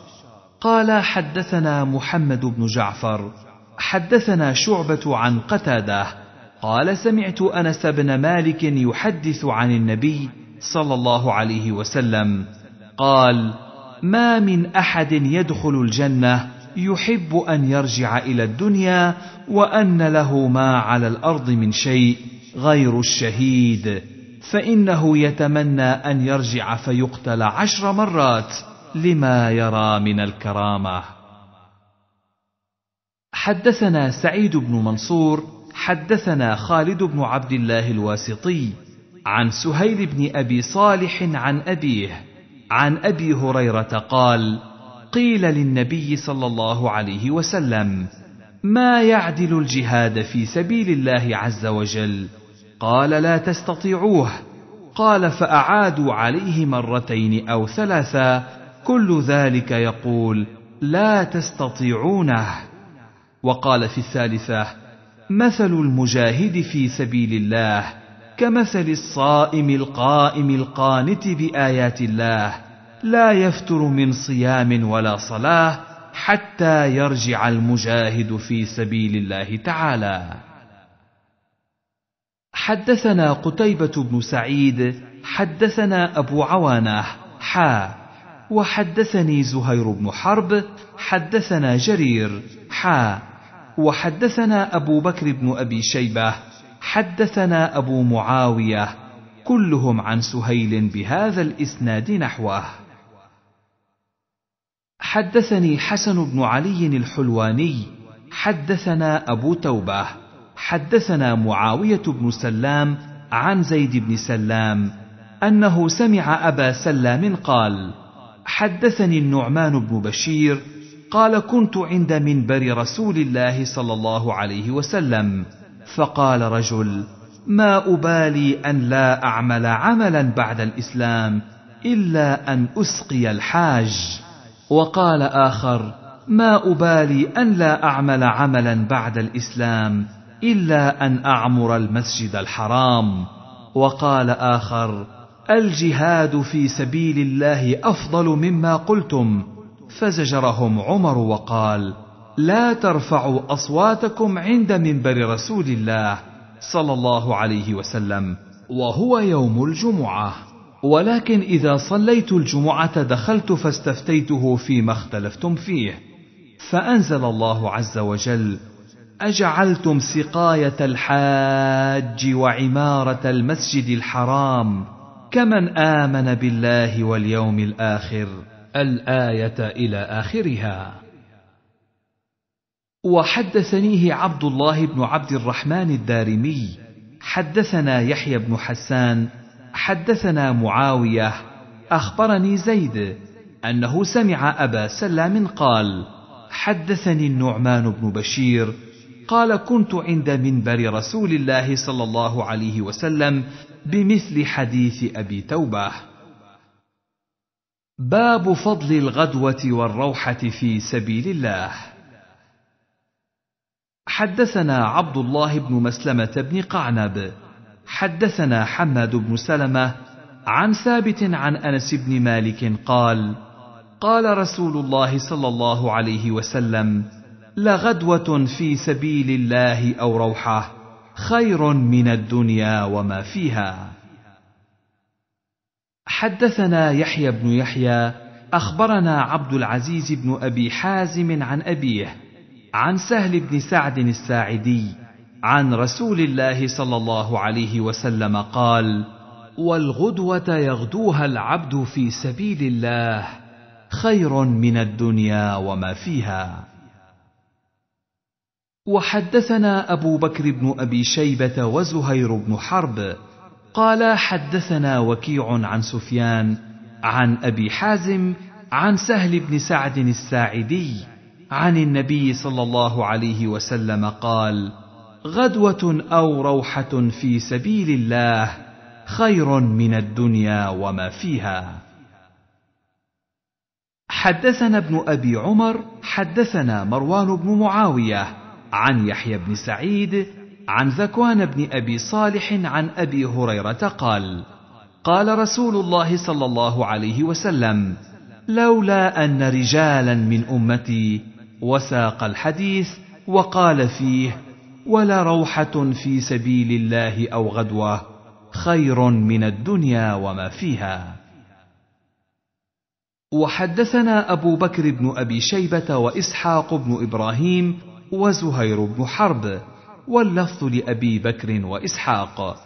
قال حدثنا محمد بن جعفر حدثنا شعبه عن قتاده قال سمعت انس بن مالك يحدث عن النبي صلى الله عليه وسلم قال ما من احد يدخل الجنه يحب ان يرجع الى الدنيا وان له ما على الارض من شيء غير الشهيد فانه يتمنى ان يرجع فيقتل عشر مرات لما يرى من الكرامه حدثنا سعيد بن منصور حدثنا خالد بن عبد الله الواسطي عن سهيل بن ابي صالح عن ابيه عن ابي هريره قال قيل للنبي صلى الله عليه وسلم ما يعدل الجهاد في سبيل الله عز وجل قال لا تستطيعوه قال فاعادوا عليه مرتين او ثلاثا كل ذلك يقول لا تستطيعونه وقال في الثالثه مثل المجاهد في سبيل الله كمثل الصائم القائم القانت بايات الله لا يفتر من صيام ولا صلاه حتى يرجع المجاهد في سبيل الله تعالى حدثنا قتيبه بن سعيد حدثنا ابو عوانه حا وحدثني زهير بن حرب حدثنا جرير حا وحدثنا ابو بكر بن ابي شيبه حدثنا ابو معاويه كلهم عن سهيل بهذا الاسناد نحوه حدثني حسن بن علي الحلواني حدثنا ابو توبه حدثنا معاويه بن سلام عن زيد بن سلام انه سمع ابا سلام قال حدثني النعمان بن بشير قال كنت عند منبر رسول الله صلى الله عليه وسلم فقال رجل ما ابالي ان لا اعمل عملا بعد الاسلام الا ان اسقي الحاج وقال آخر ما أبالي أن لا أعمل عملا بعد الإسلام إلا أن أعمر المسجد الحرام وقال آخر الجهاد في سبيل الله أفضل مما قلتم فزجرهم عمر وقال لا ترفعوا أصواتكم عند منبر رسول الله صلى الله عليه وسلم وهو يوم الجمعه ولكن إذا صليت الجمعة دخلت فاستفتيته فيما اختلفتم فيه، فأنزل الله عز وجل: أجعلتم سقاية الحاج وعمارة المسجد الحرام كمن آمن بالله واليوم الآخر، الآية إلى آخرها. وحدثنيه عبد الله بن عبد الرحمن الدارمي، حدثنا يحيى بن حسان حدثنا معاويه اخبرني زيد انه سمع ابا سلام قال حدثني النعمان بن بشير قال كنت عند منبر رسول الله صلى الله عليه وسلم بمثل حديث ابي توبه باب فضل الغدوه والروحه في سبيل الله حدثنا عبد الله بن مسلمه بن قعنب حدثنا حماد بن سلمه عن ثابت عن انس بن مالك قال قال رسول الله صلى الله عليه وسلم لغدوه في سبيل الله او روحه خير من الدنيا وما فيها حدثنا يحيى بن يحيى اخبرنا عبد العزيز بن ابي حازم عن ابيه عن سهل بن سعد الساعدي عن رسول الله صلى الله عليه وسلم قال والغدوه يغدوها العبد في سبيل الله خير من الدنيا وما فيها وحدثنا ابو بكر بن ابي شيبه وزهير بن حرب قال حدثنا وكيع عن سفيان عن ابي حازم عن سهل بن سعد الساعدي عن النبي صلى الله عليه وسلم قال غدوه او روحه في سبيل الله خير من الدنيا وما فيها حدثنا ابن ابي عمر حدثنا مروان بن معاويه عن يحيى بن سعيد عن ذكوان بن ابي صالح عن ابي هريره قال قال رسول الله صلى الله عليه وسلم لولا ان رجالا من امتي وساق الحديث وقال فيه ولا روحه في سبيل الله او غدوه خير من الدنيا وما فيها وحدثنا ابو بكر بن ابي شيبه واسحاق بن ابراهيم وزهير بن حرب واللفظ لابي بكر واسحاق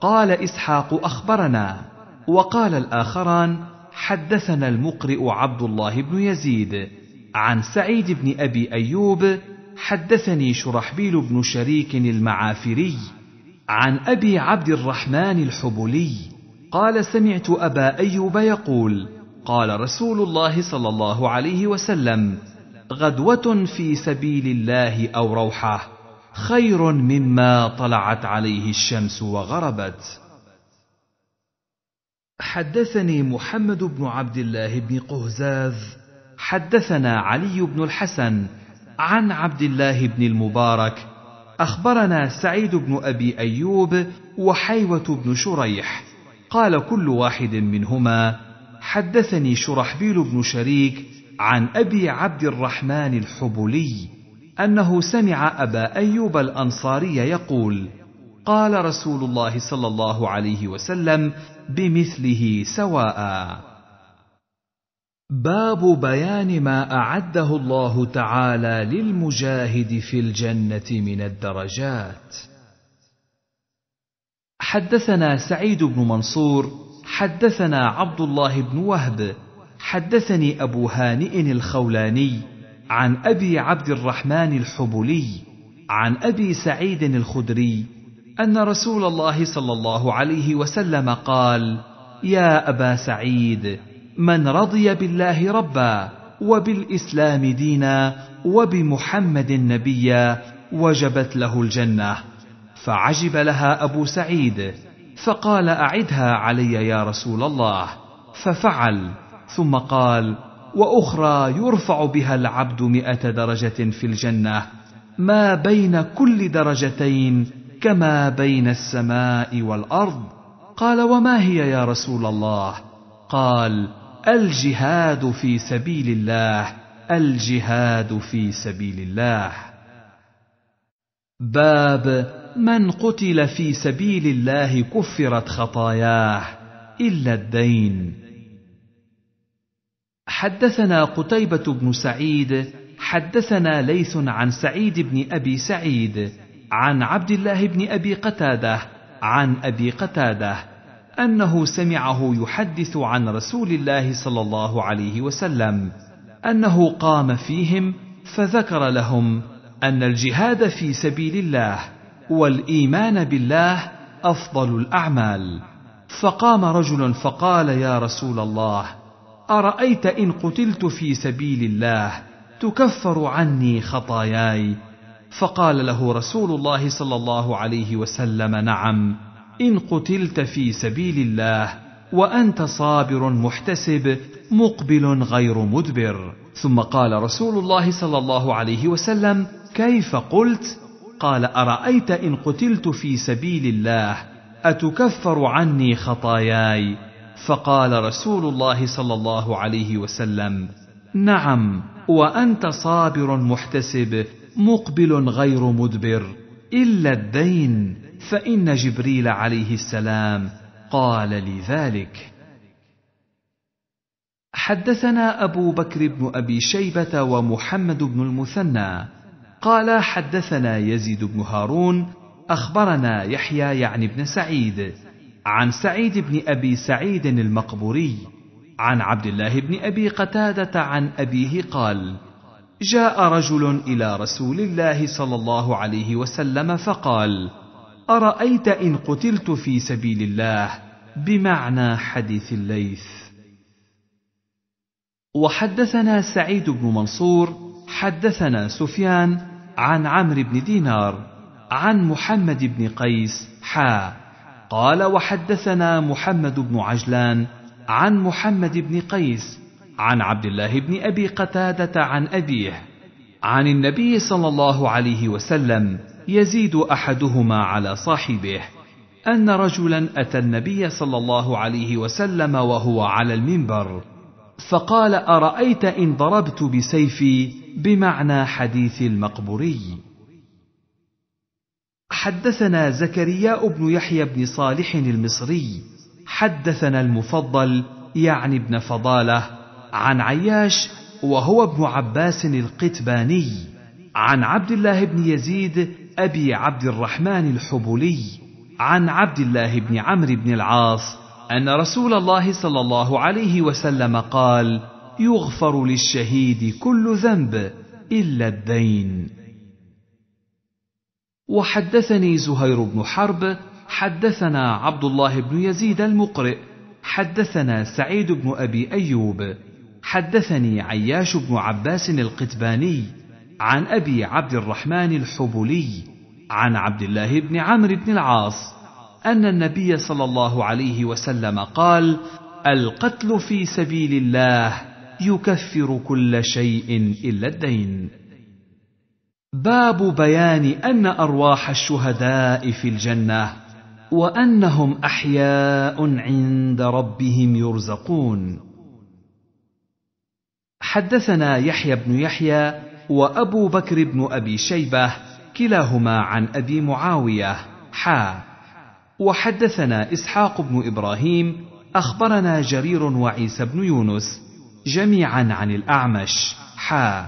قال اسحاق اخبرنا وقال الاخران حدثنا المقرئ عبد الله بن يزيد عن سعيد بن ابي ايوب حدثني شرحبيل بن شريك المعافري عن ابي عبد الرحمن الحبلي قال سمعت ابا ايوب يقول قال رسول الله صلى الله عليه وسلم غدوه في سبيل الله او روحه خير مما طلعت عليه الشمس وغربت حدثني محمد بن عبد الله بن قهزاز حدثنا علي بن الحسن عن عبد الله بن المبارك اخبرنا سعيد بن ابي ايوب وحيوه بن شريح قال كل واحد منهما حدثني شرحبيل بن شريك عن ابي عبد الرحمن الحبلي انه سمع ابا ايوب الانصاري يقول قال رسول الله صلى الله عليه وسلم بمثله سواء باب بيان ما اعده الله تعالى للمجاهد في الجنه من الدرجات حدثنا سعيد بن منصور حدثنا عبد الله بن وهب حدثني ابو هانئ الخولاني عن ابي عبد الرحمن الحبلي عن ابي سعيد الخدري ان رسول الله صلى الله عليه وسلم قال يا ابا سعيد من رضي بالله ربا وبالاسلام دينا وبمحمد نبيا وجبت له الجنه فعجب لها ابو سعيد فقال اعدها علي يا رسول الله ففعل ثم قال واخرى يرفع بها العبد مائه درجه في الجنه ما بين كل درجتين كما بين السماء والارض قال وما هي يا رسول الله قال الجهاد في سبيل الله الجهاد في سبيل الله باب من قتل في سبيل الله كفرت خطاياه الا الدين حدثنا قتيبه بن سعيد حدثنا ليث عن سعيد بن ابي سعيد عن عبد الله بن ابي قتاده عن ابي قتاده انه سمعه يحدث عن رسول الله صلى الله عليه وسلم انه قام فيهم فذكر لهم ان الجهاد في سبيل الله والايمان بالله افضل الاعمال فقام رجل فقال يا رسول الله ارايت ان قتلت في سبيل الله تكفر عني خطاياي فقال له رسول الله صلى الله عليه وسلم نعم ان قتلت في سبيل الله وانت صابر محتسب مقبل غير مدبر ثم قال رسول الله صلى الله عليه وسلم كيف قلت قال ارايت ان قتلت في سبيل الله اتكفر عني خطاياي فقال رسول الله صلى الله عليه وسلم نعم وانت صابر محتسب مقبل غير مدبر الا الدين فان جبريل عليه السلام قال لذلك حدثنا ابو بكر بن ابي شيبه ومحمد بن المثنى قال حدثنا يزيد بن هارون اخبرنا يحيى يعني بن سعيد عن سعيد بن ابي سعيد المقبوري عن عبد الله بن ابي قتاده عن ابيه قال جاء رجل الى رسول الله صلى الله عليه وسلم فقال ارايت ان قتلت في سبيل الله بمعنى حديث الليث وحدثنا سعيد بن منصور حدثنا سفيان عن عمرو بن دينار عن محمد بن قيس حا قال وحدثنا محمد بن عجلان عن محمد بن قيس عن عبد الله بن ابي قتاده عن ابيه عن النبي صلى الله عليه وسلم يزيد احدهما على صاحبه ان رجلا اتى النبي صلى الله عليه وسلم وهو على المنبر فقال ارايت ان ضربت بسيفي بمعنى حديث المقبوري حدثنا زكريا بن يحيى بن صالح المصري حدثنا المفضل يعني ابن فضاله عن عياش وهو ابن عباس القتباني عن عبد الله بن يزيد أبي عبد الرحمن الحبولي عن عبد الله بن عمرو بن العاص أن رسول الله صلى الله عليه وسلم قال: يغفر للشهيد كل ذنب إلا الدين. وحدثني زهير بن حرب حدثنا عبد الله بن يزيد المقرئ حدثنا سعيد بن أبي أيوب حدثني عياش بن عباس القتباني عن أبي عبد الرحمن الحبلي عن عبد الله بن عمرو بن العاص أن النبي صلى الله عليه وسلم قال: القتل في سبيل الله يكفر كل شيء إلا الدين. باب بيان أن أرواح الشهداء في الجنة وأنهم أحياء عند ربهم يرزقون. حدثنا يحيى بن يحيى وأبو بكر بن أبي شيبة كلاهما عن أبي معاوية حا وحدثنا إسحاق بن إبراهيم أخبرنا جرير وعيسى بن يونس جميعا عن الأعمش حا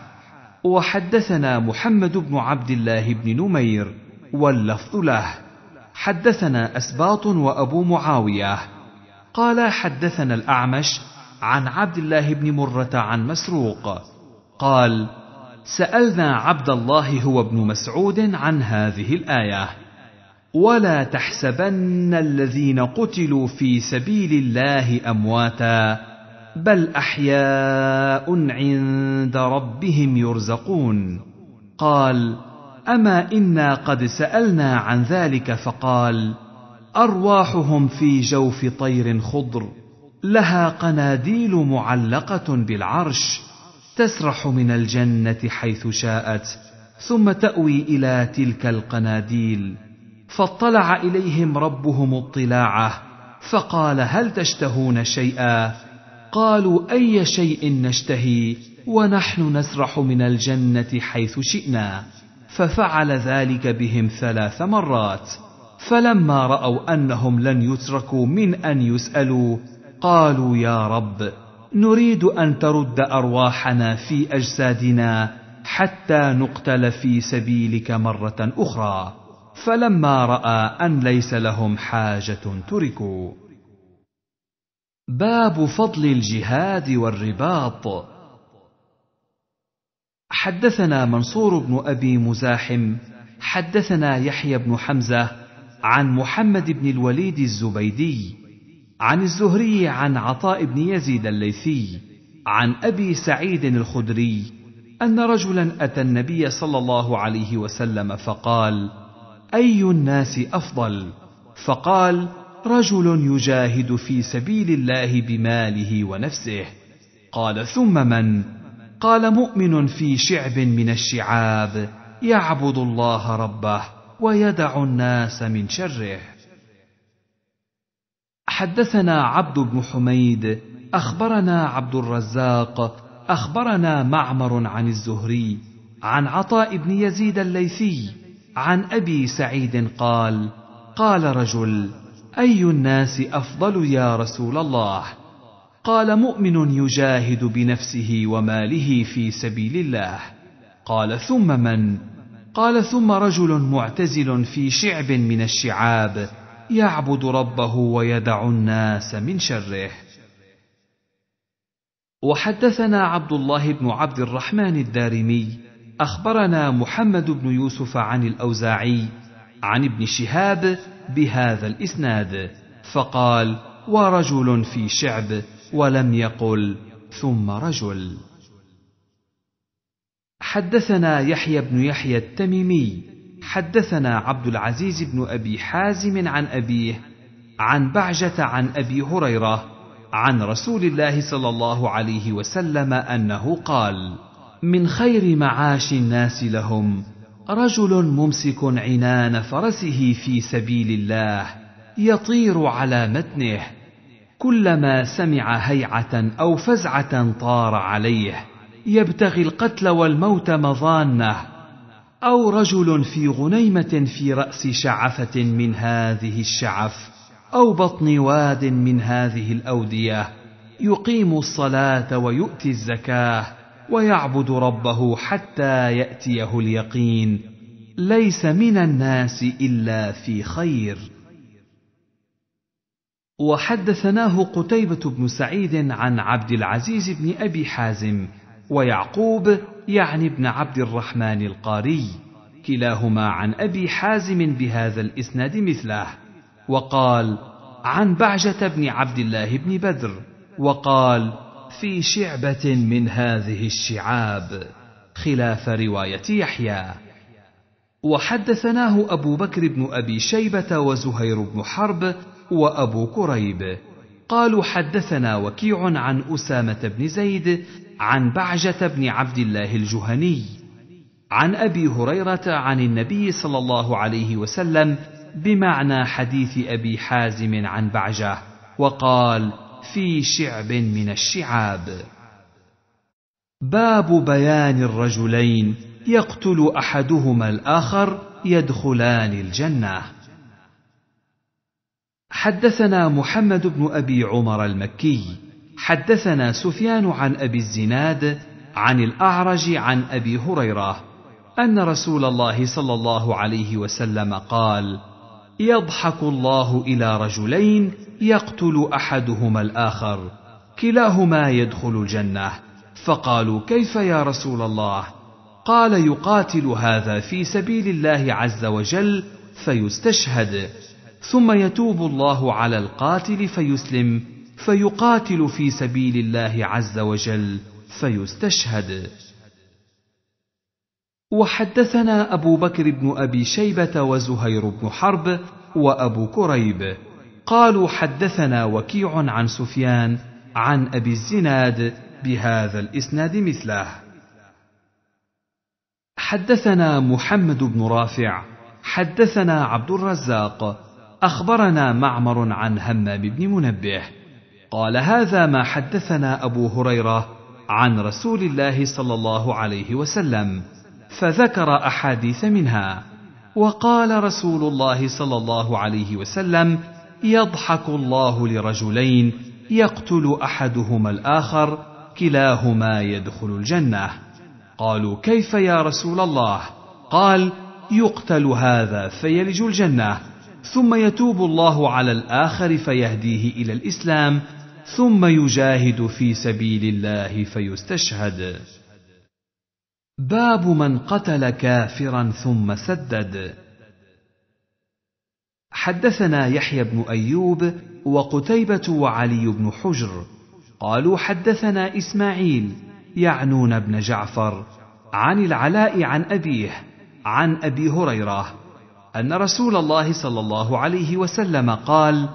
وحدثنا محمد بن عبد الله بن نمير واللفظ له حدثنا أسباط وأبو معاوية قال حدثنا الأعمش عن عبد الله بن مرة عن مسروق قال سالنا عبد الله هو ابن مسعود عن هذه الايه ولا تحسبن الذين قتلوا في سبيل الله امواتا بل احياء عند ربهم يرزقون قال اما انا قد سالنا عن ذلك فقال ارواحهم في جوف طير خضر لها قناديل معلقه بالعرش تسرح من الجنه حيث شاءت ثم تاوي الى تلك القناديل فاطلع اليهم ربهم اطلاعه فقال هل تشتهون شيئا قالوا اي شيء نشتهي ونحن نسرح من الجنه حيث شئنا ففعل ذلك بهم ثلاث مرات فلما راوا انهم لن يتركوا من ان يسالوا قالوا يا رب نريد ان ترد ارواحنا في اجسادنا حتى نقتل في سبيلك مره اخرى فلما راى ان ليس لهم حاجه تركوا باب فضل الجهاد والرباط حدثنا منصور بن ابي مزاحم حدثنا يحيى بن حمزه عن محمد بن الوليد الزبيدي عن الزهري عن عطاء بن يزيد الليثي عن ابي سعيد الخدري ان رجلا اتى النبي صلى الله عليه وسلم فقال اي الناس افضل فقال رجل يجاهد في سبيل الله بماله ونفسه قال ثم من قال مؤمن في شعب من الشعاب يعبد الله ربه ويدع الناس من شره حدثنا عبد بن حميد اخبرنا عبد الرزاق اخبرنا معمر عن الزهري عن عطاء بن يزيد الليثي عن ابي سعيد قال قال رجل اي الناس افضل يا رسول الله قال مؤمن يجاهد بنفسه وماله في سبيل الله قال ثم من قال ثم رجل معتزل في شعب من الشعاب يعبد ربه ويدع الناس من شره وحدثنا عبد الله بن عبد الرحمن الدارمي اخبرنا محمد بن يوسف عن الاوزاعي عن ابن شهاب بهذا الاسناد فقال ورجل في شعب ولم يقل ثم رجل حدثنا يحيى بن يحيى التميمي حدثنا عبد العزيز بن ابي حازم عن ابيه عن بعجه عن ابي هريره عن رسول الله صلى الله عليه وسلم انه قال من خير معاش الناس لهم رجل ممسك عنان فرسه في سبيل الله يطير على متنه كلما سمع هيعه او فزعه طار عليه يبتغي القتل والموت مظانه او رجل في غنيمه في راس شعفه من هذه الشعف او بطن واد من هذه الاوديه يقيم الصلاه ويؤتي الزكاه ويعبد ربه حتى ياتيه اليقين ليس من الناس الا في خير وحدثناه قتيبه بن سعيد عن عبد العزيز بن ابي حازم ويعقوب يعني ابن عبد الرحمن القاري كلاهما عن ابي حازم بهذا الاسناد مثله وقال عن بعجه بن عبد الله بن بدر وقال في شعبه من هذه الشعاب خلاف روايه يحيى وحدثناه ابو بكر بن ابي شيبه وزهير بن حرب وابو كريب قالوا حدثنا وكيع عن اسامه بن زيد عن بعجة بن عبد الله الجهني عن أبي هريرة عن النبي صلى الله عليه وسلم بمعنى حديث أبي حازم عن بعجة وقال في شعب من الشعاب باب بيان الرجلين يقتل أحدهما الآخر يدخلان الجنة حدثنا محمد بن أبي عمر المكي حدثنا سفيان عن ابي الزناد عن الاعرج عن ابي هريره ان رسول الله صلى الله عليه وسلم قال يضحك الله الى رجلين يقتل احدهما الاخر كلاهما يدخل الجنه فقالوا كيف يا رسول الله قال يقاتل هذا في سبيل الله عز وجل فيستشهد ثم يتوب الله على القاتل فيسلم فيقاتل في سبيل الله عز وجل فيستشهد وحدثنا ابو بكر بن ابي شيبه وزهير بن حرب وابو كريب قالوا حدثنا وكيع عن سفيان عن ابي الزناد بهذا الاسناد مثله حدثنا محمد بن رافع حدثنا عبد الرزاق اخبرنا معمر عن همام بن منبه قال هذا ما حدثنا ابو هريره عن رسول الله صلى الله عليه وسلم فذكر احاديث منها وقال رسول الله صلى الله عليه وسلم يضحك الله لرجلين يقتل احدهما الاخر كلاهما يدخل الجنه قالوا كيف يا رسول الله قال يقتل هذا فيلج الجنه ثم يتوب الله على الاخر فيهديه الى الاسلام ثم يجاهد في سبيل الله فيستشهد باب من قتل كافرا ثم سدد حدثنا يحيى بن ايوب وقتيبه وعلي بن حجر قالوا حدثنا اسماعيل يعنون بن جعفر عن العلاء عن ابيه عن ابي هريره ان رسول الله صلى الله عليه وسلم قال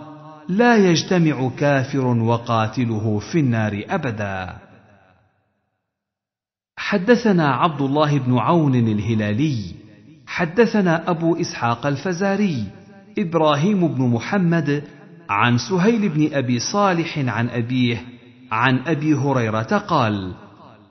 لا يجتمع كافر وقاتله في النار ابدا حدثنا عبد الله بن عون الهلالي حدثنا ابو اسحاق الفزاري ابراهيم بن محمد عن سهيل بن ابي صالح عن ابيه عن ابي هريره قال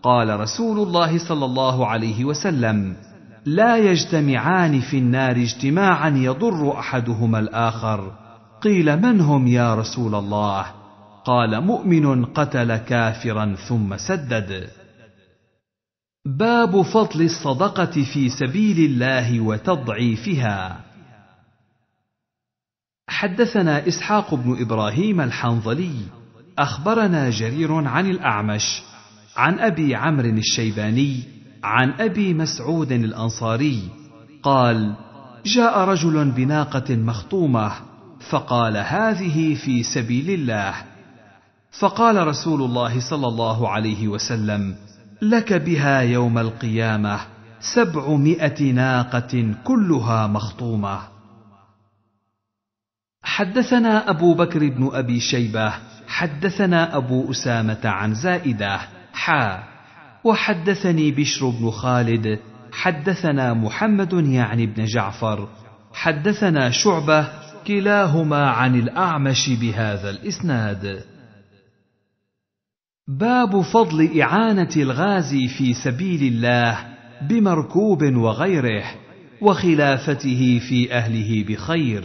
قال رسول الله صلى الله عليه وسلم لا يجتمعان في النار اجتماعا يضر احدهما الاخر قيل من هم يا رسول الله قال مؤمن قتل كافرا ثم سدد باب فضل الصدقه في سبيل الله وتضعيفها حدثنا اسحاق بن ابراهيم الحنظلي اخبرنا جرير عن الاعمش عن ابي عمرو الشيباني عن ابي مسعود الانصاري قال جاء رجل بناقه مخطومه فقال هذه في سبيل الله فقال رسول الله صلى الله عليه وسلم لك بها يوم القيامه سبعمائه ناقه كلها مخطومه حدثنا ابو بكر بن ابي شيبه حدثنا ابو اسامه عن زائده حا وحدثني بشر بن خالد حدثنا محمد يعني بن جعفر حدثنا شعبه كلاهما عن الاعمش بهذا الاسناد باب فضل اعانه الغازي في سبيل الله بمركوب وغيره وخلافته في اهله بخير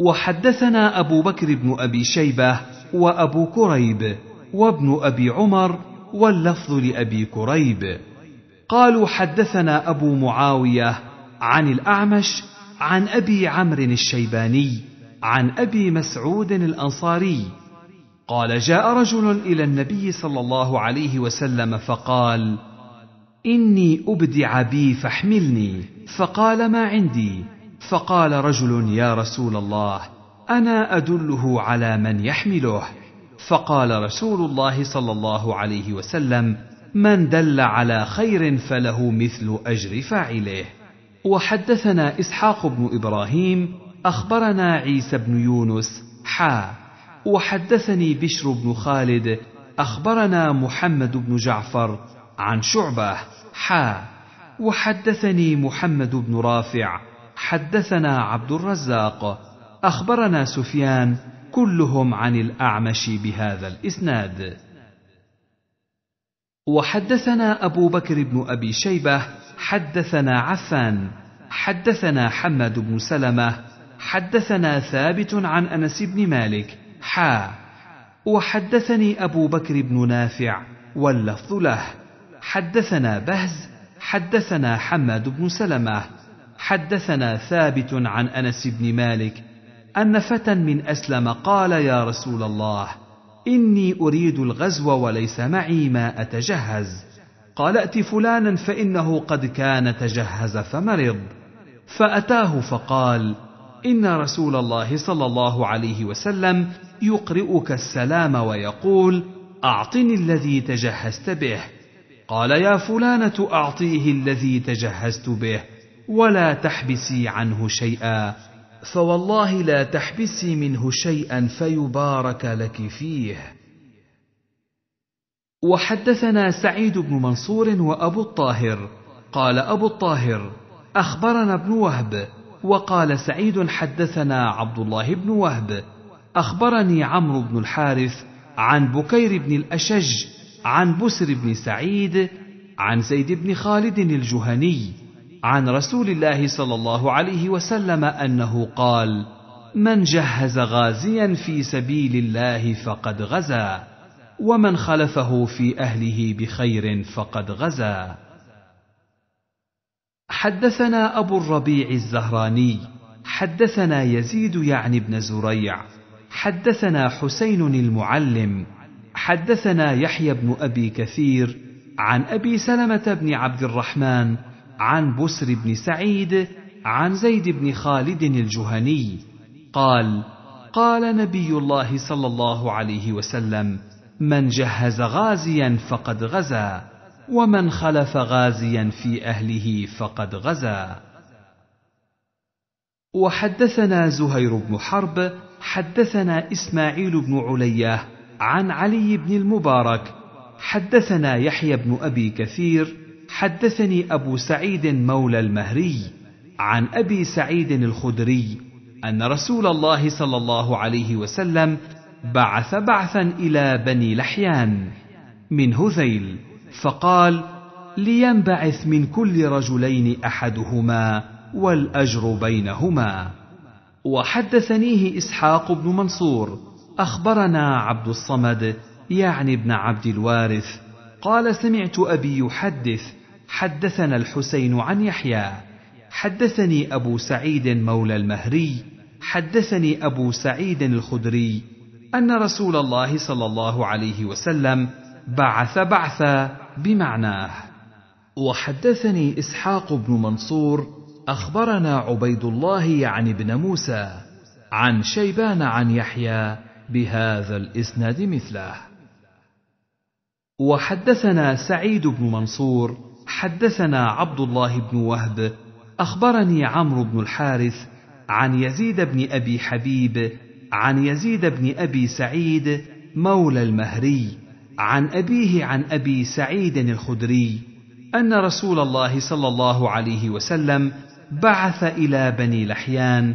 وحدثنا ابو بكر بن ابي شيبه وابو كريب وابن ابي عمر واللفظ لابي كريب قالوا حدثنا ابو معاويه عن الاعمش عن ابي عمرو الشيباني عن ابي مسعود الانصاري قال جاء رجل الى النبي صلى الله عليه وسلم فقال اني ابدع بي فاحملني فقال ما عندي فقال رجل يا رسول الله انا ادله على من يحمله فقال رسول الله صلى الله عليه وسلم من دل على خير فله مثل اجر فاعله وحدثنا إسحاق بن إبراهيم أخبرنا عيسى بن يونس حا وحدثني بشر بن خالد أخبرنا محمد بن جعفر عن شعبة حا وحدثني محمد بن رافع حدثنا عبد الرزاق أخبرنا سفيان كلهم عن الأعمش بهذا الإسناد وحدثنا أبو بكر بن أبي شيبة حدثنا عفان حدثنا حماد بن سلمه حدثنا ثابت عن انس بن مالك حا وحدثني ابو بكر بن نافع واللفظ له حدثنا بهز حدثنا حماد بن سلمه حدثنا ثابت عن انس بن مالك ان فتى من اسلم قال يا رسول الله اني اريد الغزو وليس معي ما اتجهز قال ائت فلانا فانه قد كان تجهز فمرض فاتاه فقال ان رسول الله صلى الله عليه وسلم يقرئك السلام ويقول اعطني الذي تجهزت به قال يا فلانه اعطيه الذي تجهزت به ولا تحبسي عنه شيئا فوالله لا تحبسي منه شيئا فيبارك لك فيه وحدثنا سعيد بن منصور وابو الطاهر قال ابو الطاهر اخبرنا ابن وهب وقال سعيد حدثنا عبد الله بن وهب اخبرني عمرو بن الحارث عن بكير بن الاشج عن بسر بن سعيد عن زيد بن خالد الجهني عن رسول الله صلى الله عليه وسلم انه قال من جهز غازيا في سبيل الله فقد غزا ومن خلفه في اهله بخير فقد غزا حدثنا ابو الربيع الزهراني حدثنا يزيد يعني بن زريع حدثنا حسين المعلم حدثنا يحيى بن ابي كثير عن ابي سلمه بن عبد الرحمن عن بسر بن سعيد عن زيد بن خالد الجهني قال قال نبي الله صلى الله عليه وسلم من جهز غازيا فقد غزا ومن خلف غازيا في اهله فقد غزا وحدثنا زهير بن حرب حدثنا اسماعيل بن علياه عن علي بن المبارك حدثنا يحيى بن ابي كثير حدثني ابو سعيد مولى المهري عن ابي سعيد الخدري ان رسول الله صلى الله عليه وسلم بعث بعثا الى بني لحيان من هذيل فقال لينبعث من كل رجلين احدهما والاجر بينهما وحدثنيه اسحاق بن منصور اخبرنا عبد الصمد يعني ابن عبد الوارث قال سمعت ابي يحدث حدثنا الحسين عن يحيى حدثني ابو سعيد مولى المهري حدثني ابو سعيد الخدري ان رسول الله صلى الله عليه وسلم بعث بعثا بمعناه وحدثني اسحاق بن منصور اخبرنا عبيد الله يعني ابن موسى عن شيبان عن يحيى بهذا الاسناد مثله وحدثنا سعيد بن منصور حدثنا عبد الله بن وهب اخبرني عمرو بن الحارث عن يزيد بن ابي حبيب عن يزيد بن ابي سعيد مولى المهري عن ابيه عن ابي سعيد الخدري ان رسول الله صلى الله عليه وسلم بعث الى بني لحيان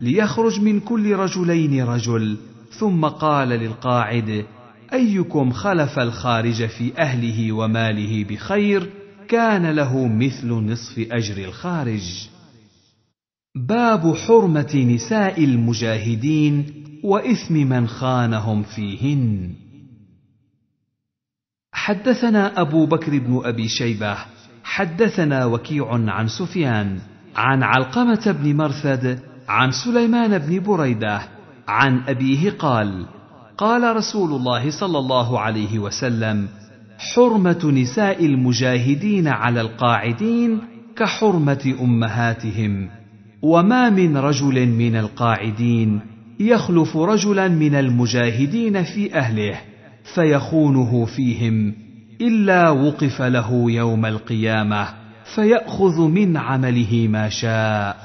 ليخرج من كل رجلين رجل ثم قال للقاعد ايكم خلف الخارج في اهله وماله بخير كان له مثل نصف اجر الخارج باب حرمة نساء المجاهدين وإثم من خانهم فيهن. حدثنا أبو بكر بن أبي شيبة، حدثنا وكيع عن سفيان، عن علقمة بن مرثد، عن سليمان بن بريدة، عن أبيه قال: قال رسول الله صلى الله عليه وسلم: حرمة نساء المجاهدين على القاعدين كحرمة أمهاتهم. وما من رجل من القاعدين يخلف رجلا من المجاهدين في اهله فيخونه فيهم الا وقف له يوم القيامه فياخذ من عمله ما شاء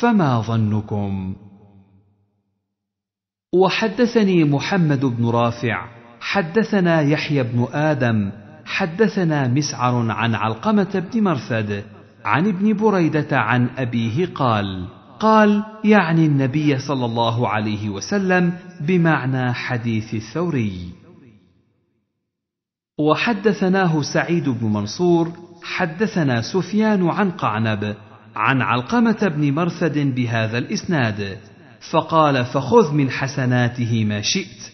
فما ظنكم وحدثني محمد بن رافع حدثنا يحيى بن ادم حدثنا مسعر عن علقمه بن مرثد عن ابن بريده عن ابيه قال قال يعني النبي صلى الله عليه وسلم بمعنى حديث الثوري وحدثناه سعيد بن منصور حدثنا سفيان عن قعنب عن علقمه بن مرثد بهذا الاسناد فقال فخذ من حسناته ما شئت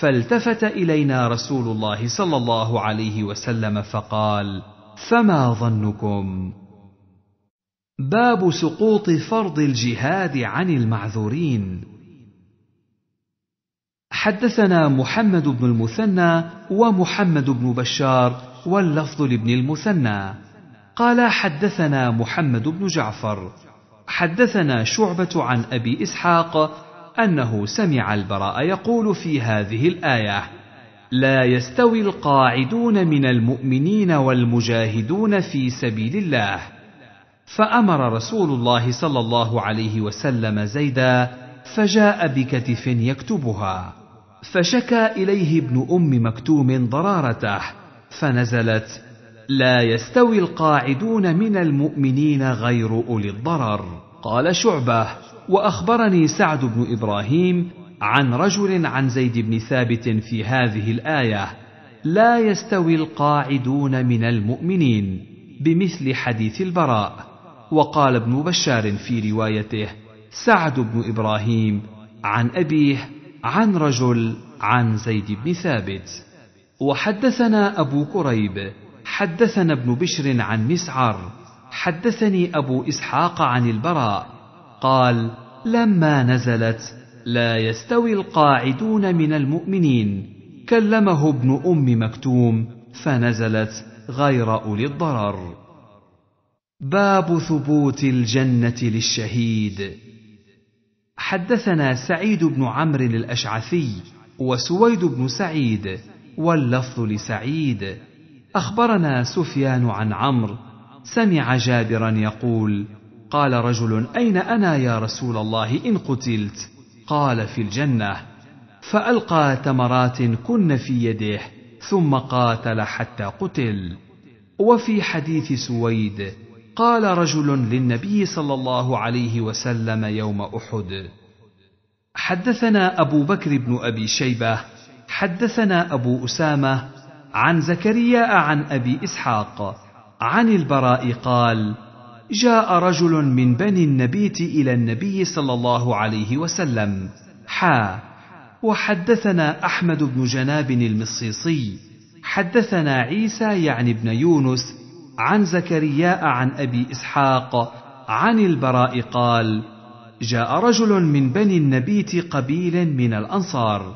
فالتفت الينا رسول الله صلى الله عليه وسلم فقال فما ظنكم باب سقوط فرض الجهاد عن المعذورين حدثنا محمد بن المثنى ومحمد بن بشار واللفظ لابن المثنى قال حدثنا محمد بن جعفر حدثنا شعبه عن ابي اسحاق انه سمع البراء يقول في هذه الايه لا يستوي القاعدون من المؤمنين والمجاهدون في سبيل الله فامر رسول الله صلى الله عليه وسلم زيدا فجاء بكتف يكتبها فشكى اليه ابن ام مكتوم ضرارته فنزلت لا يستوي القاعدون من المؤمنين غير اولي الضرر قال شعبه واخبرني سعد بن ابراهيم عن رجل عن زيد بن ثابت في هذه الايه لا يستوي القاعدون من المؤمنين بمثل حديث البراء وقال ابن بشار في روايته سعد بن ابراهيم عن ابيه عن رجل عن زيد بن ثابت وحدثنا ابو كريب حدثنا ابن بشر عن مسعر حدثني ابو اسحاق عن البراء قال لما نزلت لا يستوي القاعدون من المؤمنين كلمه ابن ام مكتوم فنزلت غير اولي الضرر باب ثبوت الجنه للشهيد حدثنا سعيد بن عمرو الاشعثي وسويد بن سعيد واللفظ لسعيد اخبرنا سفيان عن عمرو سمع جابرا يقول قال رجل اين انا يا رسول الله ان قتلت قال في الجنه فالقى تمرات كن في يده ثم قاتل حتى قتل وفي حديث سويد قال رجل للنبي صلى الله عليه وسلم يوم احد حدثنا ابو بكر بن ابي شيبه حدثنا ابو اسامه عن زكريا عن ابي اسحاق عن البراء قال جاء رجل من بني النبيت الى النبي صلى الله عليه وسلم حا وحدثنا احمد بن جناب المصيصي حدثنا عيسى يعني ابن يونس عن زكرياء عن ابي اسحاق عن البراء قال جاء رجل من بني النبيت قبيل من الانصار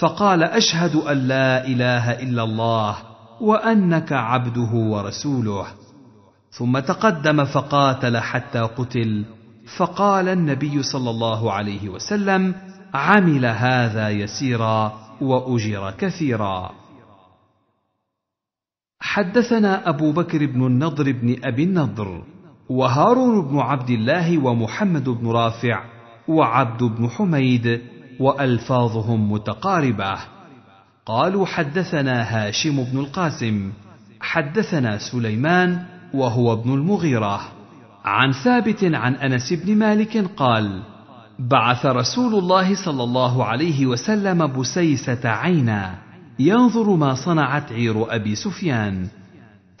فقال اشهد ان لا اله الا الله وانك عبده ورسوله ثم تقدم فقاتل حتى قتل فقال النبي صلى الله عليه وسلم عمل هذا يسيرا واجر كثيرا حدثنا ابو بكر بن النضر بن ابي النضر وهارون بن عبد الله ومحمد بن رافع وعبد بن حميد والفاظهم متقاربه قالوا حدثنا هاشم بن القاسم حدثنا سليمان وهو ابن المغيره عن ثابت عن انس بن مالك قال بعث رسول الله صلى الله عليه وسلم بسيسه عينا ينظر ما صنعت عير ابي سفيان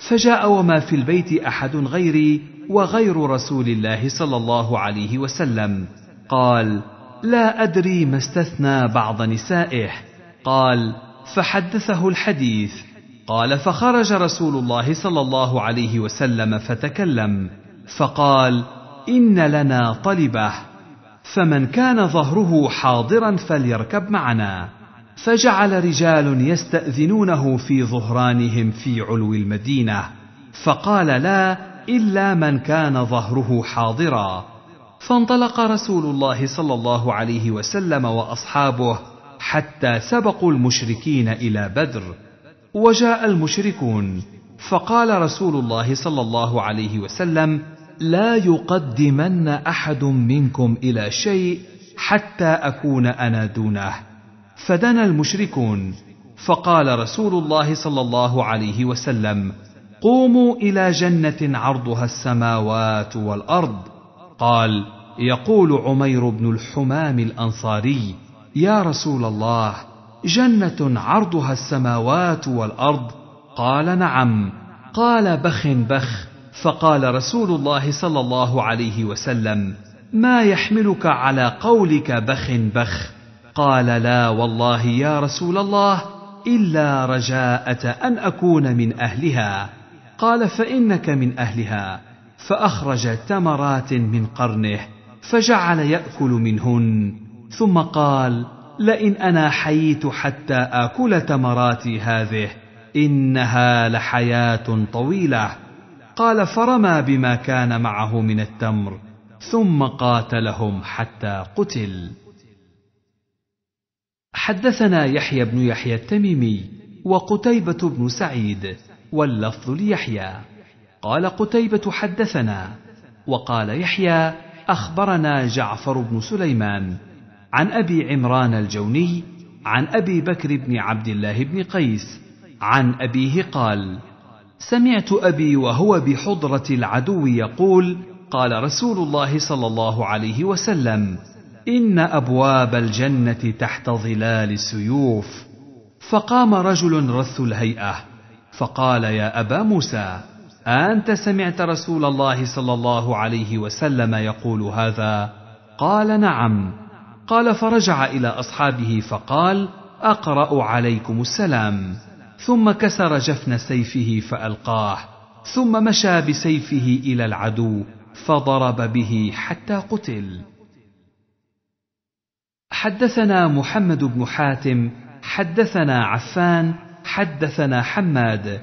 فجاء وما في البيت احد غيري وغير رسول الله صلى الله عليه وسلم قال لا ادري ما استثنى بعض نسائه قال فحدثه الحديث قال فخرج رسول الله صلى الله عليه وسلم فتكلم فقال ان لنا طلبه فمن كان ظهره حاضرا فليركب معنا فجعل رجال يستاذنونه في ظهرانهم في علو المدينه فقال لا الا من كان ظهره حاضرا فانطلق رسول الله صلى الله عليه وسلم واصحابه حتى سبقوا المشركين الى بدر وجاء المشركون فقال رسول الله صلى الله عليه وسلم لا يقدمن احد منكم الى شيء حتى اكون انا دونه فدنا المشركون فقال رسول الله صلى الله عليه وسلم قوموا الى جنه عرضها السماوات والارض قال يقول عمير بن الحمام الانصاري يا رسول الله جنه عرضها السماوات والارض قال نعم قال بخ بخ فقال رسول الله صلى الله عليه وسلم ما يحملك على قولك بخ بخ قال لا والله يا رسول الله الا رجاءه ان اكون من اهلها قال فانك من اهلها فاخرج تمرات من قرنه فجعل ياكل منهن ثم قال لئن انا حييت حتى اكل تمراتي هذه انها لحياه طويله قال فرمى بما كان معه من التمر ثم قاتلهم حتى قتل حدثنا يحيى بن يحيى التميمي وقتيبة بن سعيد واللفظ ليحيى قال قتيبة حدثنا وقال يحيى أخبرنا جعفر بن سليمان عن أبي عمران الجوني عن أبي بكر بن عبد الله بن قيس عن أبيه قال: سمعت أبي وهو بحضرة العدو يقول: قال رسول الله صلى الله عليه وسلم: ان ابواب الجنه تحت ظلال السيوف فقام رجل رث الهيئه فقال يا ابا موسى انت سمعت رسول الله صلى الله عليه وسلم يقول هذا قال نعم قال فرجع الى اصحابه فقال اقرا عليكم السلام ثم كسر جفن سيفه فالقاه ثم مشى بسيفه الى العدو فضرب به حتى قتل حدثنا محمد بن حاتم حدثنا عفان حدثنا حماد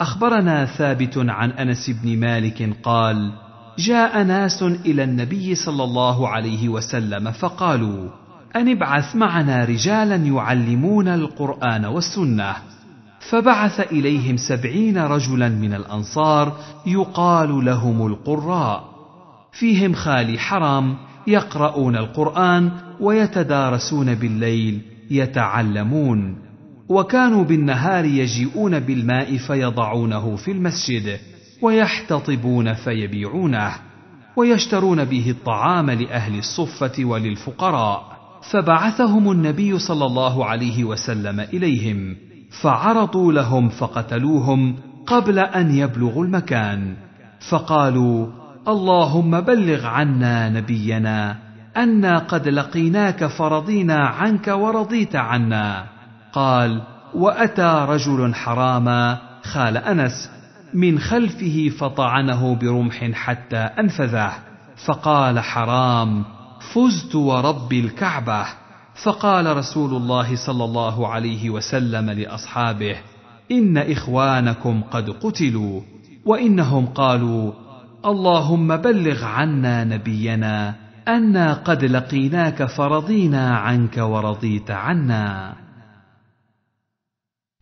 اخبرنا ثابت عن انس بن مالك قال جاء ناس الى النبي صلى الله عليه وسلم فقالوا ان ابعث معنا رجالا يعلمون القران والسنه فبعث اليهم سبعين رجلا من الانصار يقال لهم القراء فيهم خالي حرام يقرؤون القران ويتدارسون بالليل يتعلمون وكانوا بالنهار يجيئون بالماء فيضعونه في المسجد ويحتطبون فيبيعونه ويشترون به الطعام لاهل الصفه وللفقراء فبعثهم النبي صلى الله عليه وسلم اليهم فعرضوا لهم فقتلوهم قبل ان يبلغوا المكان فقالوا اللهم بلغ عنا نبينا انا قد لقيناك فرضينا عنك ورضيت عنا قال واتى رجل حراما خال انس من خلفه فطعنه برمح حتى انفذه فقال حرام فزت ورب الكعبه فقال رسول الله صلى الله عليه وسلم لاصحابه ان اخوانكم قد قتلوا وانهم قالوا اللهم بلغ عنا نبينا انا قد لقيناك فرضينا عنك ورضيت عنا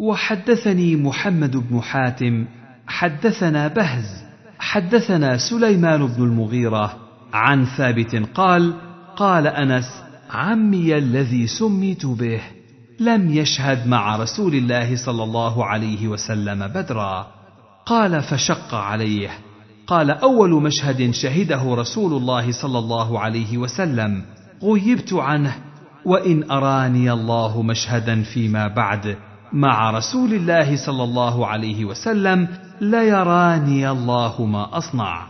وحدثني محمد بن حاتم حدثنا بهز حدثنا سليمان بن المغيره عن ثابت قال قال انس عمي الذي سميت به لم يشهد مع رسول الله صلى الله عليه وسلم بدرا قال فشق عليه قال اول مشهد شهده رسول الله صلى الله عليه وسلم غيبت عنه وان اراني الله مشهدا فيما بعد مع رسول الله صلى الله عليه وسلم ليراني الله ما اصنع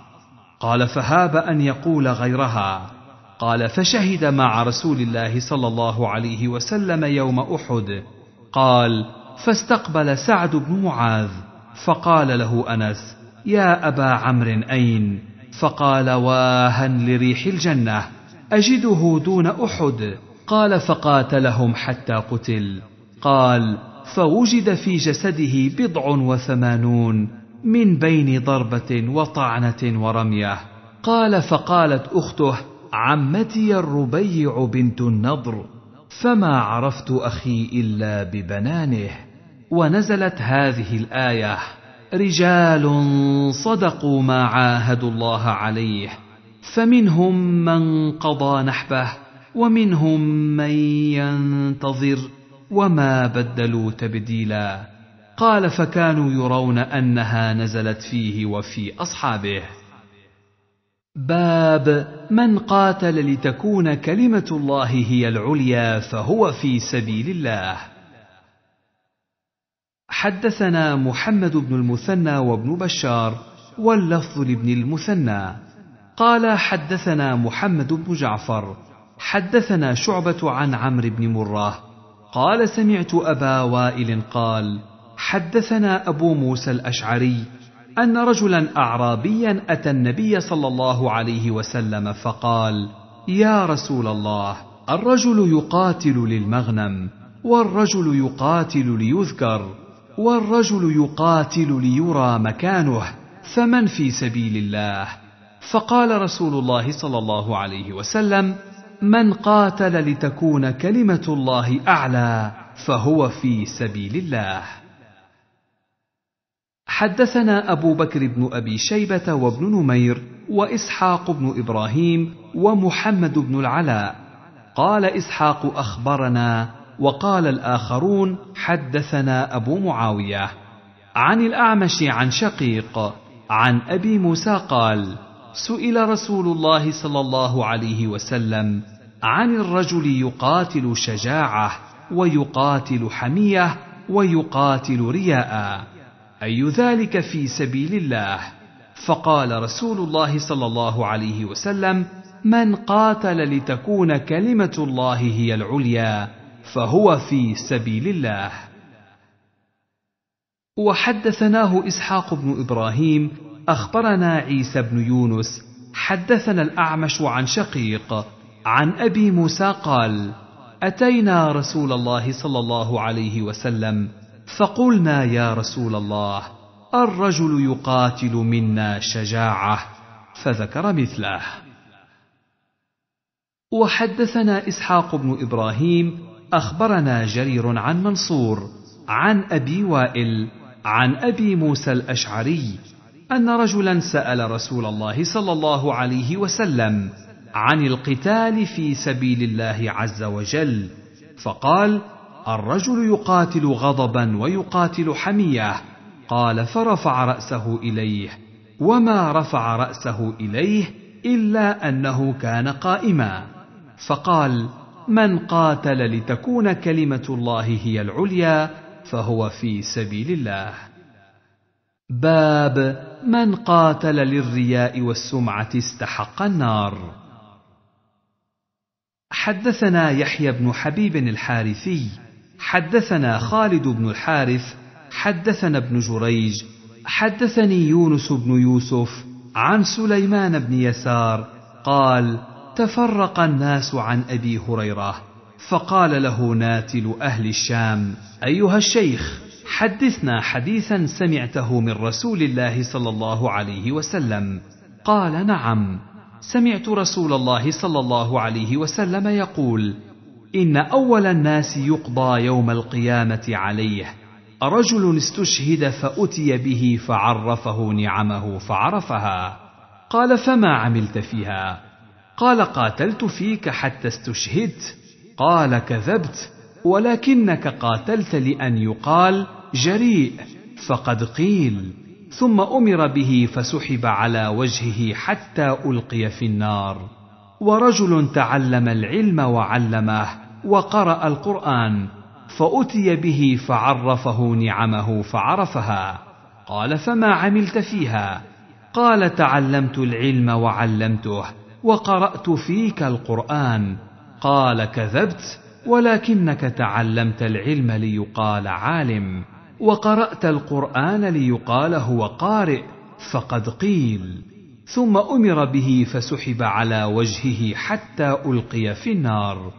قال فهاب ان يقول غيرها قال فشهد مع رسول الله صلى الله عليه وسلم يوم احد قال فاستقبل سعد بن معاذ فقال له انس يا أبا عمرو أين فقال واها لريح الجنة أجده دون أحد قال فقاتلهم حتى قتل قال فوجد في جسده بضع وثمانون من بين ضربة وطعنة ورمية قال فقالت أخته عمتي الربيع بنت النضر فما عرفت أخي إلا ببنانه ونزلت هذه الآية رجال صدقوا ما عاهدوا الله عليه فمنهم من قضى نحبه ومنهم من ينتظر وما بدلوا تبديلا قال فكانوا يرون انها نزلت فيه وفي اصحابه باب من قاتل لتكون كلمه الله هي العليا فهو في سبيل الله حدثنا محمد بن المثنى وابن بشار واللفظ لابن المثنى قال حدثنا محمد بن جعفر حدثنا شعبة عن عمرو بن مرة قال سمعت أبا وائل قال حدثنا أبو موسى الأشعري أن رجلا أعرابيا أتى النبي صلى الله عليه وسلم فقال يا رسول الله الرجل يقاتل للمغنم والرجل يقاتل ليذكر والرجل يقاتل ليرى مكانه فمن في سبيل الله فقال رسول الله صلى الله عليه وسلم من قاتل لتكون كلمه الله اعلى فهو في سبيل الله حدثنا ابو بكر بن ابي شيبه وابن نمير واسحاق بن ابراهيم ومحمد بن العلاء قال اسحاق اخبرنا وقال الاخرون حدثنا ابو معاويه عن الاعمش عن شقيق عن ابي موسى قال سئل رسول الله صلى الله عليه وسلم عن الرجل يقاتل شجاعه ويقاتل حميه ويقاتل رياء اي ذلك في سبيل الله فقال رسول الله صلى الله عليه وسلم من قاتل لتكون كلمه الله هي العليا فهو في سبيل الله وحدثناه اسحاق بن ابراهيم اخبرنا عيسى بن يونس حدثنا الاعمش عن شقيق عن ابي موسى قال اتينا رسول الله صلى الله عليه وسلم فقلنا يا رسول الله الرجل يقاتل منا شجاعه فذكر مثله وحدثنا اسحاق بن ابراهيم اخبرنا جرير عن منصور عن ابي وائل عن ابي موسى الاشعري ان رجلا سال رسول الله صلى الله عليه وسلم عن القتال في سبيل الله عز وجل فقال الرجل يقاتل غضبا ويقاتل حميه قال فرفع راسه اليه وما رفع راسه اليه الا انه كان قائما فقال من قاتل لتكون كلمه الله هي العليا فهو في سبيل الله باب من قاتل للرياء والسمعه استحق النار حدثنا يحيى بن حبيب الحارثي حدثنا خالد بن الحارث حدثنا ابن جريج حدثني يونس بن يوسف عن سليمان بن يسار قال تفرق الناس عن ابي هريره فقال له ناتل اهل الشام ايها الشيخ حدثنا حديثا سمعته من رسول الله صلى الله عليه وسلم قال نعم سمعت رسول الله صلى الله عليه وسلم يقول ان اول الناس يقضى يوم القيامه عليه رجل استشهد فاتي به فعرفه نعمه فعرفها قال فما عملت فيها قال قاتلت فيك حتى استشهدت قال كذبت ولكنك قاتلت لان يقال جريء فقد قيل ثم امر به فسحب على وجهه حتى القي في النار ورجل تعلم العلم وعلمه وقرا القران فاتي به فعرفه نعمه فعرفها قال فما عملت فيها قال تعلمت العلم وعلمته وقرات فيك القران قال كذبت ولكنك تعلمت العلم ليقال عالم وقرات القران ليقال هو قارئ فقد قيل ثم امر به فسحب على وجهه حتى القي في النار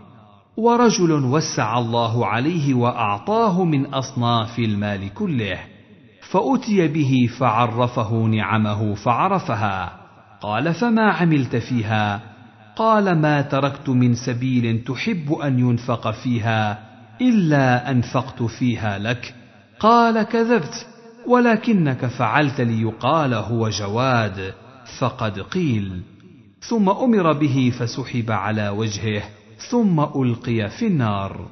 ورجل وسع الله عليه واعطاه من اصناف المال كله فاتي به فعرفه نعمه فعرفها قال فما عملت فيها قال ما تركت من سبيل تحب ان ينفق فيها الا انفقت فيها لك قال كذبت ولكنك فعلت ليقال هو جواد فقد قيل ثم امر به فسحب على وجهه ثم القي في النار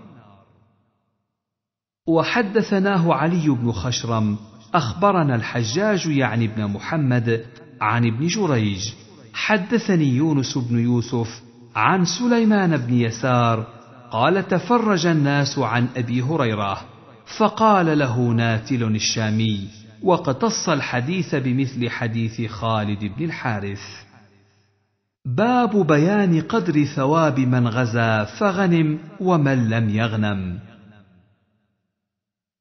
وحدثناه علي بن خشرم اخبرنا الحجاج يعني بن محمد عن ابن جريج حدثني يونس بن يوسف عن سليمان بن يسار قال تفرج الناس عن ابي هريره فقال له ناتل الشامي وقتص الحديث بمثل حديث خالد بن الحارث باب بيان قدر ثواب من غزا فغنم ومن لم يغنم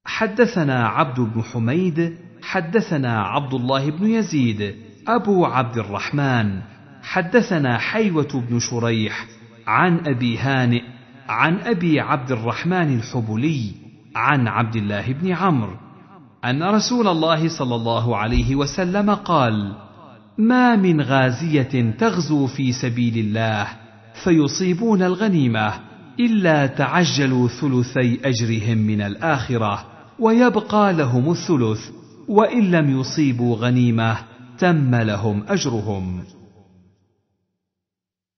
حدثنا عبد بن حميد حدثنا عبد الله بن يزيد أبو عبد الرحمن حدثنا حيوة بن شريح عن أبي هانئ عن أبي عبد الرحمن الحبلي عن عبد الله بن عمرو أن رسول الله صلى الله عليه وسلم قال: ما من غازية تغزو في سبيل الله فيصيبون الغنيمة إلا تعجلوا ثلثي أجرهم من الآخرة ويبقى لهم الثلث وإن لم يصيبوا غنيمة تم لهم اجرهم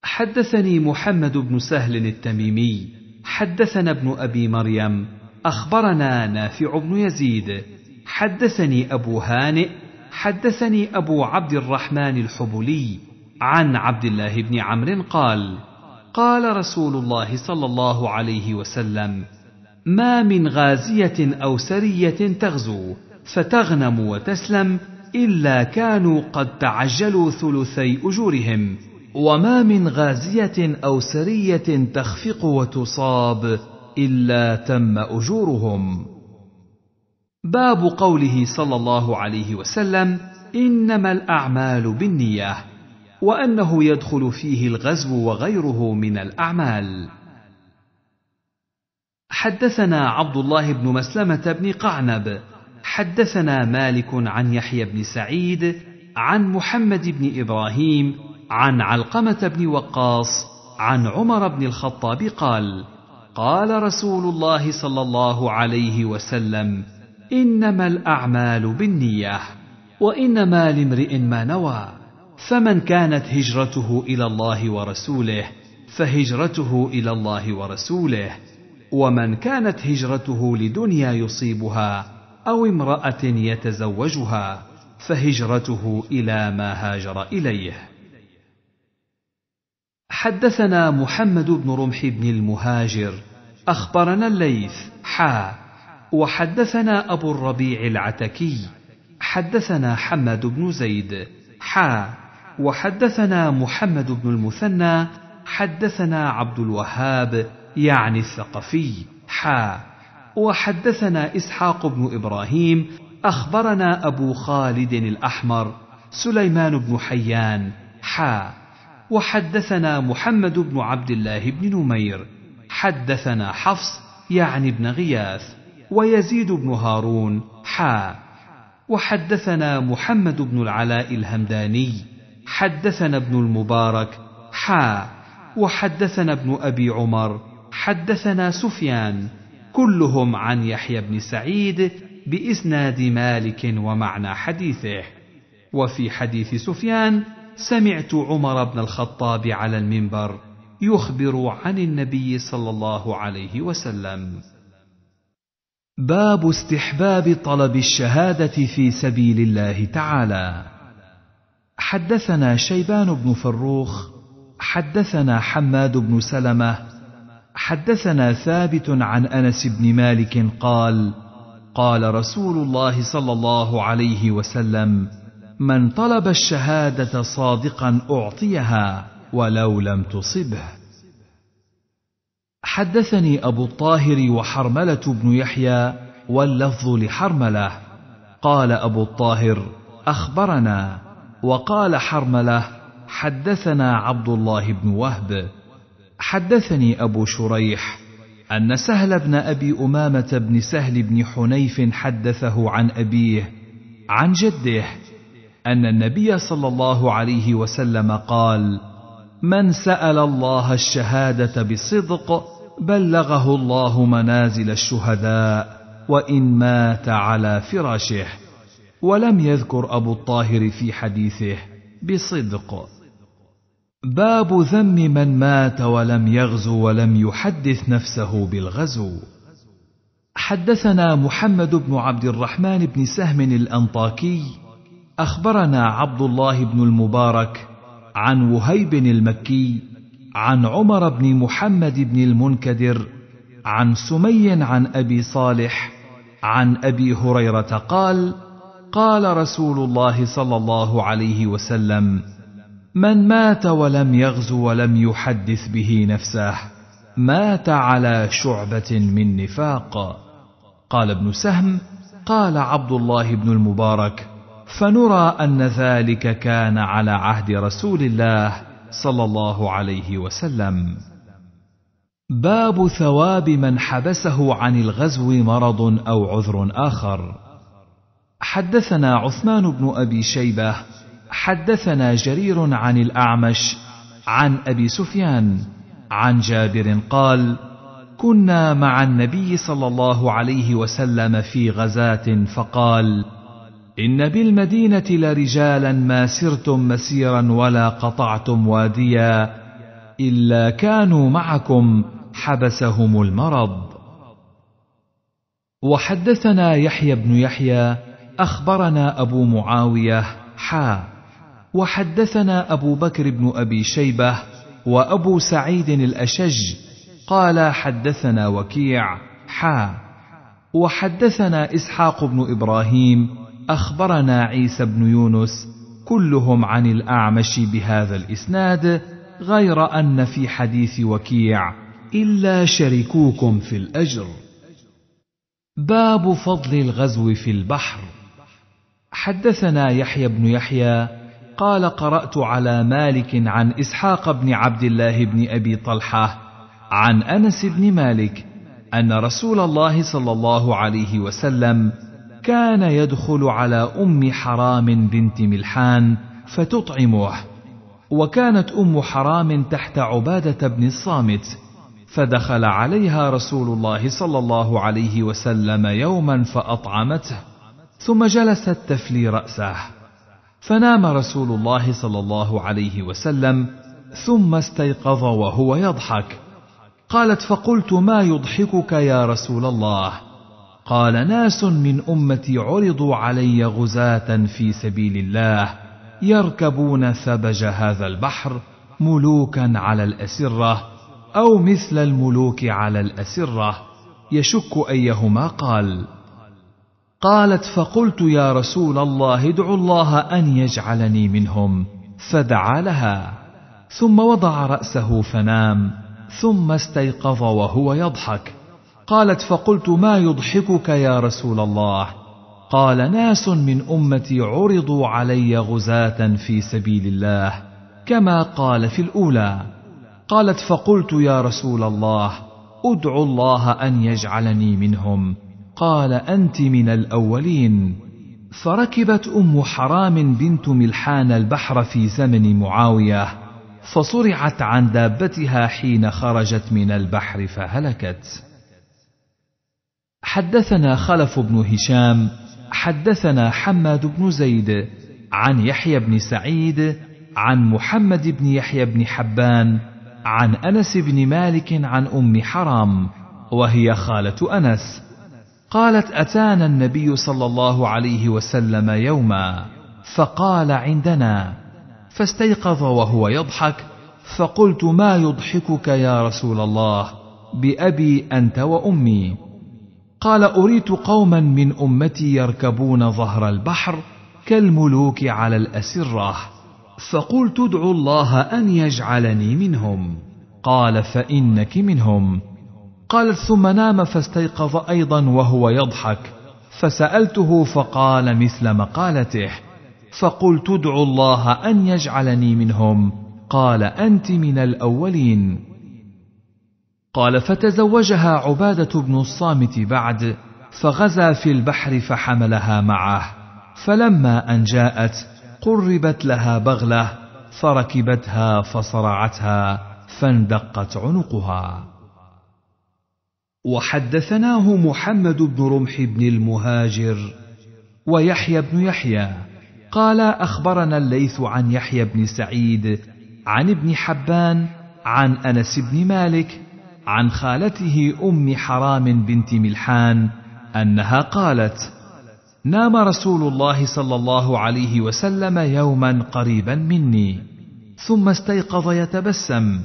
حدثني محمد بن سهل التميمي حدثنا ابن ابي مريم اخبرنا نافع بن يزيد حدثني ابو هانئ حدثني ابو عبد الرحمن الحبلي عن عبد الله بن عمرو قال قال رسول الله صلى الله عليه وسلم ما من غازيه او سريه تغزو فتغنم وتسلم الا كانوا قد تعجلوا ثلثي اجورهم وما من غازيه او سريه تخفق وتصاب الا تم اجورهم باب قوله صلى الله عليه وسلم انما الاعمال بالنيه وانه يدخل فيه الغزو وغيره من الاعمال حدثنا عبد الله بن مسلمه بن قعنب حدثنا مالك عن يحيى بن سعيد عن محمد بن ابراهيم عن علقمه بن وقاص عن عمر بن الخطاب قال قال رسول الله صلى الله عليه وسلم انما الاعمال بالنيه وانما لامرئ ما نوى فمن كانت هجرته الى الله ورسوله فهجرته الى الله ورسوله ومن كانت هجرته لدنيا يصيبها او امراه يتزوجها فهجرته الى ما هاجر اليه حدثنا محمد بن رمح بن المهاجر اخبرنا الليث حا وحدثنا ابو الربيع العتكي حدثنا حماد بن زيد حا وحدثنا محمد بن المثنى حدثنا عبد الوهاب يعني الثقفي حا وحدثنا اسحاق بن ابراهيم اخبرنا ابو خالد الاحمر سليمان بن حيان حا وحدثنا محمد بن عبد الله بن نمير حدثنا حفص يعني بن غياث ويزيد بن هارون حا وحدثنا محمد بن العلاء الهمداني حدثنا ابن المبارك حا وحدثنا ابن ابي عمر حدثنا سفيان كلهم عن يحيى بن سعيد باسناد مالك ومعنى حديثه وفي حديث سفيان سمعت عمر بن الخطاب على المنبر يخبر عن النبي صلى الله عليه وسلم باب استحباب طلب الشهاده في سبيل الله تعالى حدثنا شيبان بن فروخ حدثنا حماد بن سلمه حدثنا ثابت عن انس بن مالك قال قال رسول الله صلى الله عليه وسلم من طلب الشهاده صادقا اعطيها ولو لم تصبه حدثني ابو الطاهر وحرمله بن يحيى واللفظ لحرمله قال ابو الطاهر اخبرنا وقال حرمله حدثنا عبد الله بن وهب حدثني أبو شريح أن سهل بن أبي أمامة بن سهل بن حنيف حدثه عن أبيه عن جده أن النبي صلى الله عليه وسلم قال: من سأل الله الشهادة بصدق بلغه الله منازل الشهداء وإن مات على فراشه، ولم يذكر أبو الطاهر في حديثه بصدق. باب ذم من مات ولم يغزو ولم يحدث نفسه بالغزو حدثنا محمد بن عبد الرحمن بن سهم الانطاكي اخبرنا عبد الله بن المبارك عن وهيب المكي عن عمر بن محمد بن المنكدر عن سمي عن ابي صالح عن ابي هريره قال قال رسول الله صلى الله عليه وسلم من مات ولم يغز ولم يحدث به نفسه مات على شعبة من نفاق قال ابن سهم قال عبد الله بن المبارك فنرى أن ذلك كان على عهد رسول الله صلى الله عليه وسلم باب ثواب من حبسه عن الغزو مرض أو عذر آخر حدثنا عثمان بن أبي شيبة حدثنا جرير عن الاعمش عن ابي سفيان عن جابر قال كنا مع النبي صلى الله عليه وسلم في غزاه فقال ان بالمدينه لرجالا ما سرتم مسيرا ولا قطعتم واديا الا كانوا معكم حبسهم المرض وحدثنا يحيى بن يحيى اخبرنا ابو معاويه حا وحدثنا أبو بكر بن أبي شيبة وأبو سعيد الأشج قال حدثنا وكيع حا وحدثنا إسحاق بن إبراهيم أخبرنا عيسى بن يونس كلهم عن الأعمش بهذا الإسناد غير أن في حديث وكيع إلا شركوكم في الأجر باب فضل الغزو في البحر حدثنا يحيى بن يحيى قال قرات على مالك عن اسحاق بن عبد الله بن ابي طلحه عن انس بن مالك ان رسول الله صلى الله عليه وسلم كان يدخل على ام حرام بنت ملحان فتطعمه وكانت ام حرام تحت عباده بن الصامت فدخل عليها رسول الله صلى الله عليه وسلم يوما فاطعمته ثم جلست تفلي راسه فنام رسول الله صلى الله عليه وسلم ثم استيقظ وهو يضحك قالت فقلت ما يضحكك يا رسول الله قال ناس من امتي عرضوا علي غزاه في سبيل الله يركبون ثبج هذا البحر ملوكا على الاسره او مثل الملوك على الاسره يشك ايهما قال قالت فقلت يا رسول الله ادع الله ان يجعلني منهم فدعا لها ثم وضع راسه فنام ثم استيقظ وهو يضحك قالت فقلت ما يضحكك يا رسول الله قال ناس من امتي عرضوا علي غزاه في سبيل الله كما قال في الاولى قالت فقلت يا رسول الله ادع الله ان يجعلني منهم قال انت من الاولين فركبت ام حرام بنت ملحان البحر في زمن معاويه فصرعت عن دابتها حين خرجت من البحر فهلكت حدثنا خلف بن هشام حدثنا حماد بن زيد عن يحيى بن سعيد عن محمد بن يحيى بن حبان عن انس بن مالك عن ام حرام وهي خاله انس قالت اتانا النبي صلى الله عليه وسلم يوما فقال عندنا فاستيقظ وهو يضحك فقلت ما يضحكك يا رسول الله بابي انت وامي قال اريت قوما من امتي يركبون ظهر البحر كالملوك على الاسره فقلت ادعو الله ان يجعلني منهم قال فانك منهم قالت ثم نام فاستيقظ ايضا وهو يضحك فسالته فقال مثل مقالته فقلت ادعو الله ان يجعلني منهم قال انت من الاولين قال فتزوجها عباده بن الصامت بعد فغزا في البحر فحملها معه فلما ان جاءت قربت لها بغله فركبتها فصرعتها فاندقت عنقها وحدثناه محمد بن رمح بن المهاجر ويحيى بن يحيى قال اخبرنا الليث عن يحيى بن سعيد عن ابن حبان عن انس بن مالك عن خالته ام حرام بنت ملحان انها قالت نام رسول الله صلى الله عليه وسلم يوما قريبا مني ثم استيقظ يتبسم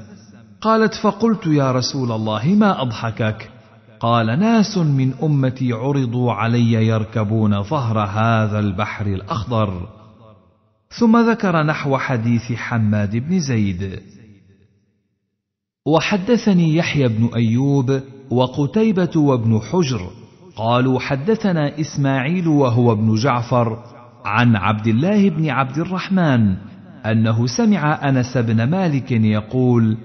قالت فقلت يا رسول الله ما اضحكك قال ناس من امتي عرضوا علي يركبون ظهر هذا البحر الاخضر ثم ذكر نحو حديث حماد بن زيد وحدثني يحيى بن ايوب وقتيبه وابن حجر قالوا حدثنا اسماعيل وهو ابن جعفر عن عبد الله بن عبد الرحمن انه سمع انس بن مالك يقول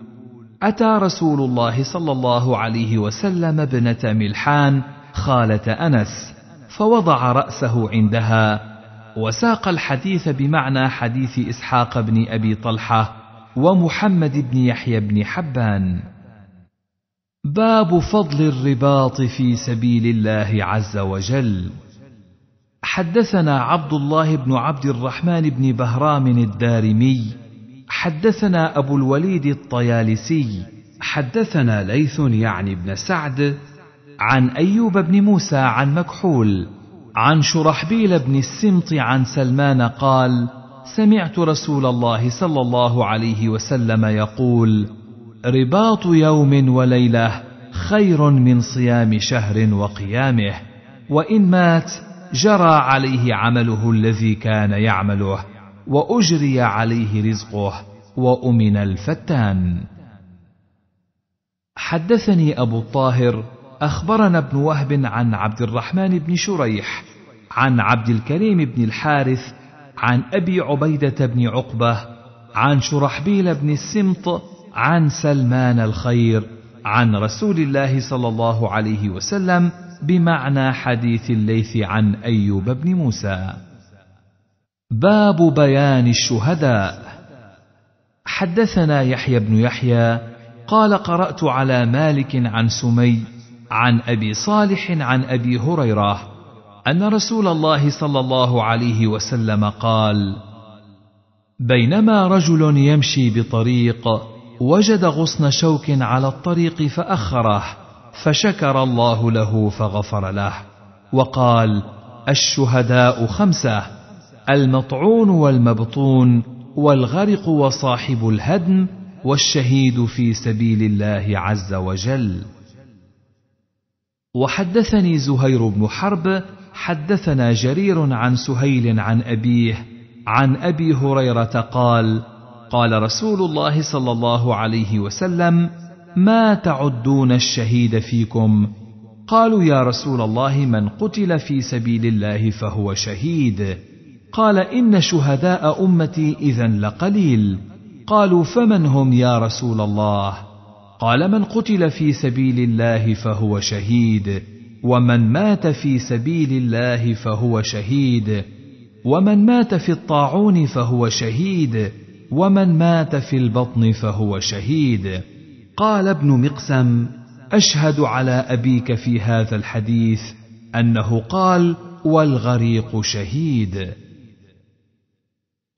أتى رسول الله صلى الله عليه وسلم ابنة ملحان خالة أنس فوضع رأسه عندها وساق الحديث بمعنى حديث إسحاق بن أبي طلحة ومحمد بن يحيى بن حبان باب فضل الرباط في سبيل الله عز وجل حدثنا عبد الله بن عبد الرحمن بن بهرام الدارمي حدثنا أبو الوليد الطيالسي حدثنا ليث يعني بن سعد عن أيوب بن موسى عن مكحول عن شرحبيل بن السمط عن سلمان قال سمعت رسول الله صلى الله عليه وسلم يقول رباط يوم وليله خير من صيام شهر وقيامه وان مات جرى عليه عمله الذي كان يعمله واجري عليه رزقه وأمن الفتان حدثني أبو الطاهر أخبرنا ابن وهب عن عبد الرحمن بن شريح عن عبد الكريم بن الحارث عن أبي عبيدة بن عقبة عن شرحبيل بن السمط عن سلمان الخير عن رسول الله صلى الله عليه وسلم بمعنى حديث الليث عن أيوب بن موسى باب بيان الشهداء حدثنا يحيى بن يحيى قال قرات على مالك عن سمي عن ابي صالح عن ابي هريره ان رسول الله صلى الله عليه وسلم قال بينما رجل يمشي بطريق وجد غصن شوك على الطريق فاخره فشكر الله له فغفر له وقال الشهداء خمسه المطعون والمبطون والغرق وصاحب الهدم والشهيد في سبيل الله عز وجل وحدثني زهير بن حرب حدثنا جرير عن سهيل عن ابيه عن ابي هريره قال قال رسول الله صلى الله عليه وسلم ما تعدون الشهيد فيكم قالوا يا رسول الله من قتل في سبيل الله فهو شهيد قال ان شهداء امتي اذا لقليل قالوا فمن هم يا رسول الله قال من قتل في سبيل الله فهو شهيد ومن مات في سبيل الله فهو شهيد ومن مات في الطاعون فهو شهيد ومن مات في البطن فهو شهيد قال ابن مقسم اشهد على ابيك في هذا الحديث انه قال والغريق شهيد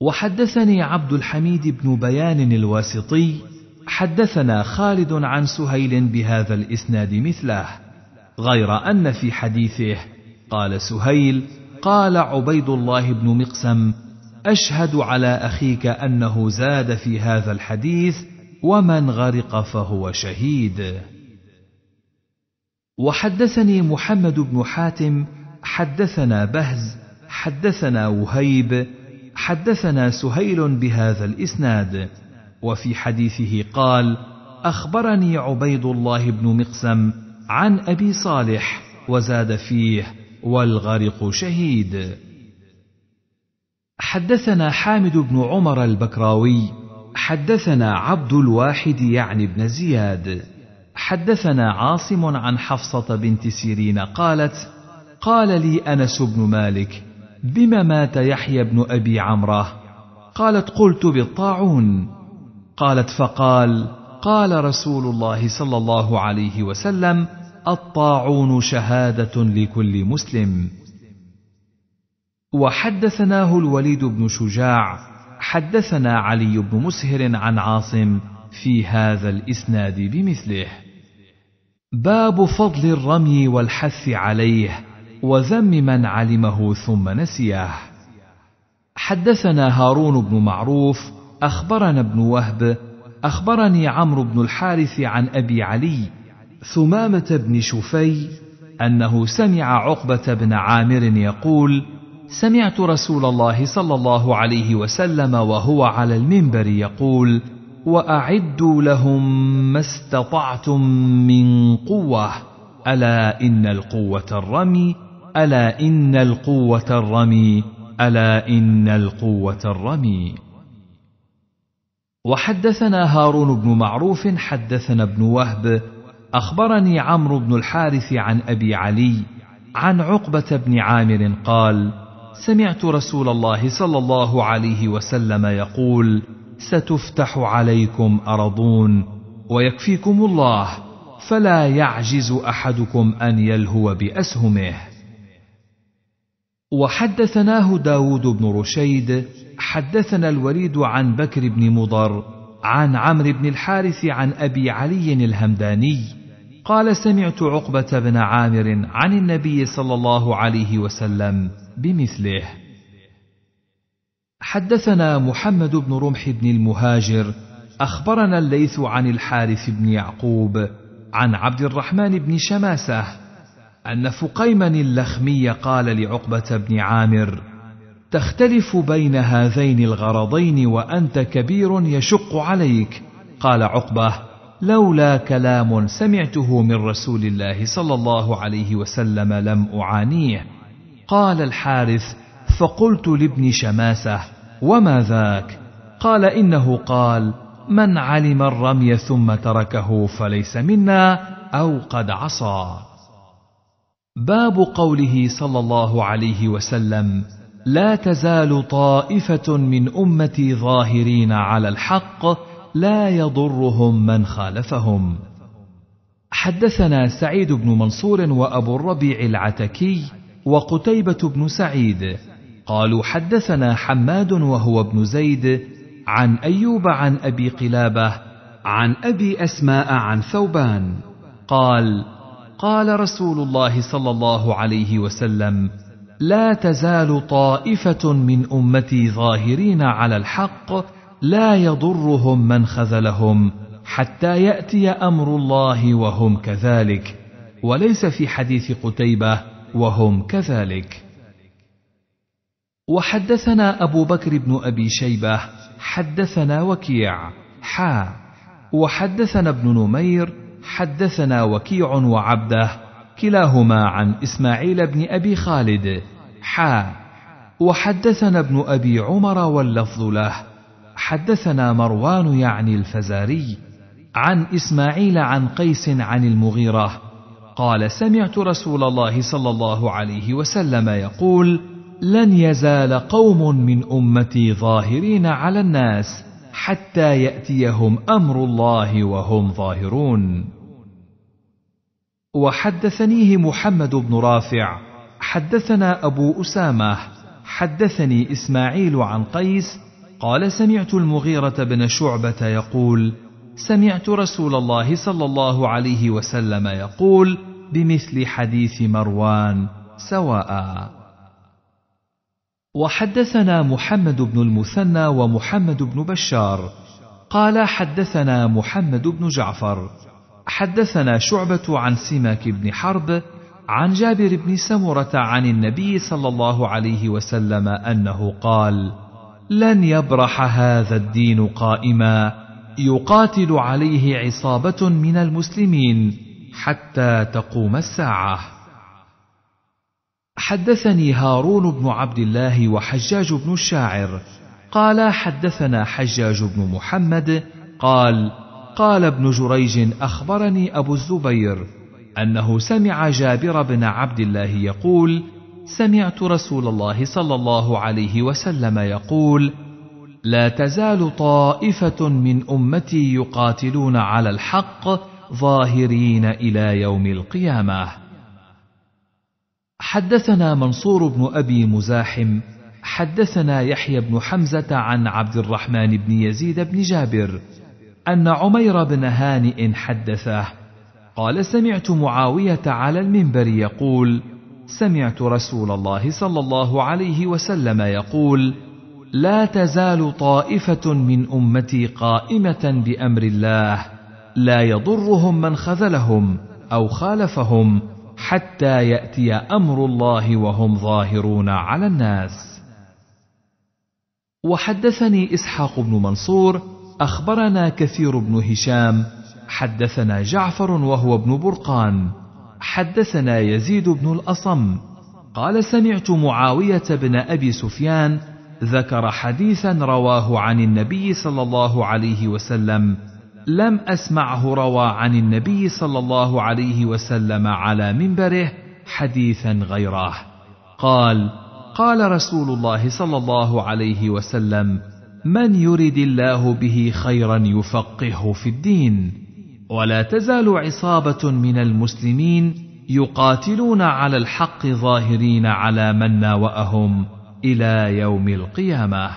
وحدثني عبد الحميد بن بيان الواسطي حدثنا خالد عن سهيل بهذا الاسناد مثله غير ان في حديثه قال سهيل قال عبيد الله بن مقسم اشهد على اخيك انه زاد في هذا الحديث ومن غرق فهو شهيد وحدثني محمد بن حاتم حدثنا بهز حدثنا وهيب حدثنا سهيل بهذا الاسناد وفي حديثه قال اخبرني عبيد الله بن مقسم عن ابي صالح وزاد فيه والغرق شهيد حدثنا حامد بن عمر البكراوي حدثنا عبد الواحد يعني بن زياد حدثنا عاصم عن حفصه بنت سيرين قالت قال لي انس بن مالك بما مات يحيى بن أبي عمرة قالت قلت بالطاعون قالت فقال قال رسول الله صلى الله عليه وسلم الطاعون شهادة لكل مسلم وحدثناه الوليد بن شجاع حدثنا علي بن مسهر عن عاصم في هذا الإسناد بمثله باب فضل الرمي والحث عليه وذم من علمه ثم نسيه حدثنا هارون بن معروف اخبرنا ابن وهب اخبرني عمرو بن الحارث عن ابي علي ثمامه بن شفي انه سمع عقبه بن عامر يقول سمعت رسول الله صلى الله عليه وسلم وهو على المنبر يقول واعدوا لهم ما استطعتم من قوه الا ان القوه الرمي الا ان القوه الرمي الا ان القوه الرمي وحدثنا هارون بن معروف حدثنا ابن وهب اخبرني عمرو بن الحارث عن ابي علي عن عقبه بن عامر قال سمعت رسول الله صلى الله عليه وسلم يقول ستفتح عليكم ارضون ويكفيكم الله فلا يعجز احدكم ان يلهو باسهمه وحدثناه داود بن رشيد حدثنا الوليد عن بكر بن مضر عن عمرو بن الحارث عن أبي علي الهمداني قال سمعت عقبة بن عامر عن النبي صلى الله عليه وسلم بمثله حدثنا محمد بن رمح بن المهاجر أخبرنا الليث عن الحارث بن يعقوب عن عبد الرحمن بن شماسة أن فقيما اللخمي قال لعقبة بن عامر: تختلف بين هذين الغرضين وأنت كبير يشق عليك. قال عقبة: لولا كلام سمعته من رسول الله صلى الله عليه وسلم لم أعانيه. قال الحارث: فقلت لابن شماسة: وما ذاك؟ قال إنه قال: من علم الرمي ثم تركه فليس منا أو قد عصى. باب قوله صلى الله عليه وسلم لا تزال طائفه من امتي ظاهرين على الحق لا يضرهم من خالفهم حدثنا سعيد بن منصور وابو الربيع العتكي وقتيبه بن سعيد قالوا حدثنا حماد وهو ابن زيد عن ايوب عن ابي قلابه عن ابي اسماء عن ثوبان قال قال رسول الله صلى الله عليه وسلم لا تزال طائفه من امتي ظاهرين على الحق لا يضرهم من خذلهم حتى ياتي امر الله وهم كذلك وليس في حديث قتيبه وهم كذلك وحدثنا ابو بكر بن ابي شيبه حدثنا وكيع حا وحدثنا ابن نمير حدثنا وكيع وعبده كلاهما عن اسماعيل بن ابي خالد حا وحدثنا ابن ابي عمر واللفظ له حدثنا مروان يعني الفزاري عن اسماعيل عن قيس عن المغيره قال سمعت رسول الله صلى الله عليه وسلم يقول لن يزال قوم من امتي ظاهرين على الناس حتى ياتيهم امر الله وهم ظاهرون وحدثنيه محمد بن رافع حدثنا ابو اسامه حدثني اسماعيل عن قيس قال سمعت المغيره بن شعبه يقول سمعت رسول الله صلى الله عليه وسلم يقول بمثل حديث مروان سواء وحدثنا محمد بن المثنى ومحمد بن بشار قال حدثنا محمد بن جعفر حدثنا شعبة عن سماك بن حرب عن جابر بن سمرة عن النبي صلى الله عليه وسلم أنه قال: لن يبرح هذا الدين قائما يقاتل عليه عصابة من المسلمين حتى تقوم الساعة. حدثني هارون بن عبد الله وحجاج بن الشاعر قال حدثنا حجاج بن محمد قال قال ابن جريج اخبرني ابو الزبير انه سمع جابر بن عبد الله يقول سمعت رسول الله صلى الله عليه وسلم يقول لا تزال طائفه من امتي يقاتلون على الحق ظاهرين الى يوم القيامه حدثنا منصور بن ابي مزاحم حدثنا يحيى بن حمزه عن عبد الرحمن بن يزيد بن جابر ان عمير بن هانئ حدثه قال سمعت معاويه على المنبر يقول سمعت رسول الله صلى الله عليه وسلم يقول لا تزال طائفه من امتي قائمه بامر الله لا يضرهم من خذلهم او خالفهم حتى ياتي امر الله وهم ظاهرون على الناس وحدثني اسحاق بن منصور اخبرنا كثير بن هشام حدثنا جعفر وهو ابن برقان حدثنا يزيد بن الاصم قال سمعت معاويه بن ابي سفيان ذكر حديثا رواه عن النبي صلى الله عليه وسلم لم أسمعه روى عن النبي صلى الله عليه وسلم على منبره حديثا غيره قال قال رسول الله صلى الله عليه وسلم من يرد الله به خيرا يفقهه في الدين ولا تزال عصابه من المسلمين يقاتلون على الحق ظاهرين على من ناواهم الى يوم القيامه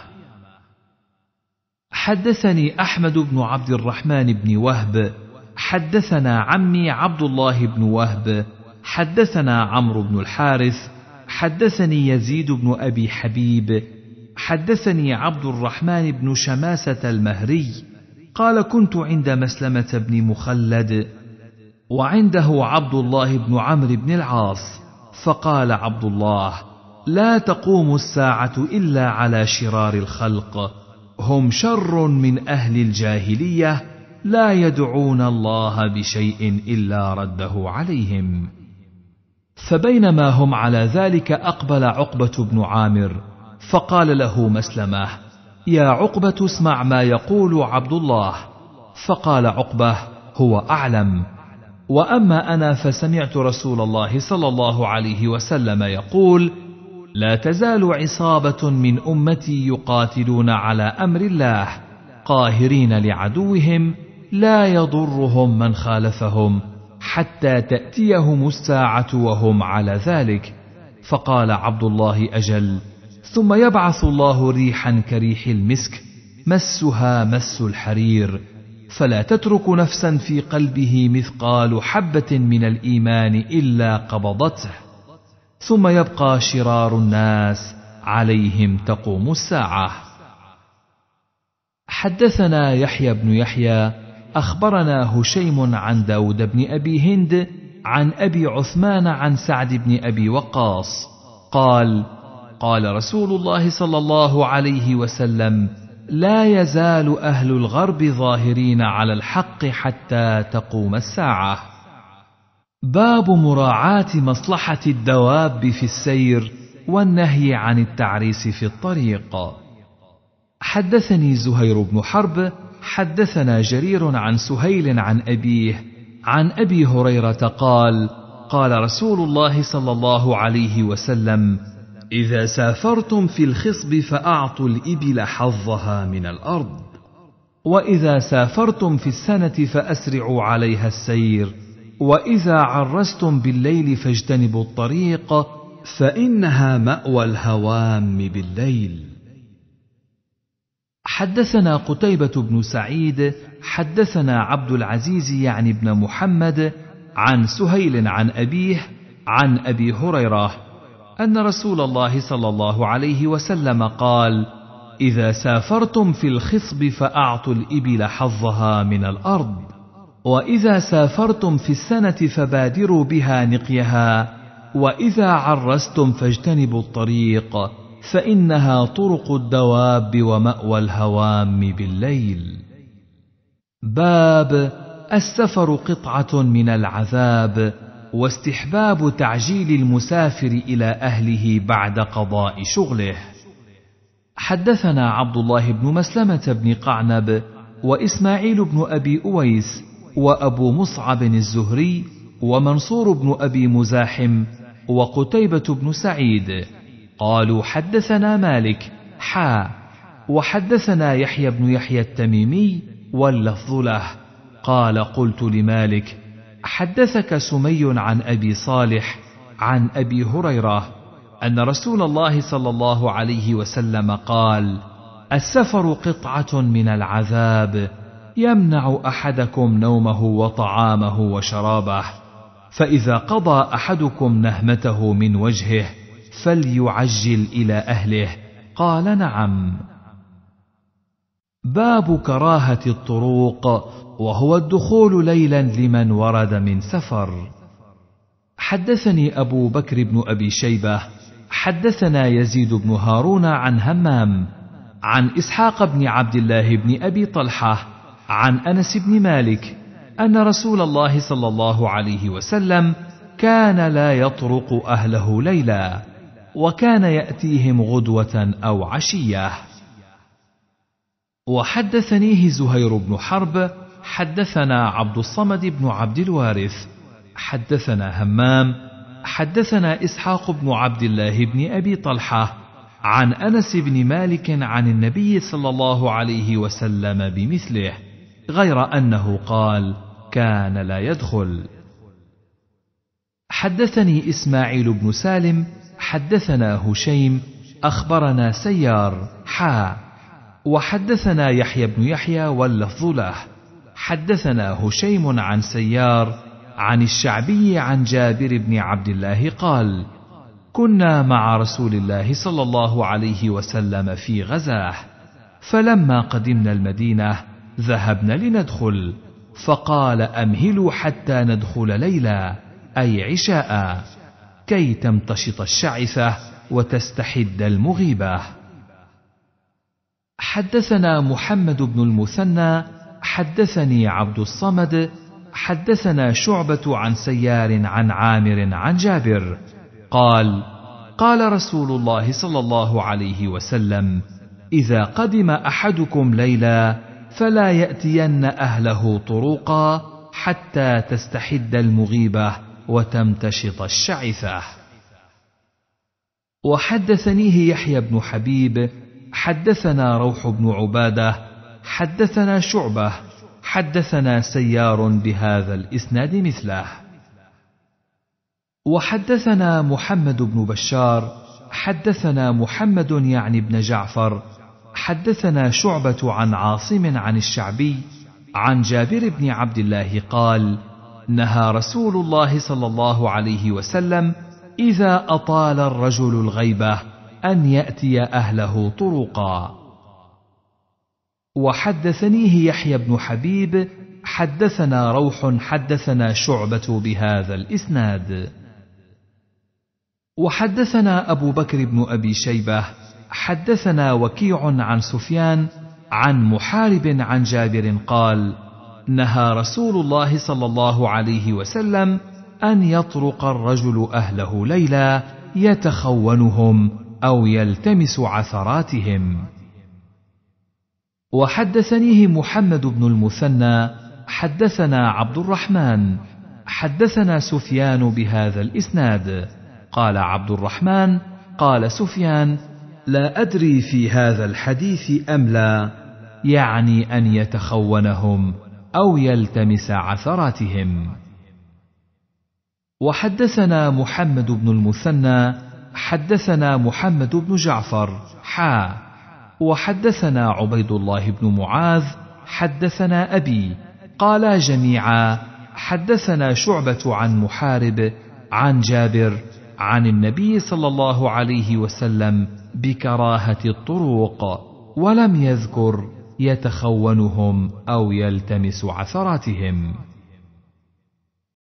حدثني احمد بن عبد الرحمن بن وهب حدثنا عمي عبد الله بن وهب حدثنا عمرو بن الحارث حدثني يزيد بن ابي حبيب حدثني عبد الرحمن بن شماسه المهري قال كنت عند مسلمه بن مخلد وعنده عبد الله بن عمرو بن العاص فقال عبد الله لا تقوم الساعه الا على شرار الخلق هم شر من اهل الجاهليه لا يدعون الله بشيء الا رده عليهم فبينما هم على ذلك اقبل عقبه بن عامر فقال له مسلمه يا عقبه اسمع ما يقول عبد الله فقال عقبه هو اعلم واما انا فسمعت رسول الله صلى الله عليه وسلم يقول لا تزال عصابة من أمتي يقاتلون على أمر الله قاهرين لعدوهم لا يضرهم من خالفهم حتى تأتيهم الساعة وهم على ذلك فقال عبد الله أجل ثم يبعث الله ريحا كريح المسك مسها مس الحرير فلا تترك نفسا في قلبه مثقال حبة من الإيمان إلا قبضته ثم يبقى شرار الناس عليهم تقوم الساعه حدثنا يحيى بن يحيى اخبرنا هشيم عن داود بن ابي هند عن ابي عثمان عن سعد بن ابي وقاص قال قال رسول الله صلى الله عليه وسلم لا يزال اهل الغرب ظاهرين على الحق حتى تقوم الساعه باب مراعاة مصلحة الدواب في السير والنهي عن التعريس في الطريق. حدثني زهير بن حرب، حدثنا جرير عن سهيل عن أبيه، عن أبي هريرة قال: قال رسول الله صلى الله عليه وسلم: إذا سافرتم في الخصب فأعطوا الإبل حظها من الأرض، وإذا سافرتم في السنة فأسرعوا عليها السير. واذا عرستم بالليل فاجتنبوا الطريق فانها ماوى الهوام بالليل حدثنا قتيبه بن سعيد حدثنا عبد العزيز يعني بن محمد عن سهيل عن ابيه عن ابي هريره ان رسول الله صلى الله عليه وسلم قال اذا سافرتم في الخصب فاعطوا الابل حظها من الارض واذا سافرتم في السنه فبادروا بها نقيها واذا عرستم فاجتنبوا الطريق فانها طرق الدواب وماوى الهوام بالليل باب السفر قطعه من العذاب واستحباب تعجيل المسافر الى اهله بعد قضاء شغله حدثنا عبد الله بن مسلمه بن قعنب واسماعيل بن ابي اويس وأبو مصعب الزهري ومنصور بن أبي مزاحم وقتيبة بن سعيد قالوا حدثنا مالك حا وحدثنا يحيى بن يحيى التميمي واللفظ له قال قلت لمالك حدثك سمي عن أبي صالح عن أبي هريرة أن رسول الله صلى الله عليه وسلم قال السفر قطعة من العذاب يمنع احدكم نومه وطعامه وشرابه فاذا قضى احدكم نهمته من وجهه فليعجل الى اهله قال نعم باب كراهه الطروق وهو الدخول ليلا لمن ورد من سفر حدثني ابو بكر بن ابي شيبه حدثنا يزيد بن هارون عن همام عن اسحاق بن عبد الله بن ابي طلحه عن انس بن مالك ان رسول الله صلى الله عليه وسلم كان لا يطرق اهله ليلا وكان ياتيهم غدوه او عشيه وحدثنيه زهير بن حرب حدثنا عبد الصمد بن عبد الوارث حدثنا همام حدثنا اسحاق بن عبد الله بن ابي طلحه عن انس بن مالك عن النبي صلى الله عليه وسلم بمثله غير انه قال كان لا يدخل حدثني اسماعيل بن سالم حدثنا هشيم اخبرنا سيار حا وحدثنا يحيى بن يحيى واللفظ له حدثنا هشيم عن سيار عن الشعبي عن جابر بن عبد الله قال كنا مع رسول الله صلى الله عليه وسلم في غزاه فلما قدمنا المدينه ذهبنا لندخل فقال امهلوا حتى ندخل ليلا اي عشاء كي تمتشط الشعثه وتستحد المغيبه حدثنا محمد بن المثنى حدثني عبد الصمد حدثنا شعبه عن سيار عن عامر عن جابر قال قال رسول الله صلى الله عليه وسلم اذا قدم احدكم ليلا فلا ياتين اهله طروقا حتى تستحد المغيبه وتمتشط الشعثه وحدثنيه يحيى بن حبيب حدثنا روح بن عباده حدثنا شعبه حدثنا سيار بهذا الاسناد مثله وحدثنا محمد بن بشار حدثنا محمد يعني بن جعفر حدثنا شعبة عن عاصم عن الشعبي عن جابر بن عبد الله قال: نهى رسول الله صلى الله عليه وسلم إذا أطال الرجل الغيبة أن يأتي أهله طرقا. وحدثنيه يحيى بن حبيب حدثنا روح حدثنا شعبة بهذا الإسناد. وحدثنا أبو بكر بن أبي شيبة حدثنا وكيع عن سفيان عن محارب عن جابر قال نهى رسول الله صلى الله عليه وسلم ان يطرق الرجل اهله ليلا يتخونهم او يلتمس عثراتهم وحدثنيه محمد بن المثنى حدثنا عبد الرحمن حدثنا سفيان بهذا الاسناد قال عبد الرحمن قال سفيان لا ادري في هذا الحديث ام لا يعني ان يتخونهم او يلتمس عثراتهم وحدثنا محمد بن المثنى حدثنا محمد بن جعفر حا وحدثنا عبيد الله بن معاذ حدثنا ابي قالا جميعا حدثنا شعبه عن محارب عن جابر عن النبي صلى الله عليه وسلم بكراهه الطروق ولم يذكر يتخونهم او يلتمس عثراتهم